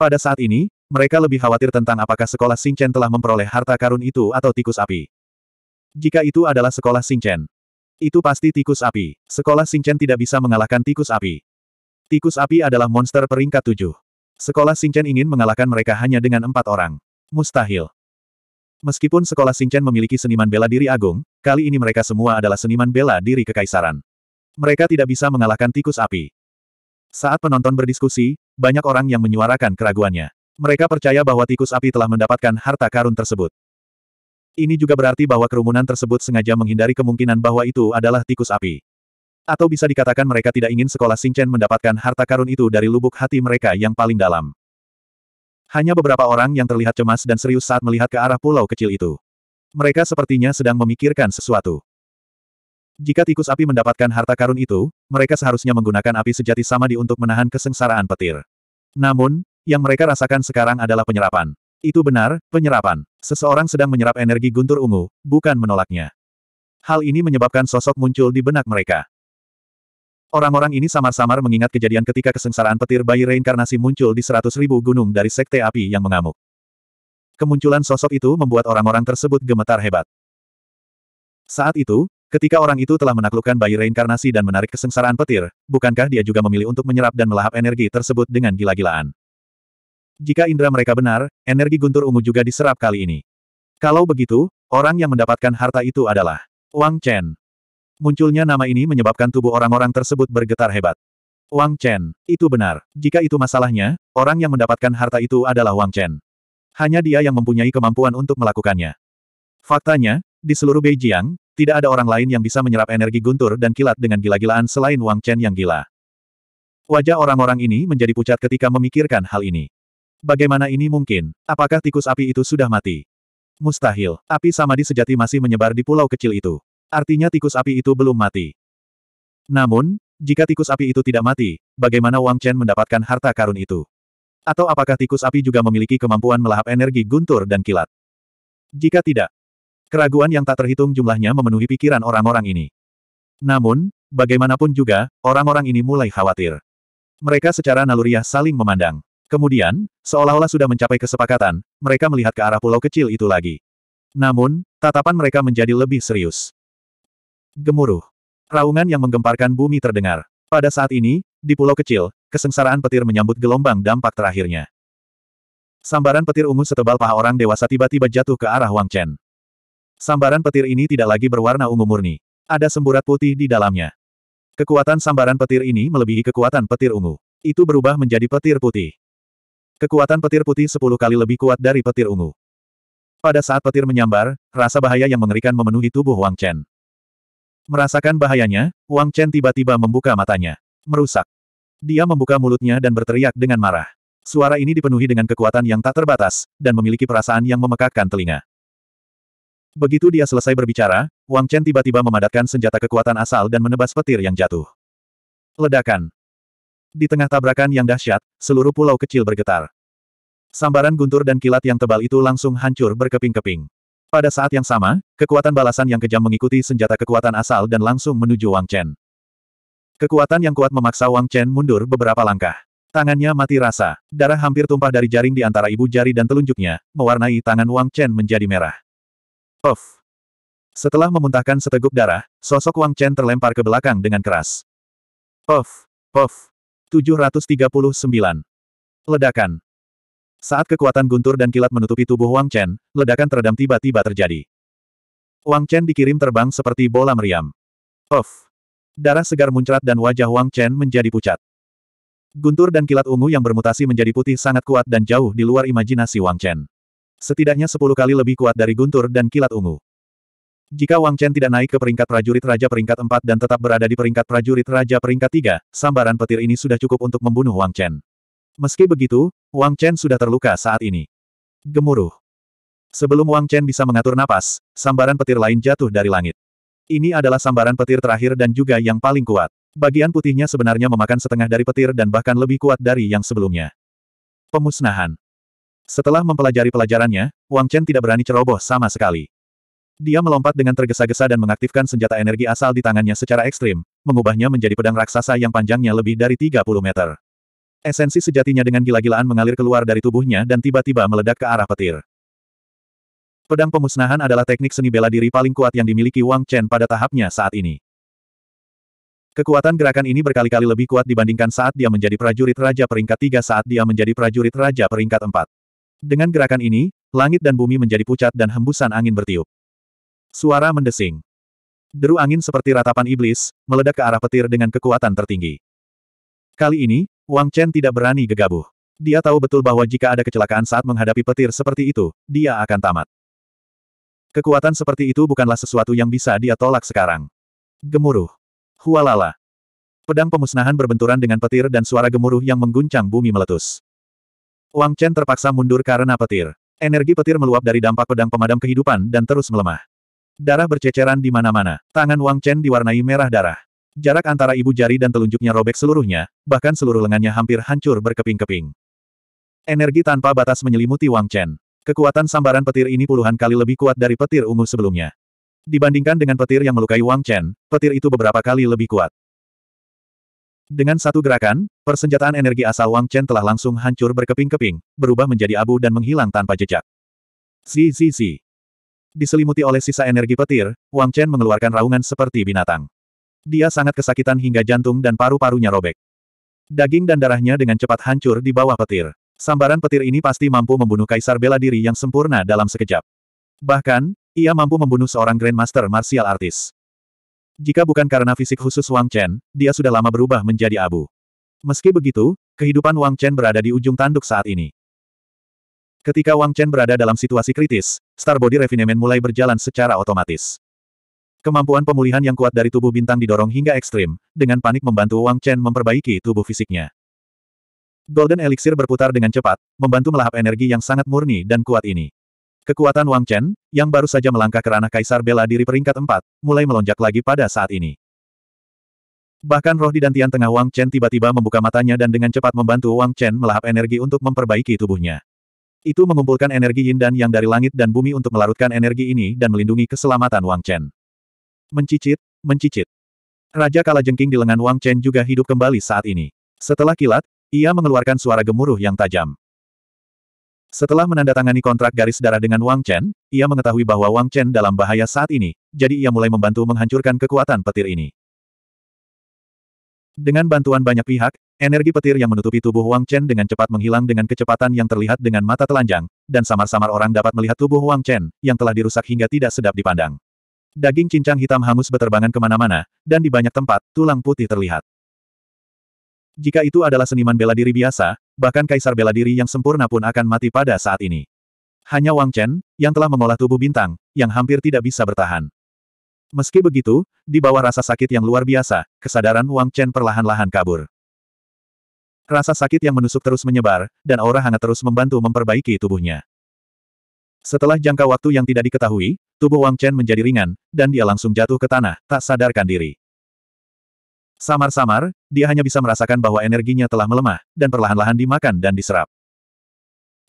Pada saat ini, mereka lebih khawatir tentang apakah sekolah Singchen telah memperoleh harta karun itu atau tikus api. Jika itu adalah sekolah Singchen, itu pasti tikus api. Sekolah Singchen tidak bisa mengalahkan tikus api. Tikus api adalah monster peringkat tujuh. Sekolah Singchen ingin mengalahkan mereka hanya dengan empat orang. Mustahil. Meskipun sekolah Singchen memiliki seniman bela diri agung, kali ini mereka semua adalah seniman bela diri kekaisaran. Mereka tidak bisa mengalahkan tikus api. Saat penonton berdiskusi, banyak orang yang menyuarakan keraguannya. Mereka percaya bahwa tikus api telah mendapatkan harta karun tersebut. Ini juga berarti bahwa kerumunan tersebut sengaja menghindari kemungkinan bahwa itu adalah tikus api. Atau bisa dikatakan mereka tidak ingin sekolah Singchen mendapatkan harta karun itu dari lubuk hati mereka yang paling dalam. Hanya beberapa orang yang terlihat cemas dan serius saat melihat ke arah pulau kecil itu. Mereka sepertinya sedang memikirkan sesuatu. Jika tikus api mendapatkan harta karun itu, mereka seharusnya menggunakan api sejati sama di untuk menahan kesengsaraan petir. Namun, yang mereka rasakan sekarang adalah penyerapan. Itu benar, penyerapan. Seseorang sedang menyerap energi guntur ungu, bukan menolaknya. Hal ini menyebabkan sosok muncul di benak mereka. Orang-orang ini samar-samar mengingat kejadian ketika kesengsaraan petir bayi reinkarnasi muncul di seratus ribu gunung dari sekte api yang mengamuk. Kemunculan sosok itu membuat orang-orang tersebut gemetar hebat. Saat itu, Ketika orang itu telah menaklukkan bayi reinkarnasi dan menarik kesengsaraan petir, bukankah dia juga memilih untuk menyerap dan melahap energi tersebut dengan gila-gilaan? Jika indera mereka benar, energi guntur ungu juga diserap kali ini. Kalau begitu, orang yang mendapatkan harta itu adalah Wang Chen. Munculnya nama ini menyebabkan tubuh orang-orang tersebut bergetar hebat. Wang Chen, itu benar. Jika itu masalahnya, orang yang mendapatkan harta itu adalah Wang Chen. Hanya dia yang mempunyai kemampuan untuk melakukannya. Faktanya, di seluruh Beijing, tidak ada orang lain yang bisa menyerap energi guntur dan kilat dengan gila-gilaan selain Wang Chen yang gila. Wajah orang-orang ini menjadi pucat ketika memikirkan hal ini. Bagaimana ini mungkin? Apakah tikus api itu sudah mati? Mustahil. Api samadi sejati masih menyebar di pulau kecil itu. Artinya tikus api itu belum mati. Namun, jika tikus api itu tidak mati, bagaimana Wang Chen mendapatkan harta karun itu? Atau apakah tikus api juga memiliki kemampuan melahap energi guntur dan kilat? Jika tidak, Keraguan yang tak terhitung jumlahnya memenuhi pikiran orang-orang ini. Namun, bagaimanapun juga, orang-orang ini mulai khawatir. Mereka secara naluriah saling memandang. Kemudian, seolah-olah sudah mencapai kesepakatan, mereka melihat ke arah pulau kecil itu lagi. Namun, tatapan mereka menjadi lebih serius. Gemuruh. Raungan yang menggemparkan bumi terdengar. Pada saat ini, di pulau kecil, kesengsaraan petir menyambut gelombang dampak terakhirnya. Sambaran petir ungu setebal paha orang dewasa tiba-tiba jatuh ke arah Wang Chen. Sambaran petir ini tidak lagi berwarna ungu murni. Ada semburat putih di dalamnya. Kekuatan sambaran petir ini melebihi kekuatan petir ungu. Itu berubah menjadi petir putih. Kekuatan petir putih 10 kali lebih kuat dari petir ungu. Pada saat petir menyambar, rasa bahaya yang mengerikan memenuhi tubuh Wang Chen. Merasakan bahayanya, Wang Chen tiba-tiba membuka matanya. Merusak. Dia membuka mulutnya dan berteriak dengan marah. Suara ini dipenuhi dengan kekuatan yang tak terbatas, dan memiliki perasaan yang memekakkan telinga. Begitu dia selesai berbicara, Wang Chen tiba-tiba memadatkan senjata kekuatan asal dan menebas petir yang jatuh. Ledakan. Di tengah tabrakan yang dahsyat, seluruh pulau kecil bergetar. Sambaran guntur dan kilat yang tebal itu langsung hancur berkeping-keping. Pada saat yang sama, kekuatan balasan yang kejam mengikuti senjata kekuatan asal dan langsung menuju Wang Chen. Kekuatan yang kuat memaksa Wang Chen mundur beberapa langkah. Tangannya mati rasa, darah hampir tumpah dari jaring di antara ibu jari dan telunjuknya, mewarnai tangan Wang Chen menjadi merah. Of. Setelah memuntahkan seteguk darah, sosok Wang Chen terlempar ke belakang dengan keras. Of. Of. 739. Ledakan. Saat kekuatan guntur dan kilat menutupi tubuh Wang Chen, ledakan teredam tiba-tiba terjadi. Wang Chen dikirim terbang seperti bola meriam. Of. Darah segar muncrat dan wajah Wang Chen menjadi pucat. Guntur dan kilat ungu yang bermutasi menjadi putih sangat kuat dan jauh di luar imajinasi Wang Chen. Setidaknya sepuluh kali lebih kuat dari guntur dan kilat ungu. Jika Wang Chen tidak naik ke peringkat prajurit raja peringkat empat dan tetap berada di peringkat prajurit raja peringkat tiga, sambaran petir ini sudah cukup untuk membunuh Wang Chen. Meski begitu, Wang Chen sudah terluka saat ini. Gemuruh. Sebelum Wang Chen bisa mengatur napas, sambaran petir lain jatuh dari langit. Ini adalah sambaran petir terakhir dan juga yang paling kuat. Bagian putihnya sebenarnya memakan setengah dari petir dan bahkan lebih kuat dari yang sebelumnya. Pemusnahan. Setelah mempelajari pelajarannya, Wang Chen tidak berani ceroboh sama sekali. Dia melompat dengan tergesa-gesa dan mengaktifkan senjata energi asal di tangannya secara ekstrim, mengubahnya menjadi pedang raksasa yang panjangnya lebih dari 30 meter. Esensi sejatinya dengan gila-gilaan mengalir keluar dari tubuhnya dan tiba-tiba meledak ke arah petir. Pedang pemusnahan adalah teknik seni bela diri paling kuat yang dimiliki Wang Chen pada tahapnya saat ini. Kekuatan gerakan ini berkali-kali lebih kuat dibandingkan saat dia menjadi prajurit raja peringkat 3 saat dia menjadi prajurit raja peringkat 4. Dengan gerakan ini, langit dan bumi menjadi pucat dan hembusan angin bertiup. Suara mendesing. Deru angin seperti ratapan iblis, meledak ke arah petir dengan kekuatan tertinggi. Kali ini, Wang Chen tidak berani gegabah. Dia tahu betul bahwa jika ada kecelakaan saat menghadapi petir seperti itu, dia akan tamat. Kekuatan seperti itu bukanlah sesuatu yang bisa dia tolak sekarang. Gemuruh. Hualala. Pedang pemusnahan berbenturan dengan petir dan suara gemuruh yang mengguncang bumi meletus. Wang Chen terpaksa mundur karena petir. Energi petir meluap dari dampak pedang pemadam kehidupan dan terus melemah. Darah berceceran di mana-mana. Tangan Wang Chen diwarnai merah darah. Jarak antara ibu jari dan telunjuknya robek seluruhnya, bahkan seluruh lengannya hampir hancur berkeping-keping. Energi tanpa batas menyelimuti Wang Chen. Kekuatan sambaran petir ini puluhan kali lebih kuat dari petir ungu sebelumnya. Dibandingkan dengan petir yang melukai Wang Chen, petir itu beberapa kali lebih kuat. Dengan satu gerakan, persenjataan energi asal Wang Chen telah langsung hancur berkeping-keping, berubah menjadi abu dan menghilang tanpa jejak. Si si si. Diselimuti oleh sisa energi petir, Wang Chen mengeluarkan raungan seperti binatang. Dia sangat kesakitan hingga jantung dan paru-parunya robek. Daging dan darahnya dengan cepat hancur di bawah petir. Sambaran petir ini pasti mampu membunuh kaisar bela diri yang sempurna dalam sekejap. Bahkan, ia mampu membunuh seorang Grandmaster Martial Artist. Jika bukan karena fisik khusus Wang Chen, dia sudah lama berubah menjadi abu. Meski begitu, kehidupan Wang Chen berada di ujung tanduk saat ini. Ketika Wang Chen berada dalam situasi kritis, Star Body Refinement mulai berjalan secara otomatis. Kemampuan pemulihan yang kuat dari tubuh bintang didorong hingga ekstrim, dengan panik membantu Wang Chen memperbaiki tubuh fisiknya. Golden Elixir berputar dengan cepat, membantu melahap energi yang sangat murni dan kuat ini. Kekuatan Wang Chen, yang baru saja melangkah ke ranah Kaisar Bela Diri peringkat 4, mulai melonjak lagi pada saat ini. Bahkan roh di dantian tengah Wang Chen tiba-tiba membuka matanya dan dengan cepat membantu Wang Chen melahap energi untuk memperbaiki tubuhnya. Itu mengumpulkan energi yin dan yang dari langit dan bumi untuk melarutkan energi ini dan melindungi keselamatan Wang Chen. Mencicit, mencicit. Raja Kala Jengking di lengan Wang Chen juga hidup kembali saat ini. Setelah kilat, ia mengeluarkan suara gemuruh yang tajam. Setelah menandatangani kontrak garis darah dengan Wang Chen, ia mengetahui bahwa Wang Chen dalam bahaya saat ini, jadi ia mulai membantu menghancurkan kekuatan petir ini. Dengan bantuan banyak pihak, energi petir yang menutupi tubuh Wang Chen dengan cepat menghilang dengan kecepatan yang terlihat dengan mata telanjang, dan samar-samar orang dapat melihat tubuh Wang Chen, yang telah dirusak hingga tidak sedap dipandang. Daging cincang hitam hangus beterbangan kemana-mana, dan di banyak tempat, tulang putih terlihat. Jika itu adalah seniman bela diri biasa, bahkan kaisar bela diri yang sempurna pun akan mati pada saat ini. Hanya Wang Chen, yang telah mengolah tubuh bintang, yang hampir tidak bisa bertahan. Meski begitu, di bawah rasa sakit yang luar biasa, kesadaran Wang Chen perlahan-lahan kabur. Rasa sakit yang menusuk terus menyebar, dan aura hangat terus membantu memperbaiki tubuhnya. Setelah jangka waktu yang tidak diketahui, tubuh Wang Chen menjadi ringan, dan dia langsung jatuh ke tanah, tak sadarkan diri. Samar-samar, dia hanya bisa merasakan bahwa energinya telah melemah, dan perlahan-lahan dimakan dan diserap.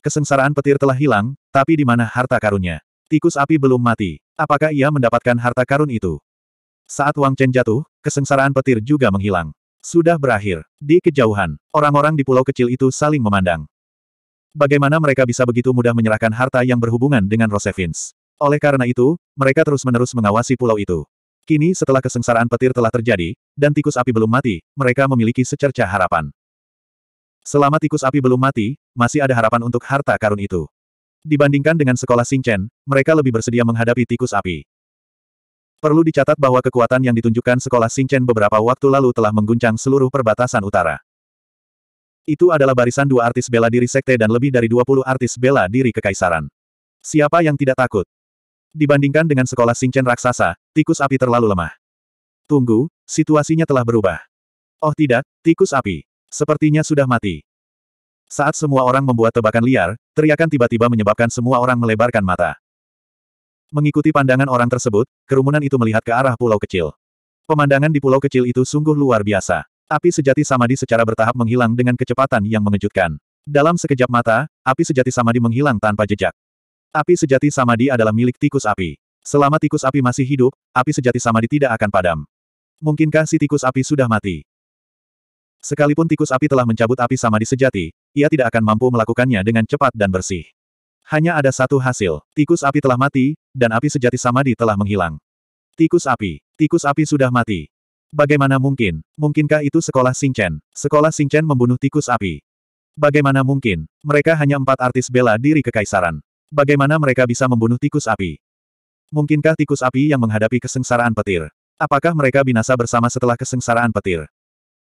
Kesengsaraan petir telah hilang, tapi di mana harta karunnya? Tikus api belum mati. Apakah ia mendapatkan harta karun itu? Saat Wang Chen jatuh, kesengsaraan petir juga menghilang. Sudah berakhir. Di kejauhan, orang-orang di pulau kecil itu saling memandang. Bagaimana mereka bisa begitu mudah menyerahkan harta yang berhubungan dengan Rosevins? Oleh karena itu, mereka terus-menerus mengawasi pulau itu. Kini setelah kesengsaraan petir telah terjadi, dan tikus api belum mati, mereka memiliki secerca harapan. Selama tikus api belum mati, masih ada harapan untuk harta karun itu. Dibandingkan dengan sekolah Singchen, mereka lebih bersedia menghadapi tikus api. Perlu dicatat bahwa kekuatan yang ditunjukkan sekolah Singchen beberapa waktu lalu telah mengguncang seluruh perbatasan utara. Itu adalah barisan dua artis bela diri sekte dan lebih dari 20 artis bela diri kekaisaran. Siapa yang tidak takut? Dibandingkan dengan sekolah Singchen raksasa, tikus api terlalu lemah. Tunggu, situasinya telah berubah. Oh tidak, tikus api. Sepertinya sudah mati. Saat semua orang membuat tebakan liar, teriakan tiba-tiba menyebabkan semua orang melebarkan mata. Mengikuti pandangan orang tersebut, kerumunan itu melihat ke arah pulau kecil. Pemandangan di pulau kecil itu sungguh luar biasa. Api sejati samadi secara bertahap menghilang dengan kecepatan yang mengejutkan. Dalam sekejap mata, api sejati samadi menghilang tanpa jejak. Api sejati Samadi adalah milik tikus api. Selama tikus api masih hidup, api sejati Samadi tidak akan padam. Mungkinkah si tikus api sudah mati? Sekalipun tikus api telah mencabut api Samadi sejati, ia tidak akan mampu melakukannya dengan cepat dan bersih. Hanya ada satu hasil, tikus api telah mati, dan api sejati Samadi telah menghilang. Tikus api, tikus api sudah mati. Bagaimana mungkin? Mungkinkah itu sekolah Singchen? Sekolah Singchen membunuh tikus api. Bagaimana mungkin? Mereka hanya empat artis bela diri kekaisaran. Bagaimana mereka bisa membunuh tikus api? Mungkinkah tikus api yang menghadapi kesengsaraan petir? Apakah mereka binasa bersama setelah kesengsaraan petir?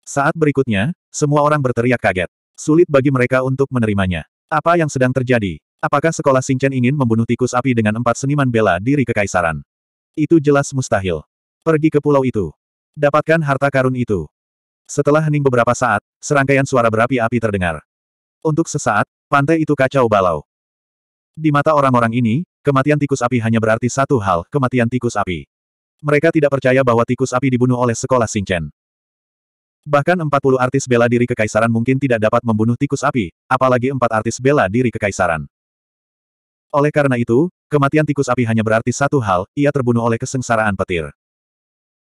Saat berikutnya, semua orang berteriak kaget. Sulit bagi mereka untuk menerimanya. Apa yang sedang terjadi? Apakah sekolah Sinchen ingin membunuh tikus api dengan empat seniman bela diri kekaisaran? Itu jelas mustahil. Pergi ke pulau itu. Dapatkan harta karun itu. Setelah hening beberapa saat, serangkaian suara berapi-api terdengar. Untuk sesaat, pantai itu kacau balau. Di mata orang-orang ini, kematian tikus api hanya berarti satu hal, kematian tikus api. Mereka tidak percaya bahwa tikus api dibunuh oleh sekolah Singchen. Bahkan 40 artis bela diri kekaisaran mungkin tidak dapat membunuh tikus api, apalagi empat artis bela diri kekaisaran. Oleh karena itu, kematian tikus api hanya berarti satu hal, ia terbunuh oleh kesengsaraan petir.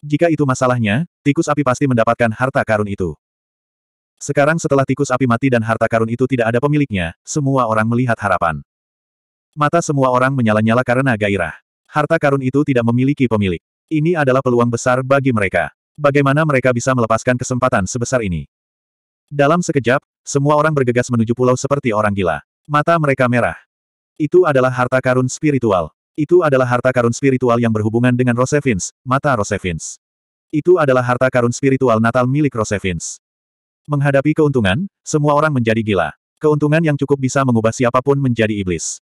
Jika itu masalahnya, tikus api pasti mendapatkan harta karun itu. Sekarang setelah tikus api mati dan harta karun itu tidak ada pemiliknya, semua orang melihat harapan. Mata semua orang menyala-nyala karena gairah. Harta karun itu tidak memiliki pemilik. Ini adalah peluang besar bagi mereka. Bagaimana mereka bisa melepaskan kesempatan sebesar ini? Dalam sekejap, semua orang bergegas menuju pulau seperti orang gila. Mata mereka merah. Itu adalah harta karun spiritual. Itu adalah harta karun spiritual yang berhubungan dengan Rosevins, mata Rosevins. Itu adalah harta karun spiritual Natal milik Rosevins. Menghadapi keuntungan, semua orang menjadi gila. Keuntungan yang cukup bisa mengubah siapapun menjadi iblis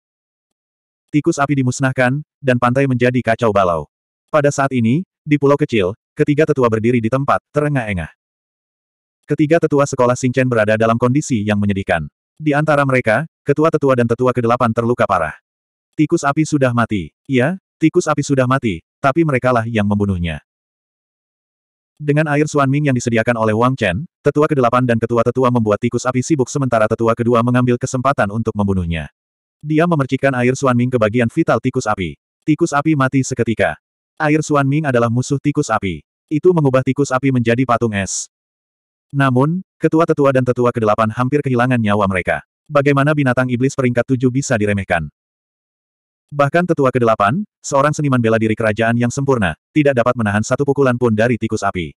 tikus api dimusnahkan, dan pantai menjadi kacau balau. Pada saat ini, di pulau kecil, ketiga tetua berdiri di tempat, terengah-engah. Ketiga tetua sekolah Singchen berada dalam kondisi yang menyedihkan. Di antara mereka, ketua-tetua dan tetua kedelapan terluka parah. Tikus api sudah mati. Iya, tikus api sudah mati, tapi merekalah yang membunuhnya. Dengan air suan ming yang disediakan oleh Wang Chen, tetua kedelapan dan ketua-tetua membuat tikus api sibuk sementara tetua kedua mengambil kesempatan untuk membunuhnya. Dia memercikkan air suan ming ke bagian vital tikus api. Tikus api mati seketika. Air suan ming adalah musuh tikus api. Itu mengubah tikus api menjadi patung es. Namun, ketua-tetua dan tetua kedelapan hampir kehilangan nyawa mereka. Bagaimana binatang iblis peringkat tujuh bisa diremehkan? Bahkan tetua kedelapan, seorang seniman bela diri kerajaan yang sempurna, tidak dapat menahan satu pukulan pun dari tikus api.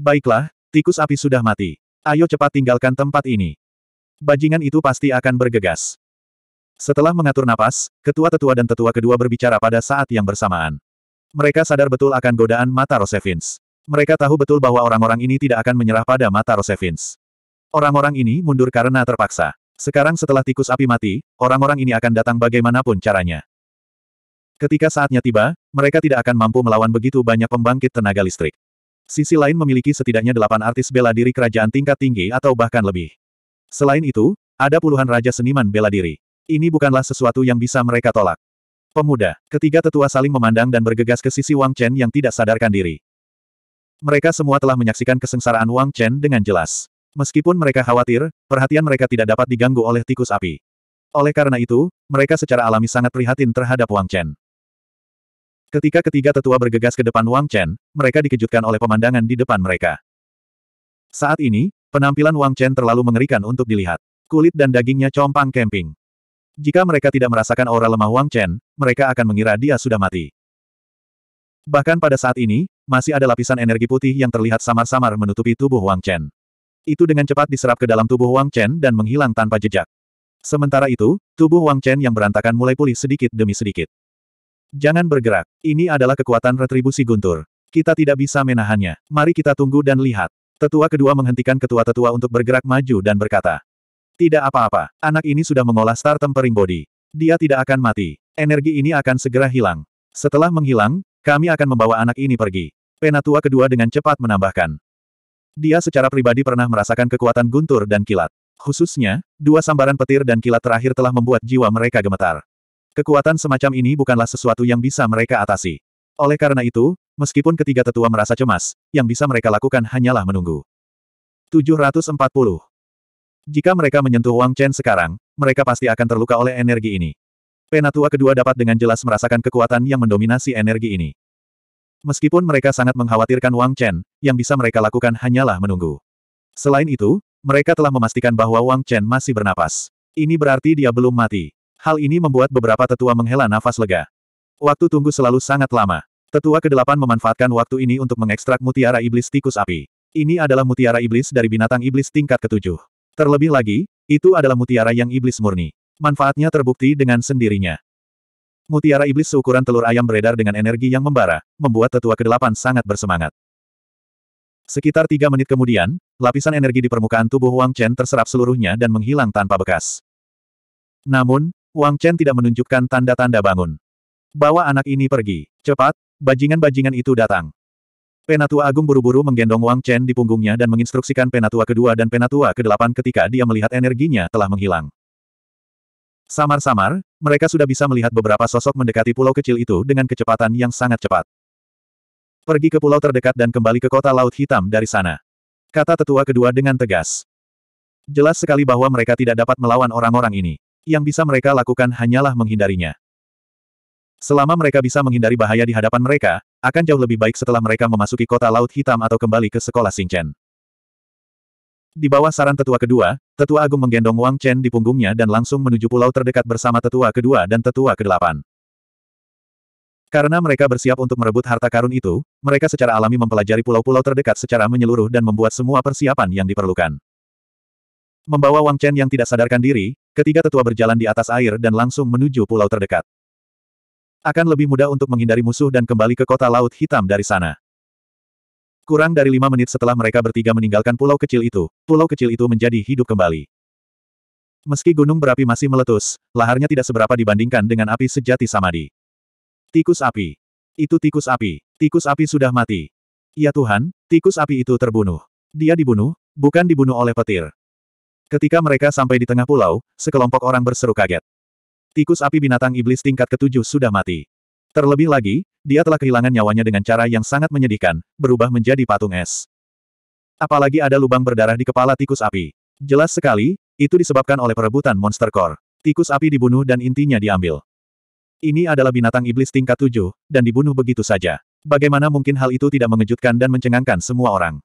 Baiklah, tikus api sudah mati. Ayo cepat tinggalkan tempat ini. Bajingan itu pasti akan bergegas. Setelah mengatur napas, ketua tetua dan tetua kedua berbicara pada saat yang bersamaan. Mereka sadar betul akan godaan mata Rosevins. Mereka tahu betul bahwa orang-orang ini tidak akan menyerah pada mata Rosevins. Orang-orang ini mundur karena terpaksa. Sekarang setelah tikus api mati, orang-orang ini akan datang bagaimanapun caranya. Ketika saatnya tiba, mereka tidak akan mampu melawan begitu banyak pembangkit tenaga listrik. Sisi lain memiliki setidaknya delapan artis bela diri kerajaan tingkat tinggi atau bahkan lebih. Selain itu, ada puluhan raja seniman bela diri. Ini bukanlah sesuatu yang bisa mereka tolak. Pemuda, ketiga tetua saling memandang dan bergegas ke sisi Wang Chen yang tidak sadarkan diri. Mereka semua telah menyaksikan kesengsaraan Wang Chen dengan jelas. Meskipun mereka khawatir, perhatian mereka tidak dapat diganggu oleh tikus api. Oleh karena itu, mereka secara alami sangat prihatin terhadap Wang Chen. Ketika ketiga tetua bergegas ke depan Wang Chen, mereka dikejutkan oleh pemandangan di depan mereka. Saat ini, penampilan Wang Chen terlalu mengerikan untuk dilihat. Kulit dan dagingnya compang kemping. Jika mereka tidak merasakan aura lemah Wang Chen, mereka akan mengira dia sudah mati. Bahkan pada saat ini, masih ada lapisan energi putih yang terlihat samar-samar menutupi tubuh Wang Chen. Itu dengan cepat diserap ke dalam tubuh Wang Chen dan menghilang tanpa jejak. Sementara itu, tubuh Wang Chen yang berantakan mulai pulih sedikit demi sedikit. Jangan bergerak, ini adalah kekuatan retribusi guntur. Kita tidak bisa menahannya, mari kita tunggu dan lihat. Tetua kedua menghentikan ketua-tetua untuk bergerak maju dan berkata, tidak apa-apa, anak ini sudah mengolah star tempering body. Dia tidak akan mati. Energi ini akan segera hilang. Setelah menghilang, kami akan membawa anak ini pergi. Penatua kedua dengan cepat menambahkan. Dia secara pribadi pernah merasakan kekuatan guntur dan kilat. Khususnya, dua sambaran petir dan kilat terakhir telah membuat jiwa mereka gemetar. Kekuatan semacam ini bukanlah sesuatu yang bisa mereka atasi. Oleh karena itu, meskipun ketiga tetua merasa cemas, yang bisa mereka lakukan hanyalah menunggu. 740 jika mereka menyentuh Wang Chen sekarang, mereka pasti akan terluka oleh energi ini. Penatua kedua dapat dengan jelas merasakan kekuatan yang mendominasi energi ini. Meskipun mereka sangat mengkhawatirkan Wang Chen, yang bisa mereka lakukan hanyalah menunggu. Selain itu, mereka telah memastikan bahwa Wang Chen masih bernapas. Ini berarti dia belum mati. Hal ini membuat beberapa tetua menghela nafas lega. Waktu tunggu selalu sangat lama. Tetua kedelapan memanfaatkan waktu ini untuk mengekstrak mutiara iblis tikus api. Ini adalah mutiara iblis dari binatang iblis tingkat ketujuh. Terlebih lagi, itu adalah mutiara yang iblis murni. Manfaatnya terbukti dengan sendirinya. Mutiara iblis seukuran telur ayam beredar dengan energi yang membara, membuat tetua kedelapan sangat bersemangat. Sekitar tiga menit kemudian, lapisan energi di permukaan tubuh Wang Chen terserap seluruhnya dan menghilang tanpa bekas. Namun, Wang Chen tidak menunjukkan tanda-tanda bangun. Bawa anak ini pergi. Cepat, bajingan-bajingan itu datang. Penatua Agung buru-buru menggendong Wang Chen di punggungnya dan menginstruksikan Penatua kedua dan Penatua kedelapan ketika dia melihat energinya telah menghilang. Samar-samar, mereka sudah bisa melihat beberapa sosok mendekati pulau kecil itu dengan kecepatan yang sangat cepat. Pergi ke pulau terdekat dan kembali ke kota Laut Hitam dari sana. Kata tetua kedua dengan tegas. Jelas sekali bahwa mereka tidak dapat melawan orang-orang ini. Yang bisa mereka lakukan hanyalah menghindarinya. Selama mereka bisa menghindari bahaya di hadapan mereka, akan jauh lebih baik setelah mereka memasuki kota Laut Hitam atau kembali ke sekolah Xingchen. Di bawah saran tetua kedua, tetua agung menggendong Wang Chen di punggungnya dan langsung menuju pulau terdekat bersama tetua kedua dan tetua kedelapan. Karena mereka bersiap untuk merebut harta karun itu, mereka secara alami mempelajari pulau-pulau terdekat secara menyeluruh dan membuat semua persiapan yang diperlukan. Membawa Wang Chen yang tidak sadarkan diri, ketiga tetua berjalan di atas air dan langsung menuju pulau terdekat. Akan lebih mudah untuk menghindari musuh dan kembali ke kota Laut Hitam dari sana. Kurang dari lima menit setelah mereka bertiga meninggalkan pulau kecil itu, pulau kecil itu menjadi hidup kembali. Meski gunung berapi masih meletus, laharnya tidak seberapa dibandingkan dengan api sejati Samadi. Tikus api. Itu tikus api. Tikus api sudah mati. Ya Tuhan, tikus api itu terbunuh. Dia dibunuh, bukan dibunuh oleh petir. Ketika mereka sampai di tengah pulau, sekelompok orang berseru kaget. Tikus api binatang iblis tingkat ketujuh sudah mati. Terlebih lagi, dia telah kehilangan nyawanya dengan cara yang sangat menyedihkan, berubah menjadi patung es. Apalagi ada lubang berdarah di kepala tikus api. Jelas sekali, itu disebabkan oleh perebutan monster core. Tikus api dibunuh dan intinya diambil. Ini adalah binatang iblis tingkat tujuh, dan dibunuh begitu saja. Bagaimana mungkin hal itu tidak mengejutkan dan mencengangkan semua orang?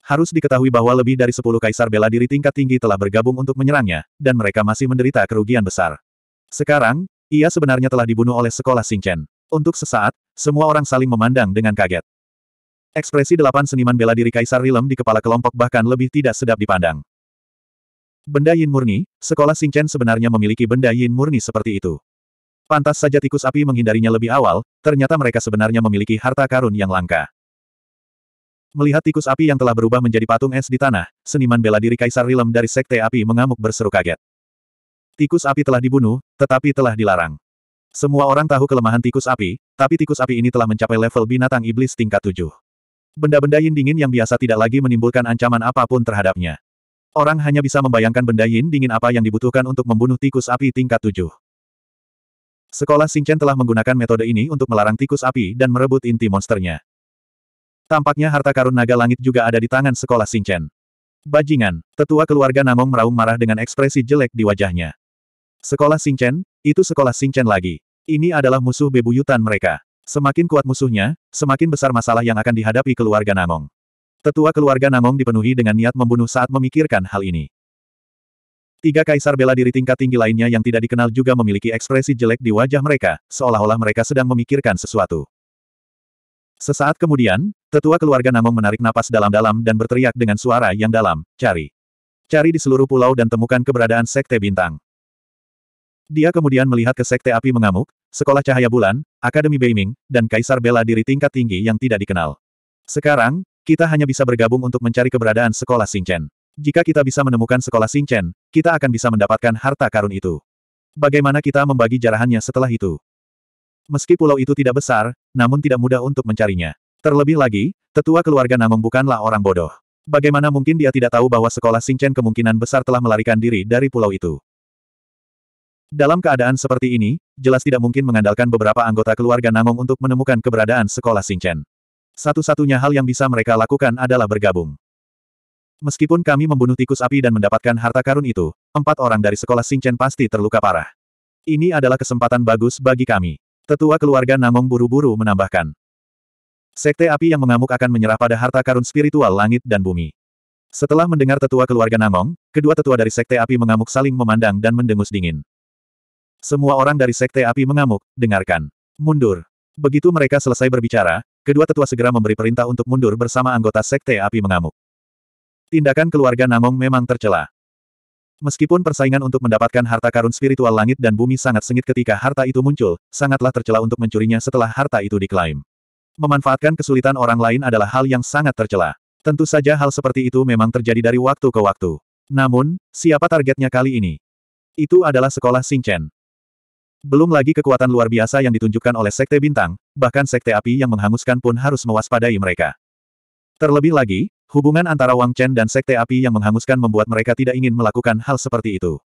Harus diketahui bahwa lebih dari sepuluh kaisar bela diri tingkat tinggi telah bergabung untuk menyerangnya, dan mereka masih menderita kerugian besar. Sekarang, ia sebenarnya telah dibunuh oleh sekolah Singchen. Untuk sesaat, semua orang saling memandang dengan kaget. Ekspresi delapan seniman bela diri Kaisar Rilem di kepala kelompok bahkan lebih tidak sedap dipandang. Benda Yin murni, sekolah Singchen sebenarnya memiliki benda Yin murni seperti itu. Pantas saja tikus api menghindarinya lebih awal, ternyata mereka sebenarnya memiliki harta karun yang langka. Melihat tikus api yang telah berubah menjadi patung es di tanah, seniman bela diri Kaisar Rilem dari Sekte Api mengamuk berseru kaget. Tikus api telah dibunuh, tetapi telah dilarang. Semua orang tahu kelemahan tikus api, tapi tikus api ini telah mencapai level binatang iblis tingkat tujuh. Benda-benda yin dingin yang biasa tidak lagi menimbulkan ancaman apapun terhadapnya. Orang hanya bisa membayangkan benda yin dingin apa yang dibutuhkan untuk membunuh tikus api tingkat tujuh. Sekolah Chen telah menggunakan metode ini untuk melarang tikus api dan merebut inti monsternya. Tampaknya harta karun naga langit juga ada di tangan sekolah Chen. Bajingan, tetua keluarga Namong meraung marah dengan ekspresi jelek di wajahnya. Sekolah Singchen, itu sekolah Singchen lagi. Ini adalah musuh bebuyutan mereka. Semakin kuat musuhnya, semakin besar masalah yang akan dihadapi keluarga Namong. Tetua keluarga Namong dipenuhi dengan niat membunuh saat memikirkan hal ini. Tiga kaisar bela diri tingkat tinggi lainnya yang tidak dikenal juga memiliki ekspresi jelek di wajah mereka, seolah-olah mereka sedang memikirkan sesuatu. Sesaat kemudian, tetua keluarga Namong menarik napas dalam-dalam dan berteriak dengan suara yang dalam, cari. Cari di seluruh pulau dan temukan keberadaan Sekte Bintang. Dia kemudian melihat ke Sekte Api Mengamuk, Sekolah Cahaya Bulan, Akademi Beiming, dan Kaisar Bela Diri tingkat tinggi yang tidak dikenal. Sekarang, kita hanya bisa bergabung untuk mencari keberadaan Sekolah Singchen. Jika kita bisa menemukan Sekolah Singchen, kita akan bisa mendapatkan harta karun itu. Bagaimana kita membagi jarahannya setelah itu? Meski pulau itu tidak besar, namun tidak mudah untuk mencarinya. Terlebih lagi, tetua keluarga Namong bukanlah orang bodoh. Bagaimana mungkin dia tidak tahu bahwa sekolah Singchen kemungkinan besar telah melarikan diri dari pulau itu? Dalam keadaan seperti ini, jelas tidak mungkin mengandalkan beberapa anggota keluarga Namong untuk menemukan keberadaan sekolah Xingchen. Satu-satunya hal yang bisa mereka lakukan adalah bergabung. Meskipun kami membunuh tikus api dan mendapatkan harta karun itu, empat orang dari sekolah Xingchen pasti terluka parah. Ini adalah kesempatan bagus bagi kami. Tetua keluarga Namong buru-buru menambahkan. Sekte api yang mengamuk akan menyerah pada harta karun spiritual langit dan bumi. Setelah mendengar tetua keluarga Namong, kedua tetua dari sekte api mengamuk saling memandang dan mendengus dingin. Semua orang dari Sekte Api mengamuk, dengarkan. Mundur. Begitu mereka selesai berbicara, kedua tetua segera memberi perintah untuk mundur bersama anggota Sekte Api mengamuk. Tindakan keluarga Namong memang tercela. Meskipun persaingan untuk mendapatkan harta karun spiritual langit dan bumi sangat sengit ketika harta itu muncul, sangatlah tercela untuk mencurinya setelah harta itu diklaim. Memanfaatkan kesulitan orang lain adalah hal yang sangat tercela. Tentu saja hal seperti itu memang terjadi dari waktu ke waktu. Namun, siapa targetnya kali ini? Itu adalah sekolah Xingchen. Belum lagi kekuatan luar biasa yang ditunjukkan oleh Sekte Bintang, bahkan Sekte Api yang menghanguskan pun harus mewaspadai mereka. Terlebih lagi, hubungan antara Wang Chen dan Sekte Api yang menghanguskan membuat mereka tidak ingin melakukan hal seperti itu.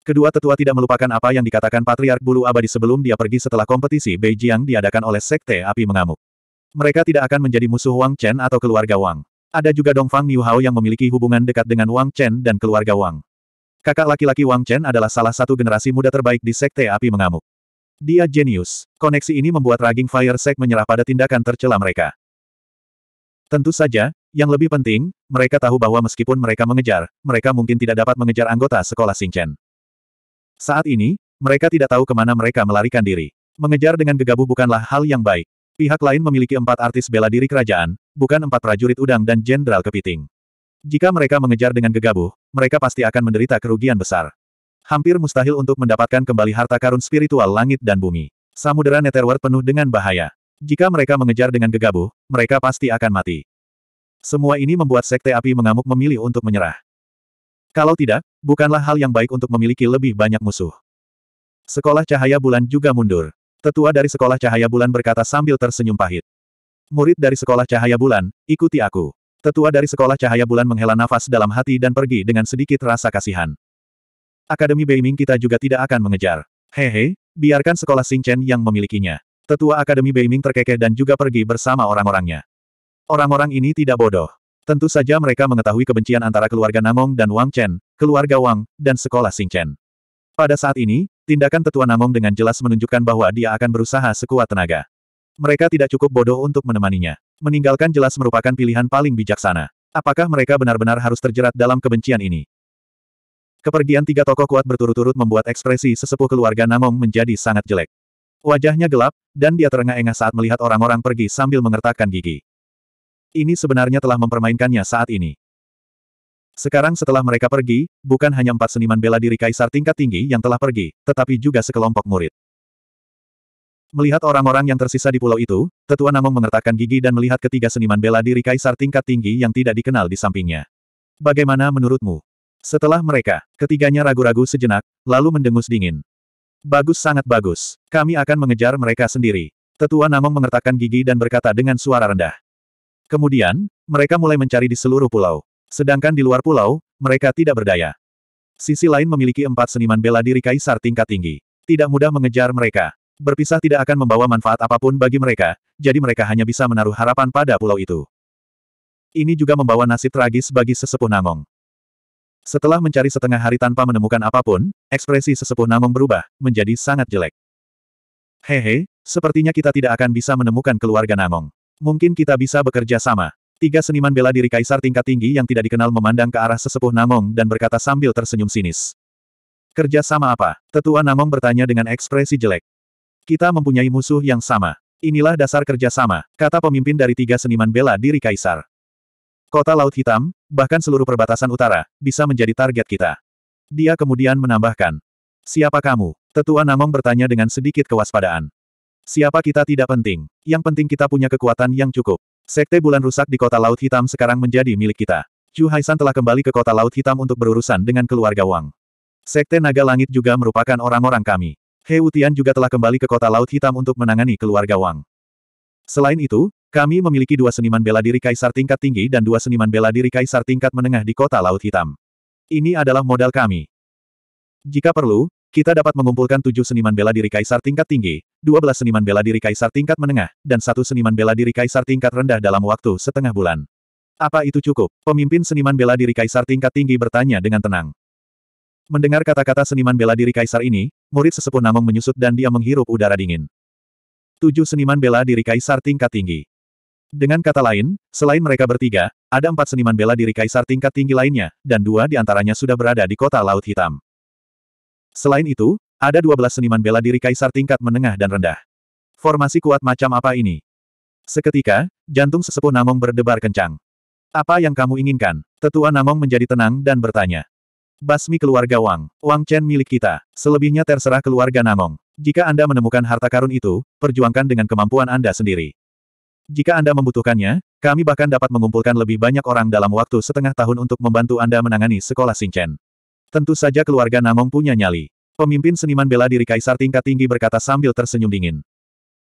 Kedua tetua tidak melupakan apa yang dikatakan Patriark Bulu Abadi sebelum dia pergi setelah kompetisi Beijing diadakan oleh Sekte Api mengamuk. Mereka tidak akan menjadi musuh Wang Chen atau keluarga Wang. Ada juga Dongfang Niu Hao yang memiliki hubungan dekat dengan Wang Chen dan keluarga Wang. Kakak laki-laki Wang Chen adalah salah satu generasi muda terbaik di Sekte Api Mengamuk. Dia jenius. Koneksi ini membuat Raging Fire Sect menyerah pada tindakan tercela mereka. Tentu saja, yang lebih penting, mereka tahu bahwa meskipun mereka mengejar, mereka mungkin tidak dapat mengejar anggota sekolah Singchen. Saat ini, mereka tidak tahu kemana mereka melarikan diri. Mengejar dengan gegabah bukanlah hal yang baik. Pihak lain memiliki empat artis bela diri kerajaan, bukan empat prajurit udang dan jenderal kepiting. Jika mereka mengejar dengan gegabah, mereka pasti akan menderita kerugian besar. Hampir mustahil untuk mendapatkan kembali harta karun spiritual langit dan bumi. Samudera Netherworld penuh dengan bahaya. Jika mereka mengejar dengan gegabah, mereka pasti akan mati. Semua ini membuat Sekte Api Mengamuk memilih untuk menyerah. Kalau tidak, bukanlah hal yang baik untuk memiliki lebih banyak musuh. Sekolah Cahaya Bulan juga mundur. Tetua dari Sekolah Cahaya Bulan berkata sambil tersenyum pahit. Murid dari Sekolah Cahaya Bulan, ikuti aku. Tetua dari Sekolah Cahaya Bulan menghela nafas dalam hati dan pergi dengan sedikit rasa kasihan. Akademi Beiming kita juga tidak akan mengejar. Hehe, biarkan sekolah Xingchen yang memilikinya. Tetua Akademi Beiming terkekeh dan juga pergi bersama orang-orangnya. Orang-orang ini tidak bodoh. Tentu saja mereka mengetahui kebencian antara keluarga Namong dan Wang Chen, keluarga Wang, dan sekolah Xingchen. Pada saat ini, tindakan tetua Namong dengan jelas menunjukkan bahwa dia akan berusaha sekuat tenaga. Mereka tidak cukup bodoh untuk menemaninya meninggalkan jelas merupakan pilihan paling bijaksana. Apakah mereka benar-benar harus terjerat dalam kebencian ini? Kepergian tiga tokoh kuat berturut-turut membuat ekspresi sesepuh keluarga Namong menjadi sangat jelek. Wajahnya gelap, dan dia terengah-engah saat melihat orang-orang pergi sambil mengertakkan gigi. Ini sebenarnya telah mempermainkannya saat ini. Sekarang setelah mereka pergi, bukan hanya empat seniman bela diri kaisar tingkat tinggi yang telah pergi, tetapi juga sekelompok murid. Melihat orang-orang yang tersisa di pulau itu, Tetua Namong mengertakkan gigi dan melihat ketiga seniman bela diri kaisar tingkat tinggi yang tidak dikenal di sampingnya. Bagaimana menurutmu? Setelah mereka, ketiganya ragu-ragu sejenak, lalu mendengus dingin. Bagus sangat bagus. Kami akan mengejar mereka sendiri. Tetua Namong mengertakkan gigi dan berkata dengan suara rendah. Kemudian, mereka mulai mencari di seluruh pulau. Sedangkan di luar pulau, mereka tidak berdaya. Sisi lain memiliki empat seniman bela diri kaisar tingkat tinggi. Tidak mudah mengejar mereka berpisah tidak akan membawa manfaat apapun bagi mereka, jadi mereka hanya bisa menaruh harapan pada pulau itu. Ini juga membawa nasib tragis bagi sesepuh Namong. Setelah mencari setengah hari tanpa menemukan apapun, ekspresi sesepuh Namong berubah, menjadi sangat jelek. Hehe, sepertinya kita tidak akan bisa menemukan keluarga Namong. Mungkin kita bisa bekerja sama. Tiga seniman bela diri kaisar tingkat tinggi yang tidak dikenal memandang ke arah sesepuh Namong dan berkata sambil tersenyum sinis. Kerja sama apa? Tetua Namong bertanya dengan ekspresi jelek. Kita mempunyai musuh yang sama. Inilah dasar kerjasama, kata pemimpin dari tiga seniman bela diri Kaisar. Kota Laut Hitam, bahkan seluruh perbatasan utara, bisa menjadi target kita. Dia kemudian menambahkan. Siapa kamu? Tetua Namong bertanya dengan sedikit kewaspadaan. Siapa kita tidak penting. Yang penting kita punya kekuatan yang cukup. Sekte bulan rusak di kota Laut Hitam sekarang menjadi milik kita. Chu Haisan telah kembali ke kota Laut Hitam untuk berurusan dengan keluarga Wang. Sekte Naga Langit juga merupakan orang-orang kami. He Utian juga telah kembali ke kota Laut Hitam untuk menangani keluarga Wang. Selain itu, kami memiliki dua seniman bela diri kaisar tingkat tinggi dan dua seniman bela diri kaisar tingkat menengah di kota Laut Hitam. Ini adalah modal kami. Jika perlu, kita dapat mengumpulkan tujuh seniman bela diri kaisar tingkat tinggi, dua belas seniman bela diri kaisar tingkat menengah, dan satu seniman bela diri kaisar tingkat rendah dalam waktu setengah bulan. Apa itu cukup? Pemimpin seniman bela diri kaisar tingkat tinggi bertanya dengan tenang. Mendengar kata-kata seniman bela diri kaisar ini, Murid sesepuh Namong menyusut dan dia menghirup udara dingin. Tujuh seniman bela diri kaisar tingkat tinggi. Dengan kata lain, selain mereka bertiga, ada empat seniman bela diri kaisar tingkat tinggi lainnya, dan dua di antaranya sudah berada di kota Laut Hitam. Selain itu, ada dua belas seniman bela diri kaisar tingkat menengah dan rendah. Formasi kuat macam apa ini? Seketika, jantung sesepuh Namong berdebar kencang. Apa yang kamu inginkan? Tetua Namong menjadi tenang dan bertanya. Basmi keluarga Wang. Wang Chen milik kita. Selebihnya terserah keluarga Nangong. Jika Anda menemukan harta karun itu, perjuangkan dengan kemampuan Anda sendiri. Jika Anda membutuhkannya, kami bahkan dapat mengumpulkan lebih banyak orang dalam waktu setengah tahun untuk membantu Anda menangani sekolah Sinchen. Tentu saja keluarga Nangong punya nyali. Pemimpin seniman bela diri kaisar tingkat tinggi berkata sambil tersenyum dingin.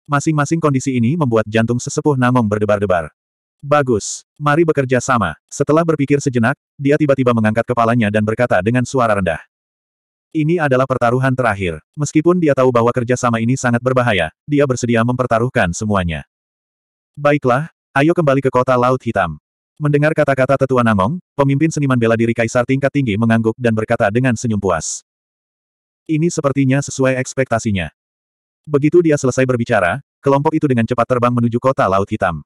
Masing-masing kondisi ini membuat jantung sesepuh Nangong berdebar-debar. Bagus. Mari bekerja sama. Setelah berpikir sejenak, dia tiba-tiba mengangkat kepalanya dan berkata dengan suara rendah. Ini adalah pertaruhan terakhir. Meskipun dia tahu bahwa kerjasama ini sangat berbahaya, dia bersedia mempertaruhkan semuanya. Baiklah, ayo kembali ke kota Laut Hitam. Mendengar kata-kata Tetua Namong, pemimpin seniman bela diri Kaisar tingkat tinggi mengangguk dan berkata dengan senyum puas. Ini sepertinya sesuai ekspektasinya. Begitu dia selesai berbicara, kelompok itu dengan cepat terbang menuju kota Laut Hitam.